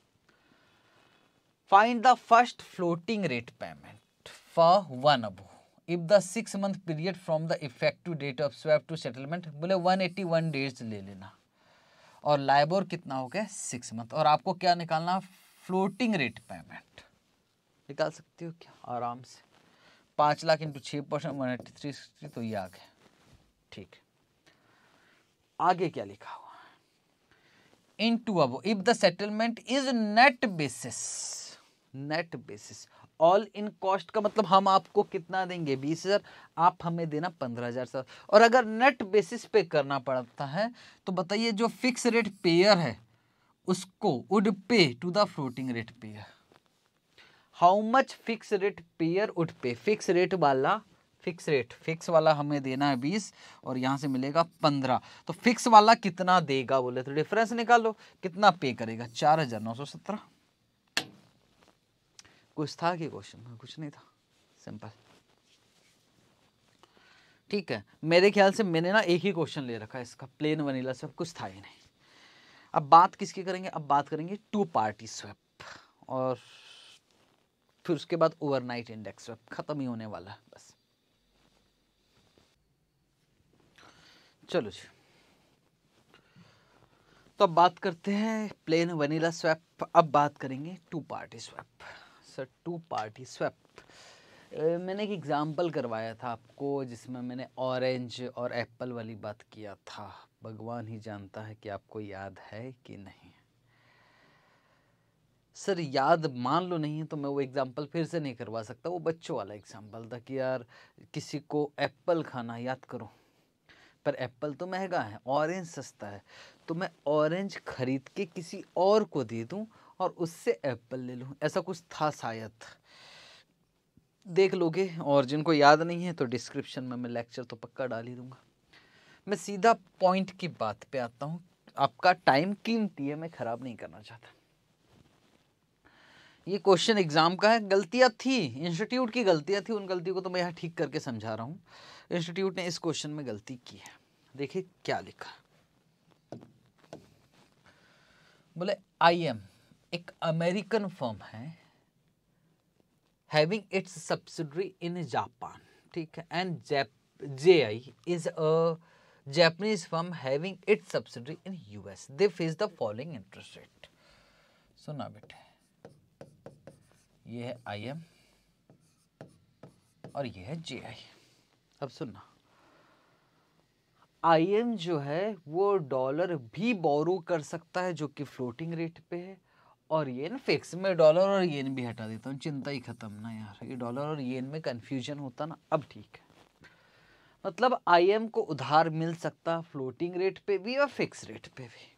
find the first floating rate payment for one above if the six month period from the effective date of swap to settlement बोले वन एट्टी वन डेज ले लेना और लाइबोर कितना हो गया सिक्स मंथ और आपको क्या निकालना फ्लोटिंग रेट पेमेंट निकाल सकते हो क्या आराम से पाँच लाख इंटू छः percent one eighty three sixty तो ये आ गया ठीक आगे क्या लिखा हुआ इन टू अब if the settlement is net basis net basis all in cost का मतलब हम आपको कितना देंगे बीस हज़ार आप हमें देना पंद्रह हज़ार सर और अगर नेट बेसिस पे करना पड़ता है तो बताइए जो फिक्स रेट पेयर है उसको would pay to the floating rate payer how much fix rate payer would pay fix rate वाला फिक्स रेट फिक्स वाला हमें देना है बीस और यहाँ से मिलेगा पंद्रह तो फिक्स वाला कितना देगा बोले तो डिफरेंस निकालो कितना पे करेगा चार हज़ार नौ सौ सत्रह कुछ था कि क्वेश्चन में कुछ नहीं था सिंपल ठीक है मेरे ख्याल से मैंने ना एक ही क्वेश्चन ले रखा है इसका प्लेन वनीला स्वेप कुछ था ही नहीं अब बात किसकी करेंगे अब बात करेंगे टू पार्टी स्वेप और फिर उसके बाद ओवरनाइट इंडेक्स स्वेप खत्म ही होने वाला है बस चलो जी तो अब बात करते हैं प्लेन वनीला स्वैप अब बात करेंगे two party swap its a two party swap मैंने एक एग्ज़ाम्पल करवाया था आपको जिसमें मैंने ऑरेंज और एप्पल वाली बात किया था भगवान ही जानता है कि आपको याद है कि नहीं सर याद मान लो नहीं तो मैं वो एग्ज़ाम्पल फिर से नहीं करवा सकता वो बच्चों वाला एग्ज़ाम्पल था कि यार किसी को एप्पल खाना याद करो पर एप्पल तो महंगा है ऑरेंज सस्ता है तो मैं ऑरेंज खरीद के किसी और को दे दूँ और उससे एप्पल ले लूँ ऐसा कुछ था शायद देख लोगे और जिनको याद नहीं है तो डिस्क्रिप्शन में मैं लेक्चर तो पक्का डाल ही दूंगा मैं सीधा पॉइंट की बात पे आता हूँ आपका टाइम कीमती है मैं ख़राब नहीं करना चाहता ये क्वेश्चन एग्ज़ाम का है गलतियाँ थी इंस्टीट्यूट की गलतियाँ थी उन गलतियों को तो मैं यहाँ ठीक करके समझा रहा हूँ इंस्टीट्यूट ने इस क्वेश्चन में गलती की है देखिए क्या लिखा बोले आई एम एक अमेरिकन फर्म है having its subsidiary in Japan ठीक है and Jap J I is a Japanese firm having its subsidiary in US they face the following interest rate सुना बेटे ये है आई एम और ये है जे आई अब सुनना आई एम जो है वो डॉलर भी बोरो कर सकता है जो कि फ्लोटिंग रेट पे है और येन फिक्स मैं डॉलर और येन भी हटा देता हूँ चिंता ही खत्म ना यार ये डॉलर और येन में कन्फ्यूजन होता ना अब ठीक है मतलब आईएम को उधार मिल सकता फ्लोटिंग रेट पे भी और फिक्स रेट पे भी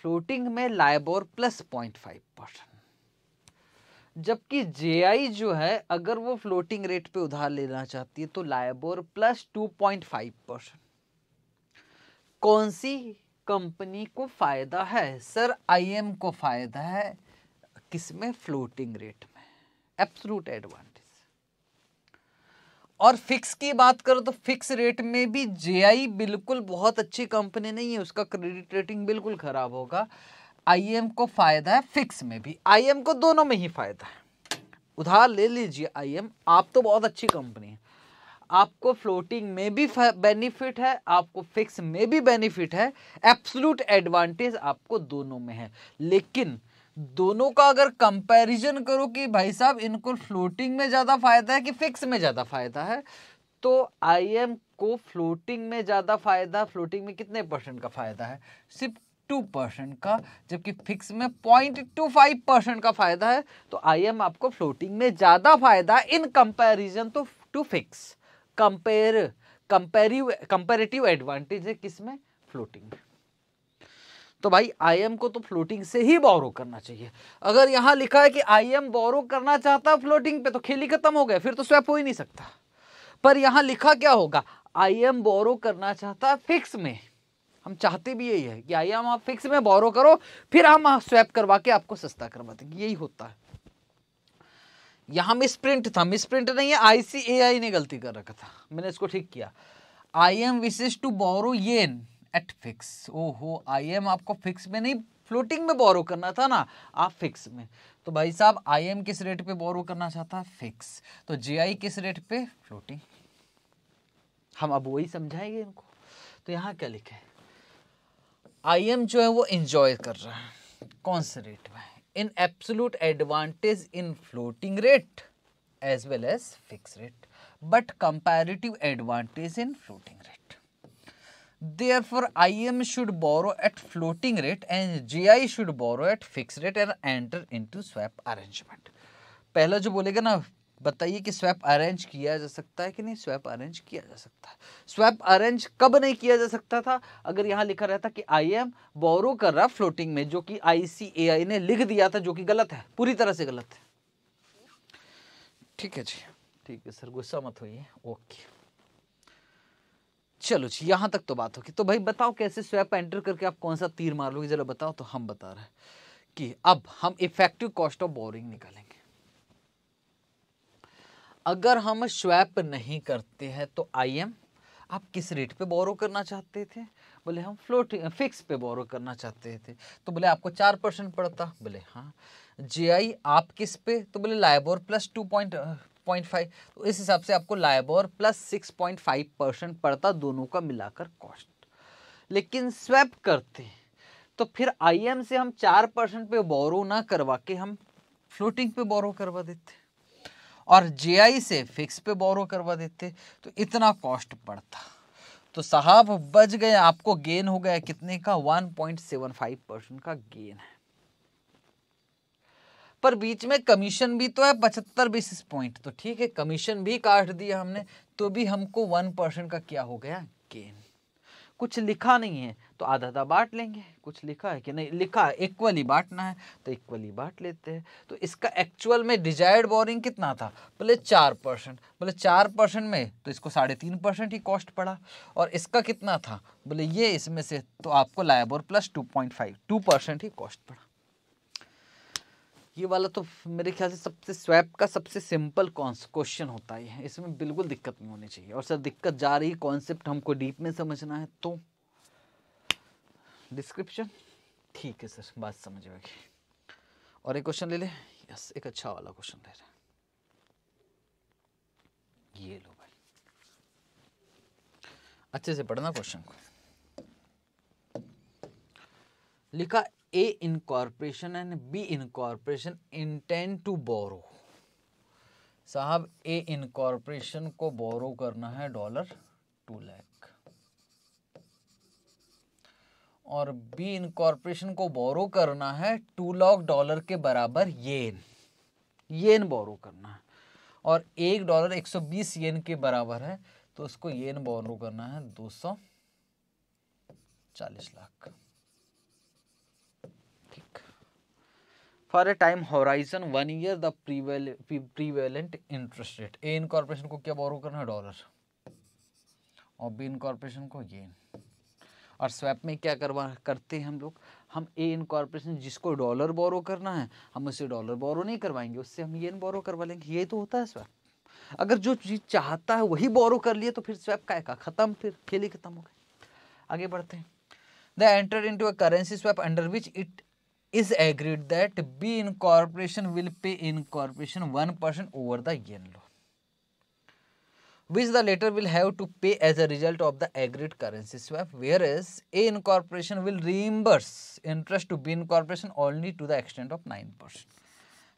फ्लोटिंग में LIBOR plus point five percent जबकि जे जो है अगर वो फ्लोटिंग रेट पे उधार लेना चाहती है तो LIBOR plus two point five percent कौन सी कंपनी को फ़ायदा है सर आईएम को फ़ायदा है किस में फ्लोटिंग रेट में एब्सलूट एडवांटेज और फिक्स की बात करो तो फिक्स रेट में भी जेआई बिल्कुल बहुत अच्छी कंपनी नहीं है उसका क्रेडिट रेटिंग बिल्कुल ख़राब होगा आईएम को फ़ायदा है फिक्स में भी आईएम को दोनों में ही फ़ायदा है उधार ले लीजिए आईएम आप तो बहुत अच्छी कंपनी है आपको फ्लोटिंग में भी बेनिफिट है आपको फिक्स में भी बेनिफिट है एब्सोलूट एडवांटेज आपको दोनों में है लेकिन दोनों का अगर कंपैरिजन करो कि भाई साहब इनको फ्लोटिंग में ज़्यादा फायदा है कि फिक्स में ज़्यादा फायदा है तो आईएम को फ्लोटिंग में ज़्यादा फायदा फ्लोटिंग में कितने परसेंट का फायदा है सिर्फ टू परसेंट का जबकि फिक्स में पॉइंट टू फाइव परसेंट का फायदा है तो आईएम आपको फ्लोटिंग में ज़्यादा फायदा इन कंपैरिजन तो टू फिक्स कंपेयर कंपेरिव कंपेरेटिव एडवांटेज है किसमें फ्लोटिंग में तो भाई आई एम को तो फ्लोटिंग से ही बोरो करना चाहिए अगर यहाँ लिखा है कि आई एम बोरो करना चाहता फ्लोटिंग पे तो खेली खत्म हो गया फिर तो स्वैप हो ही नहीं सकता पर यहाँ लिखा क्या होगा आई एम बोरो करना चाहता है फिक्स में हम चाहते भी यही है कि आई एम आप फिक्स में बोरो करो फिर हम स्वैप करवा के आपको सस्ता करवा देंगे यही होता है यहां यहाँ मिसप्रिंट था मिसप्रिंट नहीं है आईसीएआई ने गलती कर रखा था मैंने इसको ठीक किया I am wishes to borrow yen at fix ओ हो आई एम आपको फिक्स में नहीं फ्लोटिंग में बोरो करना था ना आप फिक्स में तो भाई साहब आई एम किस रेट पे बोरो करना चाहता फिक्स तो जे आई किस रेट पे फ्लोटिंग हम अब वही समझाएंगे इनको तो यहाँ क्या लिखे आई एम जो है वो इंजॉय कर रहा है कौन से रेट में in absolute advantage in floating rate as well as fixed rate, but comparative advantage in floating rate. Therefore, IM should borrow at floating rate and GI should borrow at fixed rate and enter into swap arrangement. पहला जो बोलेगा ना बताइए कि swap arrange किया जा सकता है कि नहीं स्वैप अरेंज किया जा सकता है स्वैप अरेंज कब नहीं किया जा सकता था अगर यहाँ लिखा रहता कि आई एम बोरो कर रहा फ्लोटिंग में जो कि आईसीएआई ने लिख दिया था जो कि गलत है पूरी तरह से गलत है ठीक है जी ठीक है सर गुस्सा मत होइए ओके चलो जी यहां तक तो बात होगी तो भाई बताओ कैसे स्वैप एंटर करके आप कौन सा तीर मार लोगे जरा बताओ तो हम बता रहे कि अब हम इफेक्टिव कॉस्ट ऑफ बोरिंग निकालेंगे अगर हम स्वैप नहीं करते हैं तो आई एम आप किस रेट पे बोरो करना चाहते थे बोले हम फ्लोटिंग फिक्स पे बोरो करना चाहते थे तो बोले आपको चार परसेंट पड़ता बोले हाँ जे आई आप किस पे तो बोले LIBOR plus two point point five तो इस हिसाब से आपको LIBOR plus six point five percent पड़ता दोनों का मिलाकर कॉस्ट लेकिन स्वैप करते तो फिर आई एम से हम चार परसेंट पे बोरो ना करवा के हम फ्लोटिंग पे बोरो करवा देते और जे से फिक्स पे बोरो करवा देते तो इतना कॉस्ट पड़ता तो साहब बच गए आपको गेन हो गया कितने का 1.75 परसेंट का गेन है पर बीच में कमीशन भी तो है पचहत्तर बेसिस पॉइंट तो ठीक है कमीशन भी काट दिया हमने तो भी हमको वन परसेंट का क्या हो गया गेन कुछ लिखा नहीं है तो आधा आधा बांट लेंगे कुछ लिखा है कि नहीं लिखा है इक्वली बांटना है तो इक्वली बांट लेते हैं तो इसका एक्चुअल में डिजायर्ड बोरिंग कितना था बोले चार परसेंट बोले चार परसेंट में तो इसको साढ़े तीन परसेंट ही कॉस्ट पड़ा और इसका कितना था बोले ये इसमें से तो आपको LIBOR plus two point five two percent ही कॉस्ट पड़ा ये वाला तो मेरे ख्याल से सबसे स्वैप का सबसे सिंपल क्वेश्चन होता है इसमें बिल्कुल दिक्कत नहीं होनी चाहिए और सर दिक्कत जा रही कॉन्सेप्ट हमको डीप में समझना है तो डिस्क्रिप्शन ठीक है सर बात समझ में और एक क्वेश्चन ले ले यस एक अच्छा वाला क्वेश्चन ले रहे ये लो भाई अच्छे से पढ़ना क्वेश्चन को लिखा A incorporation and B incorporation intend to borrow साहब ए इनकॉर्पोरेशन को बोरो करना है डॉलर टू लैख और बी इनकॉर्पोरेशन को बोरो करना है टू लॉक डॉलर के बराबर येन येन बोरो करना है और एक डॉलर एक 120 येन के बराबर है तो उसको येन बोरो करना है दो सौ चालीस lakh for a time horizon one year the prevalent interest rate a incorporation को क्या बोरो करना है डॉलर और बी इनकॉर्पोरेशन को ये और स्वैप में क्या करवा करते हैं हम लोग हम ए इनकॉर्पोरेशन जिसको डॉलर बोरो करना है हम उसे डॉलर बोरो नहीं करवाएंगे उससे हम येन बोरो करवा लेंगे ये तो होता है स्वैप अगर जो चीज़ चाहता है वही बोरो कर लिए तो फिर स्वैप का एक ख़त्म फिर खेली खत्म हो गए आगे बढ़ते हैं the enter into a currency swap under which it is agreed that B incorporation will pay incorporation 1% over the yen loan, which the latter will have to pay as a result of the agreed currency swap, whereas A incorporation will reimburse interest to B incorporation only to the extent of nine percent.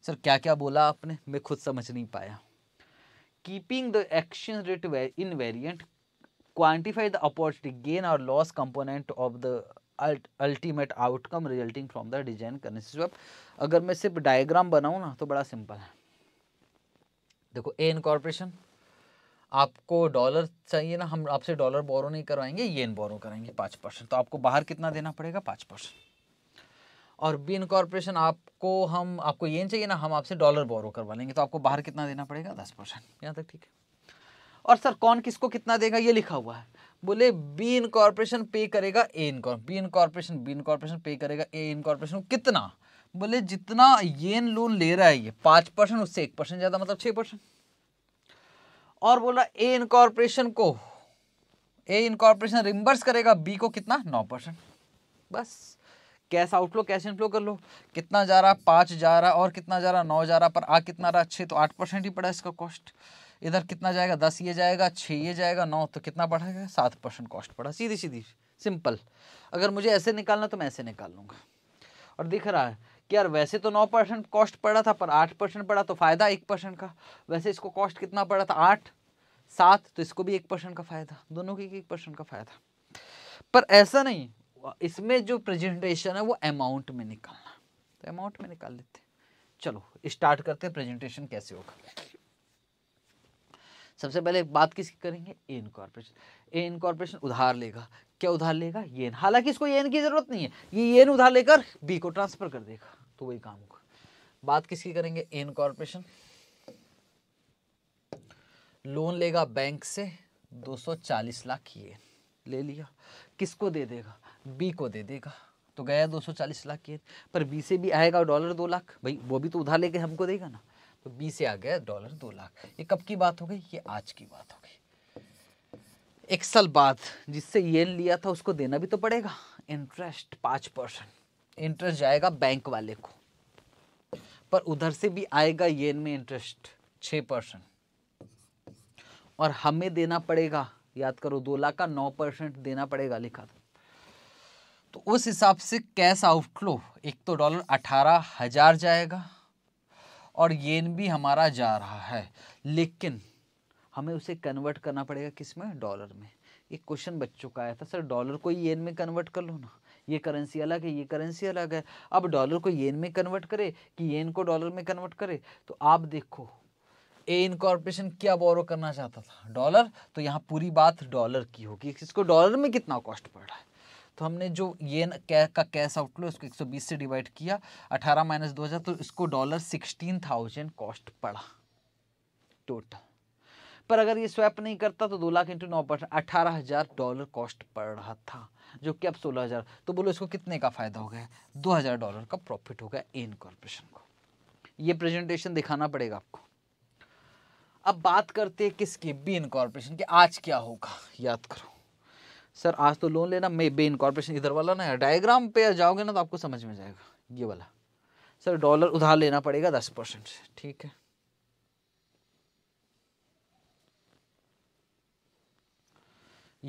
Sir, क्या क्या बोला आपने मैं खुद समझ नहीं पाया Keeping the exchange rate invariant, quantify the opportunity gain or loss component of the ultimate outcome resulting from the design करने से अगर मैं सिर्फ डायग्राम बनाऊँ ना तो बड़ा सिंपल है देखो ए इनकॉर्पोरेशन आपको डॉलर चाहिए ना हम आपसे डॉलर बोरो नहीं करवाएंगे ये येन बोरो करेंगे पाँच परसेंट तो आपको बाहर कितना देना पड़ेगा पाँच परसेंट और बी इनकॉर्पोरेशन आपको हम आपको ये चाहिए ना हम आपसे डॉलर बोरो करवा लेंगे तो आपको बाहर कितना देना पड़ेगा दस परसेंट यहाँ तक ठीक है और सर कौन किसको कितना देगा ये लिखा हुआ है बोले बी इन कॉरपोरेशन पे करेगा A in B incorporation B incorporation pay करेगा ए इन कॉरपोरेशन कितना बोले जितना येन लोन ले रहा है ये पांच परसेंट उससे एक परसेंट ज़्यादा मतलब छह परसेंट और बोला ए इन कॉरपोरेशन को ए इन कॉरपोरेशन रिम्बर्स करेगा बी को कितना नौ परसेंट बस कैश आउटफ्लो कैश इनफ्लो कर लो कितना जा रहा पांच जा रहा और कितना जा रहा नौ जा रहा पर आ कितना रहा छह तो आठ परसेंट ही पड़ा इसका कॉस्ट इधर कितना जाएगा दस ये जाएगा छः ये जाएगा नौ तो कितना बढ़ेगा सात परसेंट कॉस्ट पड़ा सीधी सीधी सिंपल अगर मुझे ऐसे निकालना तो मैं ऐसे निकाल लूँगा और दिख रहा है कि यार वैसे तो नौ परसेंट कॉस्ट पड़ा था पर आठ परसेंट पड़ा तो फ़ायदा एक परसेंट का वैसे इसको कॉस्ट कितना पड़ा था आठ सात तो इसको भी एक परसेंट का फ़ायदा दोनों के एक परसेंट का फ़ायदा पर ऐसा नहीं इसमें जो प्रेजेंटेशन है वो अमाउंट में निकालना तो अमाउंट में निकाल लेते हैं चलो स्टार्ट करते हैं प्रेजेंटेशन कैसे होगा सबसे पहले बात किसकी करेंगे एन कॉरपोरेशन एन कॉरपोरेशन उधार लेगा क्या उधार लेगा येन हालांकि इसको एन की ज़रूरत नहीं है ये एन उधार लेकर बी को ट्रांसफ़र कर देगा तो वही काम होगा बात किसकी करेंगे एन कॉरपोरेशन लोन लेगा बैंक से 240 लाख ये ले लिया किसको दे देगा बी को दे देगा तो गया 240 लाख ये पर बी से भी आएगा डॉलर दो लाख भाई वो भी तो उधार लेके हमको देगा ना तो बी से आ गया डॉलर दो लाख ये कब की बात हो गई ये आज की बात हो गई एक साल बाद जिससे ये लिया था उसको देना भी तो पड़ेगा इंटरेस्ट पाँच परसेंट इंटरेस्ट जाएगा बैंक वाले को पर उधर से भी आएगा येन में इंटरेस्ट छः परसेंट और हमें देना पड़ेगा याद करो दो लाख का नौ परसेंट देना पड़ेगा लिखा था तो उस हिसाब से कैश आउटफ्लो एक तो डॉलर अठारह हजार जाएगा और येन भी हमारा जा रहा है लेकिन हमें उसे कन्वर्ट करना पड़ेगा किस में डॉलर में एक क्वेश्चन बच्चों का आया था सर डॉलर को येन में कन्वर्ट कर लो ना ये करेंसी अलग है ये करेंसी अलग है अब डॉलर को येन में कन्वर्ट करे कि येन को डॉलर में कन्वर्ट करे तो आप देखो ए इनकॉर्पोरेशन क्या बोरो करना चाहता था डॉलर तो यहाँ पूरी बात डॉलर की होगी इसको डॉलर में कितना कॉस्ट पड़ रहा है तो हमने जो ये का कैश आउटलो उसको 120 से डिवाइड किया 18 माइनस दो तो इसको डॉलर सिक्सटीन थाउजेंड कॉस्ट पड़ा टोटल पर अगर ये स्वैप नहीं करता तो दो लाख इंटू नौ परसेंट अठारह हज़ार डॉलर कॉस्ट पड़ रहा था जो कि अब सोलह हज़ार तो बोलो इसको कितने का फ़ायदा हो गया दो हज़ार डॉलर का प्रॉफिट हो गया इन कॉरपोरेशन को ये प्रेजेंटेशन दिखाना पड़ेगा आपको अब बात करते हैं किसकी बी इन कॉरपोरेशन के आज क्या होगा याद करो सर आज तो लोन लेना मे बे इनकॉर्पोरेशन इधर वाला ना डायग्राम पे जाओगे ना तो आपको समझ में जाएगा ये वाला सर डॉलर उधार लेना पड़ेगा दस परसेंट ठीक है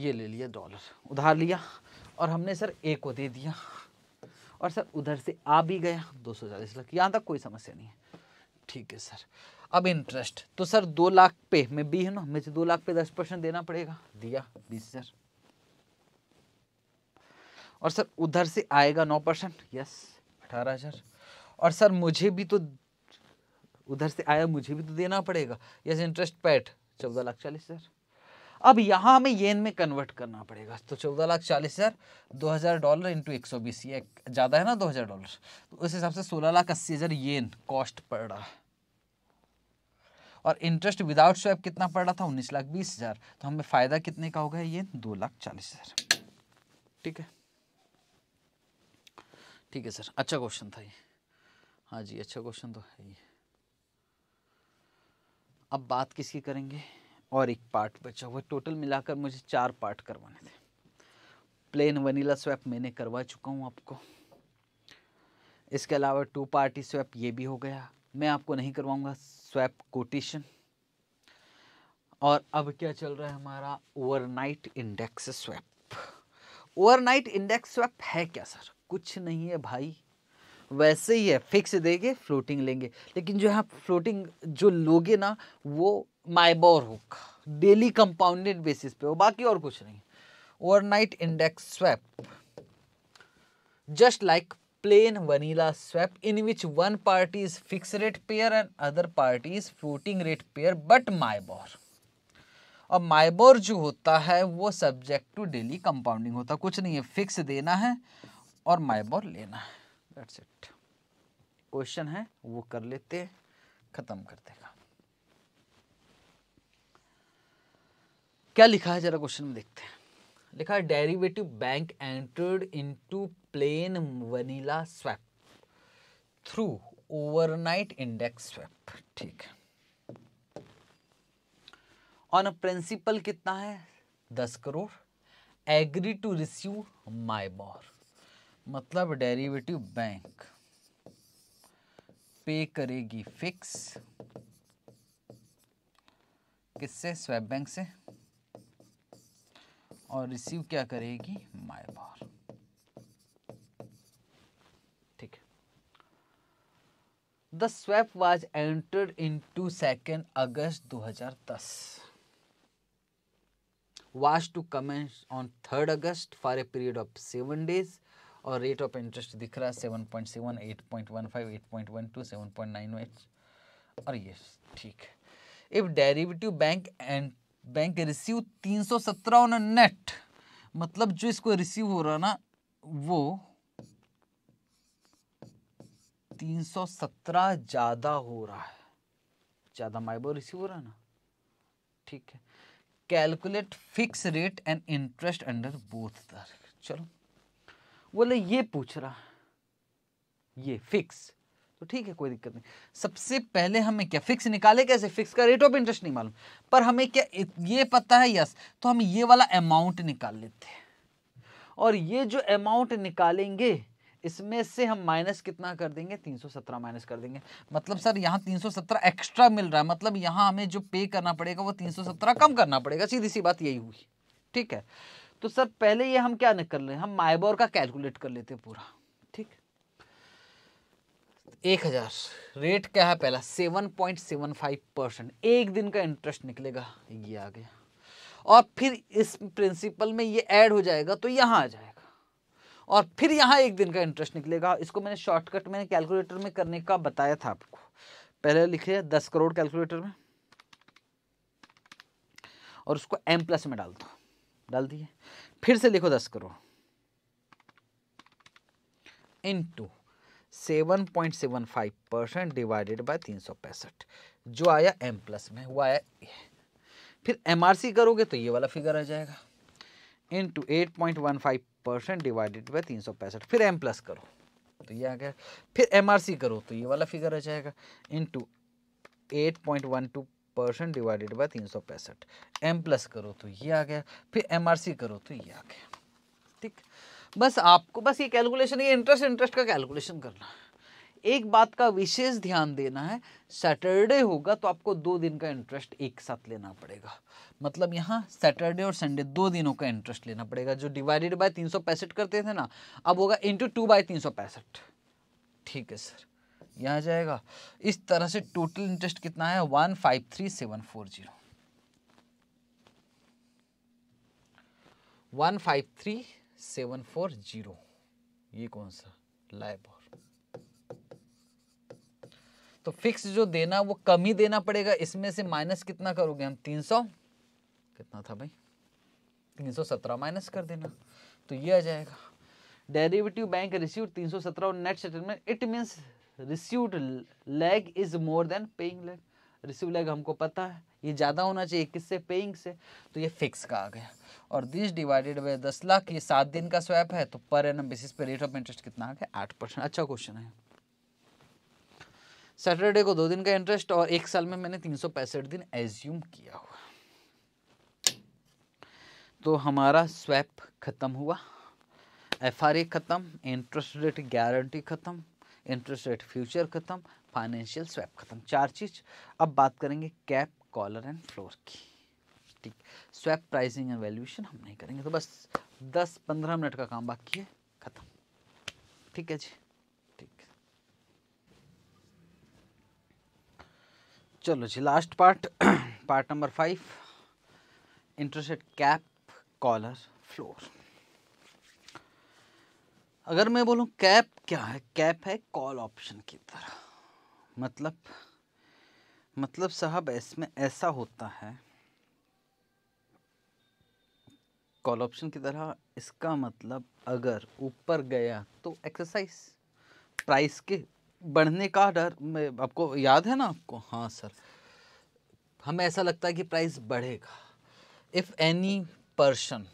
ये ले लिया डॉलर उधार लिया और हमने सर ए को दे दिया और सर उधर से आ भी गया दो सौ चालीस लाख यहाँ तक कोई समस्या नहीं है ठीक है सर अब इंटरेस्ट तो सर दो लाख पे मैं बी है ना मुझे दो लाख पे दस परसेंट देना पड़ेगा दिया बीस हज़ार और सर उधर से आएगा नौ परसेंट यस अठारह हज़ार और सर मुझे भी तो उधर से आया मुझे भी तो देना पड़ेगा यस इंटरेस्ट पैट चौदह लाख चालीस हज़ार अब यहाँ हमें येन में कन्वर्ट करना पड़ेगा तो चौदह लाख चालीस हज़ार दो हज़ार डॉलर इंटू एक सौ बीस ये ज़्यादा है ना दो हज़ार डॉलर तो उस हिसाब से सोलह लाख अस्सी हज़ार येन कॉस्ट पड़ रहा है और इंटरेस्ट विदाउट स्वैप कितना पड़ रहा था उन्नीस लाख बीस हज़ार तो हमें फ़ायदा कितने का होगा ये दो लाख चालीस हज़ार ठीक है ठीक है सर अच्छा क्वेश्चन था ये हाँ जी अच्छा क्वेश्चन तो है ये अब बात किसकी करेंगे और एक पार्ट बचा हुआ टोटल मिलाकर मुझे चार पार्ट करवाने थे प्लेन वनीला स्वैप मैंने करवा चुका हूँ आपको इसके अलावा टू पार्टी स्वैप ये भी हो गया मैं आपको नहीं करवाऊंगा स्वैप कोटेशन और अब क्या चल रहा है हमारा overnight index swap overnight index swap है क्या सर कुछ नहीं है भाई वैसे ही है फिक्स देंगे फ्लोटिंग लेंगे लेकिन जो है फ्लोटिंग जो लोगे ना वो माइबोर हुक डेली कंपाउंडेड बेसिस पे हो बाकी और कुछ नहीं overnight index swap just like plain vanilla swap in which one party is fix rate payer and other party is floating rate payer but MIBOR और माइबोर जो होता है वो सब्जेक्ट टू डेली कंपाउंडिंग होता है कुछ नहीं है फिक्स देना है और माइबोर लेना है दैट्स इट क्वेश्चन है वो कर लेते खत्म कर देगा क्या लिखा है जरा क्वेश्चन में देखते हैं लिखा है derivative bank entered into plain vanilla swap through overnight index swap ठीक है ऑन अ प्रिंसिपल कितना है दस crore agree to receive MIBOR मतलब डेरिवेटिव बैंक पे करेगी फिक्स किससे स्वैप बैंक से और रिसीव क्या करेगी माय बार ठीक है the swap was entered into second August 2010 was to commence on third August for a period of seven days और रेट ऑफ इंटरेस्ट दिख रहा है seven point seven eight point one five eight point one two seven point nine eight और ये ठीक है if derivative bank and bank receive तीन सौ सत्रह ऑन नेट मतलब जो इसको रिसीव हो रहा ना वो तीन सौ सत्रह ज़्यादा हो रहा है ज़्यादा माइबो रिसीव हो रहा है ना ठीक है calculate fix rate and interest under both दर चलो बोले ये पूछ रहा ये फिक्स तो ठीक है कोई दिक्कत नहीं सबसे पहले हमें क्या फिक्स निकाले कैसे फिक्स का रेट ऑफ इंटरेस्ट नहीं मालूम पर हमें क्या ये पता है यस तो हम ये वाला अमाउंट निकाल लेते हैं और ये जो अमाउंट निकालेंगे इसमें से हम माइनस कितना कर देंगे 317 माइनस कर देंगे मतलब सर यहाँ 317 एक्स्ट्रा मिल रहा है मतलब यहाँ हमें जो पे करना पड़ेगा वो 317 कम करना पड़ेगा सीधी सी बात यही हुई ठीक है तो सर पहले ये हम क्या कर लें हम माइबोर का कैलकुलेट कर लेते हैं पूरा ठीक एक हजार रेट क्या है पहला seven point seven five percent एक दिन का इंटरेस्ट निकलेगा ये आ गया और फिर इस प्रिंसिपल में ये ऐड हो जाएगा तो यहां आ जाएगा और फिर यहां एक दिन का इंटरेस्ट निकलेगा इसको मैंने शॉर्टकट मैंने कैलकुलेटर में करने का बताया था आपको पहले लिखे दस करोड़ कैलकुलेटर में और उसको एम प्लस में डाल दो डाल दिए फिर से लिखो दस करो into seven point seven five percent divided by तीन सौ पैंसठ जो आया एम प्लस में वो आया ए फिर एम आर सी करोगे तो ये वाला फिगर आ जाएगा into eight point one five percent divided by तीन सौ पैंसठ फिर एम प्लस करो तो ये आ गया फिर एम आर सी करो तो ये वाला फिगर आ जाएगा into eight point one two percent divided by तीन सौ पैंसठ एम प्लस करो तो ये आ गया फिर एम आर सी करो तो ये आ गया ठीक बस आपको बस ये कैलकुलेशन ये इंटरेस्ट इंटरेस्ट का कैलकुलेशन करना है एक बात का विशेष ध्यान देना है सैटरडे होगा तो आपको दो दिन का इंटरेस्ट एक साथ लेना पड़ेगा मतलब यहाँ सैटरडे और संडे दो दिनों का इंटरेस्ट लेना पड़ेगा जो डिवाइडेड बाय तीन करते थे ना अब होगा इंटू टू बाय तीन ठीक है सर आ जाएगा इस तरह से टोटल इंटरेस्ट कितना है one five three seven four zero one five three seven four zero ये कौन सा लाइबोर तो फिक्स जो देना वो कम ही देना पड़ेगा इसमें से माइनस कितना करोगे हम तीन सौ कितना था भाई तीन सौ सत्रह माइनस कर देना तो ये आ जाएगा डेरिवेटिव बैंक रिसीव तीन सौ सत्रह और net settlement it means received leg is more than paying leg receive leg हमको पता है ये ज़्यादा होना चाहिए किससे पेइंग से तो ये फिक्स का आ गया और दिस डिवाइडेड बाय दस लाख ये सात दिन का स्वैप है तो पर एन बेसिस पे रेट ऑफ इंटरेस्ट कितना आ गया आठ परसेंट अच्छा क्वेश्चन है सैटरडे को दो दिन का इंटरेस्ट और एक साल में मैंने तीन सौ पैंसठ दिन एज्यूम किया हुआ तो हमारा स्वैप खत्म हुआ एफ खत्म इंटरेस्ट रेट गारंटी खत्म इंटरेस्ट रेट फ्यूचर खत्म फाइनेंशियल स्वैप खत्म चार चीज अब बात करेंगे कैप कॉलर एंड फ्लोर की ठीक स्वैप प्राइसिंग एंड वैल्यूएशन हम नहीं करेंगे तो बस दस पंद्रह मिनट का काम बाकी है खत्म ठीक है जी ठीक चलो जी last part part number five interest rate cap collar floor अगर मैं बोलूँ कैप क्या है कैप है कॉल ऑप्शन की तरह मतलब मतलब साहब इसमें ऐसा होता है कॉल ऑप्शन की तरह इसका मतलब अगर ऊपर गया तो एक्सरसाइज प्राइस के बढ़ने का डर मैं आपको याद है ना आपको हाँ सर हमें ऐसा लगता है कि प्राइस बढ़ेगा if any person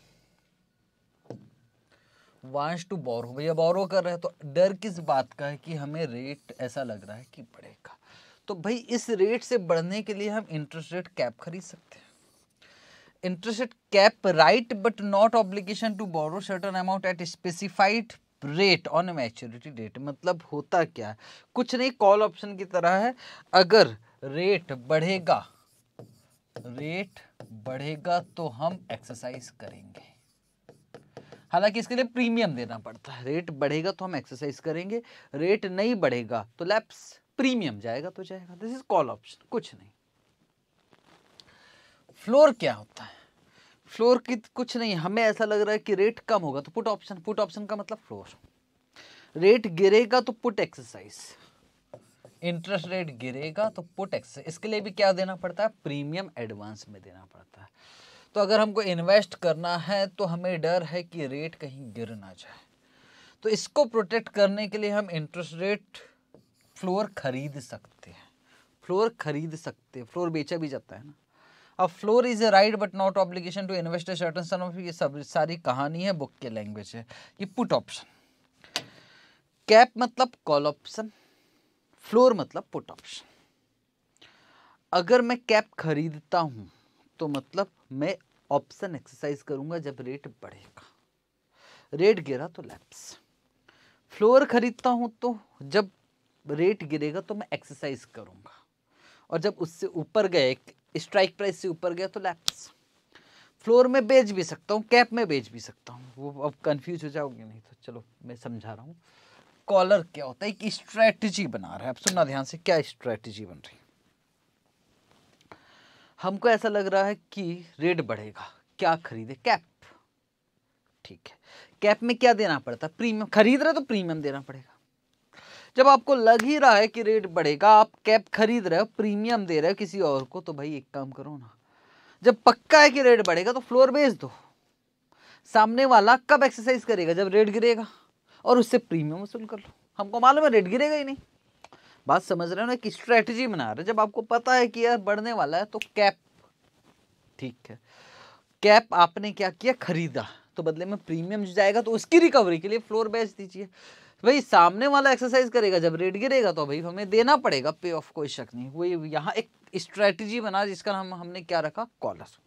wants to borrow भैया बोरो कर रहे हैं तो डर किस बात का है कि हमें रेट ऐसा लग रहा है कि बढ़ेगा तो भाई इस रेट से बढ़ने के लिए हम इंटरेस्ट रेट कैप खरीद सकते हैं interest rate cap right but not obligation to borrow certain amount at specified rate on maturity date मतलब होता क्या है कुछ नहीं कॉल ऑप्शन की तरह है अगर रेट बढ़ेगा रेट बढ़ेगा तो हम एक्सरसाइज करेंगे हालांकि इसके लिए प्रीमियम देना पड़ता है रेट बढ़ेगा तो हम एक्सरसाइज करेंगे रेट नहीं बढ़ेगा तो लैप्स प्रीमियम जाएगा तो जाएगा दिस इज कॉल ऑप्शन कुछ नहीं फ्लोर क्या होता है फ्लोर की कुछ नहीं हमें ऐसा लग रहा है कि रेट कम होगा तो पुट ऑप्शन पुट ऑप्शन का मतलब फ्लोर रेट गिरेगा तो पुट एक्सरसाइज इंटरेस्ट रेट गिरेगा तो पुट एक्सरसाइज इसके लिए भी क्या देना पड़ता है प्रीमियम एडवांस में देना पड़ता है तो अगर हमको इन्वेस्ट करना है तो हमें डर है कि रेट कहीं गिर ना जाए तो इसको प्रोटेक्ट करने के लिए हम इंटरेस्ट रेट फ्लोर खरीद सकते हैं फ्लोर खरीद सकते हैं फ्लोर बेचा भी जाता है ना अब floor is a right but not obligation to invest certain sum of ये सब सारी कहानी है बुक के लैंग्वेज है ये पुट ऑप्शन कैप मतलब कॉल ऑप्शन फ्लोर मतलब पुट ऑप्शन अगर मैं कैप खरीदता हूं तो मतलब मैं ऑप्शन एक्सरसाइज करूंगा जब रेट बढ़ेगा रेट गिरा तो लैप्स फ्लोर खरीदता हूं तो जब रेट गिरेगा तो मैं एक्सरसाइज करूंगा और जब उससे ऊपर गए स्ट्राइक प्राइस से ऊपर गया तो लैप्स फ्लोर में बेच भी सकता हूँ कैप में बेच भी सकता हूँ वो अब कंफ्यूज हो जाओगे नहीं तो चलो मैं समझा रहा हूँ कॉलर क्या होता है एक स्ट्रैटेजी बना रहा है आप सुनना ध्यान से क्या स्ट्रैटेजी बन रही है हमको ऐसा लग रहा है कि रेट बढ़ेगा क्या खरीदे कैप ठीक है कैप में क्या देना पड़ता है प्रीमियम खरीद रहे तो प्रीमियम देना पड़ेगा जब आपको लग ही रहा है कि रेट बढ़ेगा आप कैप खरीद रहे हो प्रीमियम दे रहे हो किसी और को तो भाई एक काम करो ना जब पक्का है कि रेट बढ़ेगा तो फ्लोर बेच दो सामने वाला कब एक्सरसाइज करेगा जब रेट गिरेगा और उससे प्रीमियम वसूल कर लो हमको मालूम है रेट गिरेगा ही नहीं बात समझ रहे हो ना कि स्ट्रेटजी बना रहे जब आपको पता है कि यार बढ़ने वाला है तो कैप ठीक है कैप आपने क्या किया खरीदा तो बदले में प्रीमियम जो जाएगा तो उसकी रिकवरी के लिए फ्लोर बेच दीजिए भाई सामने वाला एक्सरसाइज करेगा जब रेट गिरेगा तो भाई हमें देना पड़ेगा पे ऑफ कोई शक नहीं वही यहाँ एक स्ट्रैटेजी बना जिसका नाम हमने क्या रखा कॉलर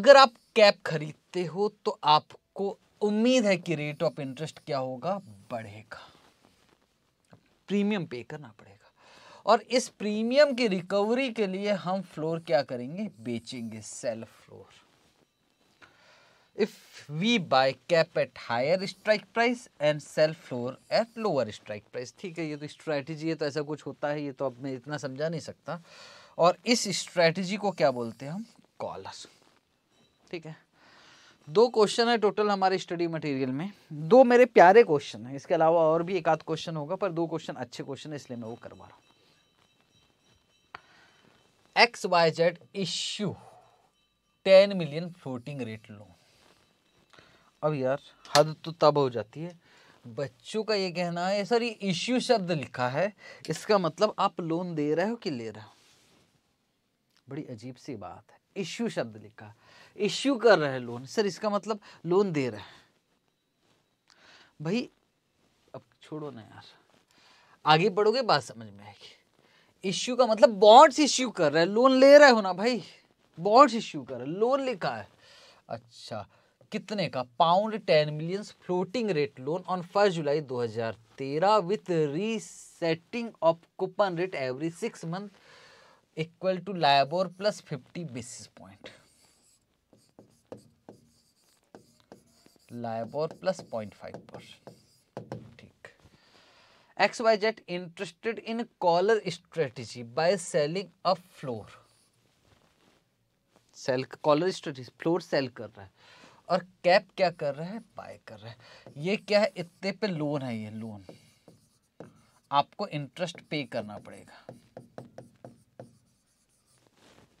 अगर आप कैप खरीदते हो तो आपको उम्मीद है कि रेट ऑफ इंटरेस्ट क्या होगा बढ़ेगा प्रीमियम पे करना पड़ेगा और इस प्रीमियम की रिकवरी के लिए हम फ्लोर क्या करेंगे बेचेंगे sell floor if we buy cap at higher strike price and sell floor at lower strike price ठीक है ये तो स्ट्रैटेजी है तो ऐसा कुछ होता है ये तो अब मैं इतना समझा नहीं सकता और इस स्ट्रैटेजी को क्या बोलते हैं हम कॉलर ठीक है दो क्वेश्चन है टोटल हमारे स्टडी मटेरियल में दो मेरे प्यारे क्वेश्चन है इसके अलावा और भी एक आध क्वेश्चन होगा पर दो क्वेश्चन अच्छे क्वेश्चन है इसलिए मैं वो करवा रहा हूं X Y Z issue ten million floating rate loan अब यार हद तो तब हो जाती है बच्चों का ये कहना है सर ये इश्यू शब्द लिखा है इसका मतलब आप लोन दे रहे हो कि ले रहे हो बड़ी अजीब सी बात है इश्यू शब्द लिखा इश्यू कर रहे लोन सर इसका मतलब लोन दे रहे हैं भाई अब छोड़ो ना यार आगे बढ़ोगे बात समझ में आएगी इश्यू का मतलब बॉन्ड्स इश्यू कर रहे हैं लोन ले रहे हो ना भाई बॉन्ड्स इश्यू कर रहे लोन लिखा है अच्छा कितने का pound ten million floating rate loan on first July 2013 with resetting of coupon rate every six month equal to LIBOR plus fifty basis point LIBOR plus point five percent ठीक X Y Z interested in collar strategy by selling a floor sell collar strategy floor sell कर रहा है और cap क्या कर रहा है bye कर रहा है ये क्या है इतने पे लोन है ये लोन आपको इंटरेस्ट पे करना पड़ेगा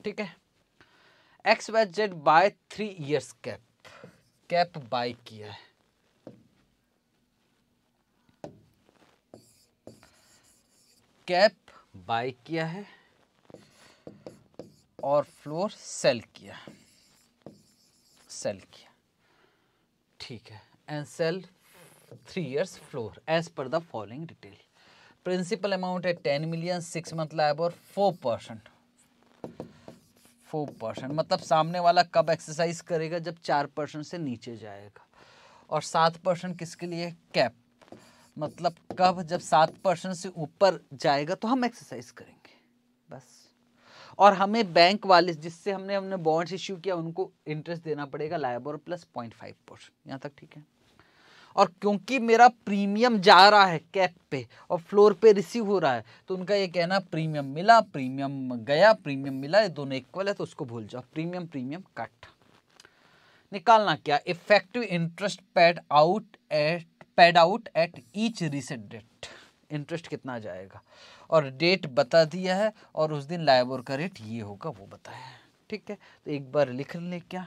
ठीक है X Y Z buy three years cap cap buy किया है कैप बाय किया है और फ्लोर सेल किया सेल किया ठीक है and sell three years floor as per the following detail principal amount है ten million six month LIBOR और फोर परसेंट फोर परसेंट मतलब सामने वाला कब एक्सरसाइज करेगा जब चार परसेंट से नीचे जाएगा और सात परसेंट किसके लिए कैप मतलब कब जब सात परसेंट से ऊपर जाएगा तो हम एक्सरसाइज करेंगे बस और हमें बैंक वाले जिससे हमने हमने बॉन्ड्स इश्यू किया उनको इंटरेस्ट देना पड़ेगा LIBOR plus point five percent यहाँ तक ठीक है और क्योंकि मेरा प्रीमियम जा रहा है कैप पे और फ्लोर पे रिसीव हो रहा है तो उनका ये कहना प्रीमियम मिला प्रीमियम गया प्रीमियम मिला ये दोनों इक्वल है तो उसको भूल जाओ प्रीमियम प्रीमियम कट निकालना क्या effective interest paid out at paid out at each reset date interest कितना जाएगा और डेट बता दिया है और उस दिन लाइबोर का रेट ये होगा वो बताया है ठीक है तो एक बार लिख लें क्या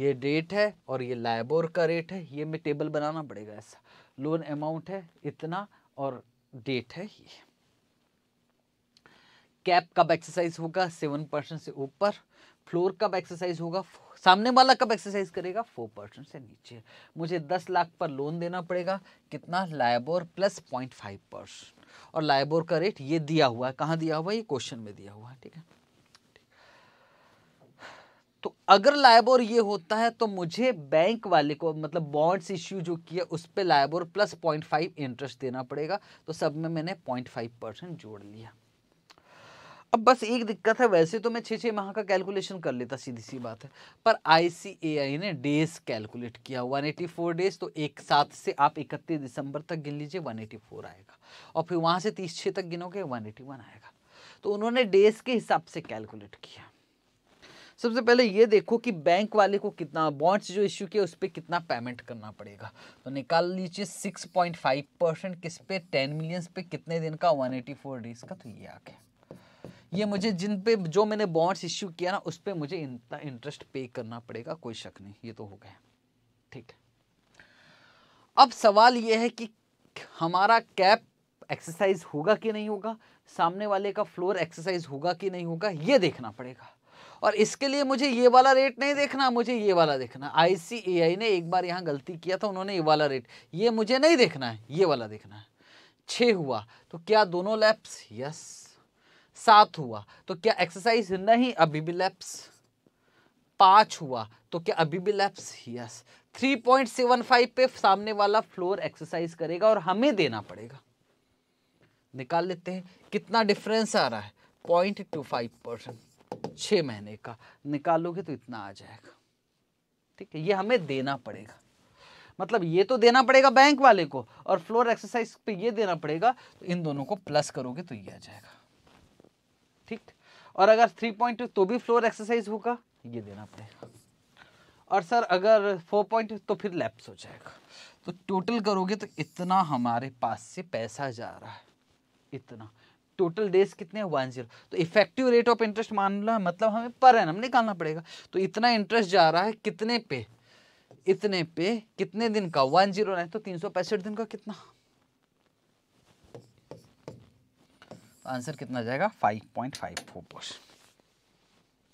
ये डेट है और ये लाइबोर का रेट है ये में टेबल बनाना पड़ेगा ऐसा लोन अमाउंट है इतना और डेट है ये कैप कब एक्सरसाइज होगा सेवन परसेंट से ऊपर फ्लोर कब एक्सरसाइज होगा सामने वाला कब एक्सरसाइज करेगा फोर परसेंट से नीचे मुझे दस लाख पर लोन देना पड़ेगा कितना LIBOR plus point five percent और लाइबोर का रेट ये दिया हुआ है कहाँ दिया हुआ है ये क्वेश्चन में दिया हुआ है ठीक है तो अगर लाइबोर ये होता है तो मुझे बैंक वाले को मतलब बॉन्ड्स इश्यू जो किया उस पर LIBOR plus point five interest देना पड़ेगा तो सब में मैंने पॉइंट फाइव परसेंट जोड़ लिया अब बस एक दिक्कत है वैसे तो मैं छः छः माह का कैलकुलेशन कर लेता सीधी सी बात है पर आईसीएआई ने डेज कैलकुलेट किया 184 डेज तो एक साथ से आप इकतीस दिसंबर तक गिन लीजिए 184 आएगा और फिर वहाँ से तीस छः तक गिनोगे 181 आएगा तो उन्होंने डेज के हिसाब से कैलकुलेट किया सबसे पहले ये देखो कि बैंक वाले को कितना बॉन्ड्स जो इश्यू किया उस पर कितना पेमेंट करना पड़ेगा तो निकाल लीजिए 6.5 परसेंट किस पे 10 मिलियंस पे कितने दिन का 184 एटी डेज का तो ये आ गया ये मुझे जिन पे जो मैंने बॉन्ड्स इश्यू किया ना उस पर मुझे इतना इंटरेस्ट पे करना पड़ेगा कोई शक नहीं ये तो हो गया ठीक है अब सवाल ये है कि हमारा कैप एक्सरसाइज होगा कि नहीं होगा सामने वाले का फ्लोर एक्सरसाइज होगा कि नहीं होगा ये देखना पड़ेगा और इसके लिए मुझे ये वाला रेट नहीं देखना मुझे ये वाला देखना आईसीएआई ने एक बार यहाँ गलती किया था उन्होंने ये वाला रेट ये मुझे नहीं देखना है ये वाला देखना है छः हुआ तो क्या दोनों लैप्स यस सात हुआ तो क्या एक्सरसाइज नहीं अभी भी लैप्स पाँच हुआ तो क्या अभी भी लैप्स yes three point seven five पे सामने वाला फ्लोर एक्सरसाइज करेगा और हमें देना पड़ेगा निकाल लेते हैं कितना डिफरेंस आ रहा है पॉइंट टू फाइव परसेंट छः महीने का निकालोगे तो इतना आ जाएगा ठीक है ये हमें देना पड़ेगा मतलब ये तो देना पड़ेगा बैंक वाले को और फ्लोर एक्सरसाइज पे ये देना पड़ेगा तो इन दोनों को प्लस करोगे तो ये आ जाएगा ठीक और अगर थ्री पॉइंट तो भी फ्लोर एक्सरसाइज होगा ये देना पड़ेगा और सर अगर फोर पॉइंट तो फिर लैप्स हो जाएगा तो टोटल करोगे तो इतना हमारे पास से पैसा जा रहा है इतना टोटल डेज कितने वन जीरो तो इफेक्टिव रेट ऑफ इंटरेस्ट मान लो मतलब हमें पर एन निकालना पड़ेगा तो इतना इंटरेस्ट जा रहा है कितने पे इतने पे कितने दिन का वन जीरो तो तीन सौ पैंसठ दिन का कितना आंसर कितना जाएगा five point five four percent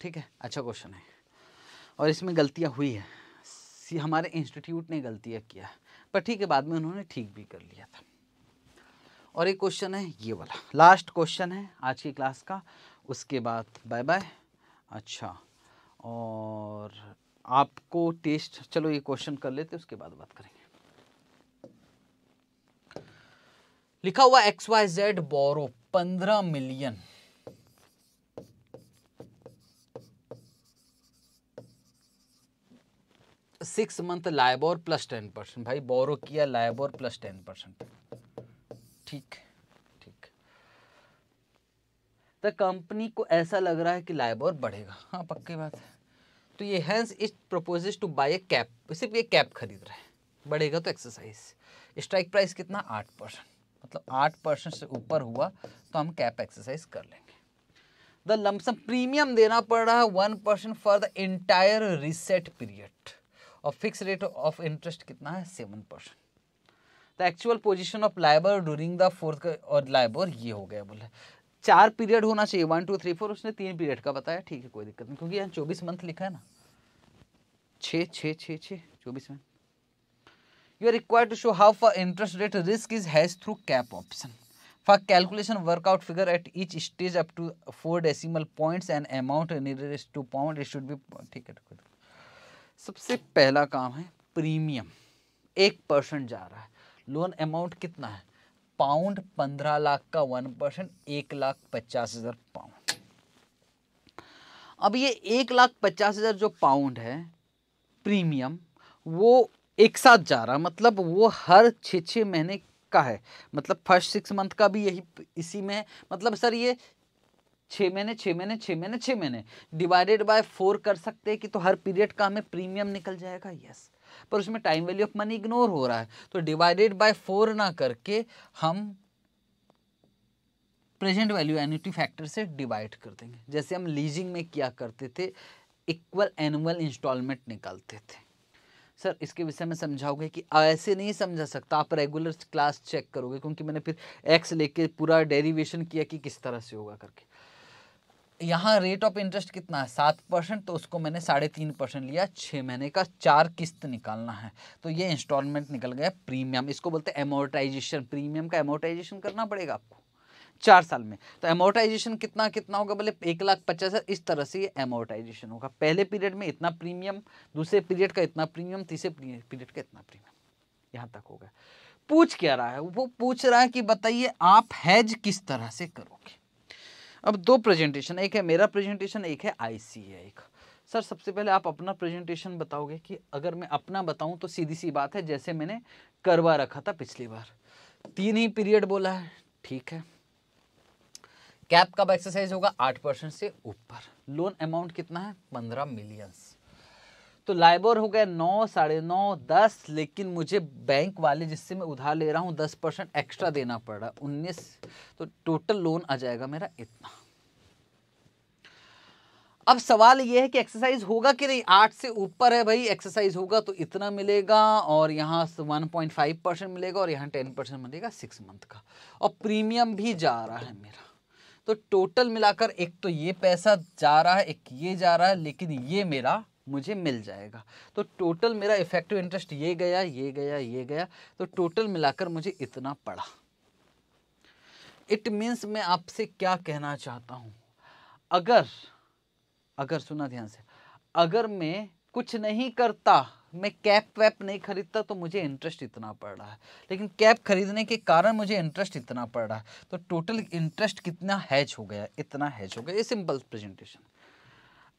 ठीक है अच्छा क्वेश्चन है और इसमें गलतियां हुई है सी हमारे इंस्टीट्यूट ने गलतियां किया पर ठीक है बाद में उन्होंने ठीक भी कर लिया था और एक क्वेश्चन है ये वाला लास्ट क्वेश्चन है आज की क्लास का उसके बाद बाय बाय अच्छा और आपको टेस्ट चलो ये क्वेश्चन कर लेते उसके बाद बात करेंगे लिखा हुआ एक्स वाई जेड बोरो पंद्रह million six month LIBOR plus ten percent भाई बोरो किया लाइबोर प्लस टेन परसेंट ठीक ठीक द कंपनी को ऐसा लग रहा है कि लाइबोर बढ़ेगा हाँ पक्की बात है तो ये हैंस इस proposes to buy a cap सिर्फ ये कैप खरीद रहे हैं बढ़ेगा तो एक्सरसाइज स्ट्राइक प्राइस कितना आठ परसेंट मतलब आठ परसेंट से ऊपर हुआ तो हम कैप एक्सरसाइज कर लेंगे द लमसम प्रीमियम देना पड़ रहा है one percent for the entire reset period और फिक्स रेट ऑफ इंटरेस्ट कितना है seven percent the actual position of LIBOR during the fourth और लाइबर ये हो गया बोले चार पीरियड होना चाहिए वन टू थ्री फोर उसने तीन पीरियड का बताया ठीक है कोई दिक्कत नहीं क्योंकि यहाँ चौबीस मंथ लिखा है ना छः छः छः छः चौबीस month you are required to show how for interest rate risk is has through cap option for calculation work out figure at each stage up to four decimal points and amount needed to pound it should be ठीक है सबसे पहला काम है premium एक percent जा रहा है लोन अमाउंट कितना है पाउंड पंद्रह लाख का वन परसेंट एक लाख पचास हज़ार पाउंड अब ये एक लाख पचास हज़ार जो पाउंड है प्रीमियम वो एक साथ जा रहा मतलब वो हर छः छः महीने का है मतलब फर्स्ट सिक्स मंथ का भी यही इसी में है मतलब सर ये छः महीने छः महीने छः महीने छः महीने डिवाइडेड बाय फोर कर सकते हैं कि तो हर पीरियड का हमें प्रीमियम निकल जाएगा यस पर उसमें time value of money ignore हो रहा है तो डिवाइडेड बाय फोर ना करके हम प्रेजेंट वैल्यू एन्यूटी फैक्टर से डिवाइड कर देंगे जैसे हम लीजिंग में क्या करते थे इक्वल एनुअल इंस्टॉलमेंट निकालते थे सर इसके विषय में समझाओगे कि ऐसे नहीं समझा सकता आप रेगुलर क्लास चेक करोगे क्योंकि मैंने फिर एक्स लेके पूरा डेरिवेशन किया कि किस तरह से होगा करके यहाँ रेट ऑफ इंटरेस्ट कितना है सात परसेंट तो उसको मैंने साढ़े तीन परसेंट लिया छः महीने का चार किस्त निकालना है तो ये इंस्टॉलमेंट निकल गया प्रीमियम इसको बोलते हैं एमोटाइजेशन प्रीमियम का एमोटाइजेशन करना पड़ेगा आपको चार साल में तो एमोटाइजेशन कितना कितना होगा बोले एक लाख पचास हज़ार इस तरह से ये एमोटाइजेशन होगा पहले पीरियड में इतना प्रीमियम दूसरे पीरियड का इतना प्रीमियम तीसरे पीरियड का इतना प्रीमियम यहाँ तक होगा पूछ क्या रहा है वो पूछ रहा है कि बताइए आप हैज किस तरह से करोगे अब दो प्रेजेंटेशन एक है मेरा प्रेजेंटेशन एक है आई सी एक सर सबसे पहले आप अपना प्रेजेंटेशन बताओगे कि अगर मैं अपना बताऊं तो सीधी सी बात है जैसे मैंने करवा रखा था पिछली बार तीन ही पीरियड बोला है ठीक है कैप कब एक्सरसाइज होगा आठ परसेंट से ऊपर लोन अमाउंट कितना है पंद्रह मिलियंस तो लाइबोर हो गया नौ साढ़े नौ दस लेकिन मुझे बैंक वाले जिससे मैं उधार ले रहा हूँ दस परसेंट एक्स्ट्रा देना पड़ रहा है उन्नीस तो टोटल लोन आ जाएगा मेरा इतना अब सवाल यह है कि एक्सरसाइज होगा कि नहीं आठ से ऊपर है भाई एक्सरसाइज होगा तो इतना मिलेगा और यहाँ वन पॉइंट फाइव परसेंट मिलेगा और यहाँ टेन परसेंट मिलेगा सिक्स मंथ का और प्रीमियम भी जा रहा है मेरा तो टोटल मिलाकर एक तो ये पैसा जा रहा है एक ये जा रहा है लेकिन ये मेरा मुझे मिल जाएगा तो टोटल मेरा इफेक्टिव इंटरेस्ट ये गया ये गया ये गया तो टोटल मिलाकर मुझे इतना पड़ा इट मीन्स मैं आपसे क्या कहना चाहता हूँ अगर अगर सुना ध्यान से अगर मैं कुछ नहीं करता मैं कैप वैप नहीं खरीदता तो मुझे इंटरेस्ट इतना पड़ रहा है लेकिन कैप खरीदने के कारण मुझे इंटरेस्ट इतना पड़ रहा है तो टोटल इंटरेस्ट कितना हैच हो गया इतना हैच हो गया ये सिंपल प्रेजेंटेशन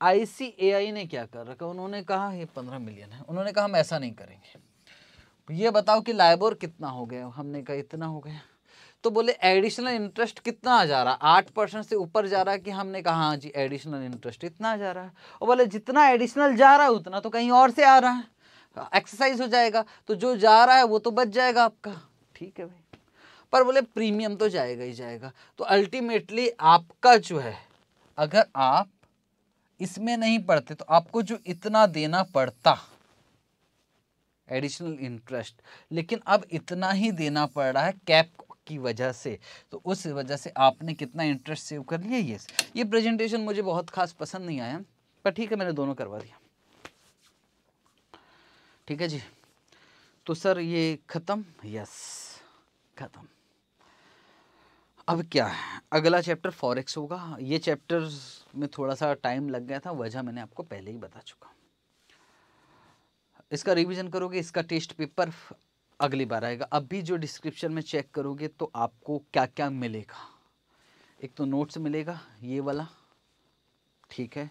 आईसीएआई ने क्या कर रखा उन्होंने कहा ये पंद्रह मिलियन है उन्होंने कहा हम ऐसा नहीं करेंगे तो ये बताओ कि लाइबोर कितना हो गया हमने कहा इतना हो गया तो बोले एडिशनल इंटरेस्ट कितना आ जा रहा आठ परसेंट से ऊपर जा रहा है कि हमने कहा हाँ जी एडिशनल इंटरेस्ट इतना आ जा रहा है और बोले जितना एडिशनल जा रहा है उतना तो कहीं और से आ रहा है एक्सरसाइज हो जाएगा तो जो जा रहा है वो तो बच जाएगा आपका ठीक है भाई पर बोले प्रीमियम तो जाएगा ही जाएगा तो अल्टीमेटली आपका जो है अगर आप इसमें नहीं पढ़ते तो आपको जो इतना देना पड़ता एडिशनल इंटरेस्ट लेकिन अब इतना ही देना पड़ रहा है कैप की वजह से तो उस वजह से आपने कितना इंटरेस्ट सेव कर लिया ये ये प्रेजेंटेशन मुझे बहुत खास पसंद नहीं आया पर ठीक है मैंने दोनों करवा दिया ठीक है जी तो सर ये ख़त्म यस ख़त्म अब क्या है अगला चैप्टर फॉरेक्स होगा ये चैप्टर में थोड़ा सा टाइम लग गया था वजह मैंने आपको पहले ही बता चुका इसका रिवीजन करोगे इसका टेस्ट पेपर अगली बार आएगा अब भी जो डिस्क्रिप्शन में चेक करोगे तो आपको क्या क्या मिलेगा एक तो नोट्स मिलेगा ये वाला ठीक है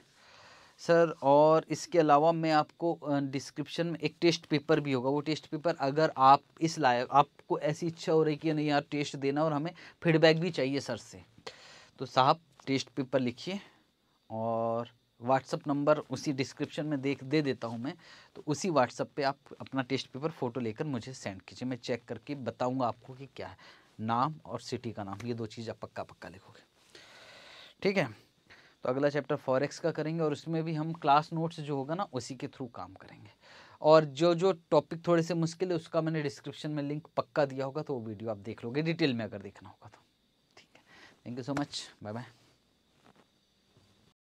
सर और इसके अलावा मैं आपको डिस्क्रिप्शन में एक टेस्ट पेपर भी होगा वो टेस्ट पेपर अगर आप इस लायक आपको ऐसी इच्छा हो रही कि नहीं यार टेस्ट देना और हमें फीडबैक भी चाहिए सर से तो साहब टेस्ट पेपर लिखिए और व्हाट्सअप नंबर उसी डिस्क्रिप्शन में देख दे देता हूँ मैं तो उसी व्हाट्सअप पे आप अपना टेस्ट पेपर फ़ोटो लेकर मुझे सेंड कीजिए मैं चेक करके बताऊँगा आपको कि क्या है नाम और सिटी का नाम ये दो चीज़ आप पक्का पक्का लिखोगे ठीक है तो अगला चैप्टर फॉरेक्स का करेंगे और उसमें भी हम क्लास नोट्स जो होगा ना उसी के थ्रू काम करेंगे और जो जो टॉपिक थोड़े से मुश्किल है उसका मैंने डिस्क्रिप्शन में लिंक पक्का दिया होगा तो वो वीडियो आप देख लोगे डिटेल में अगर देखना होगा तो ठीक है thank you so much bye bye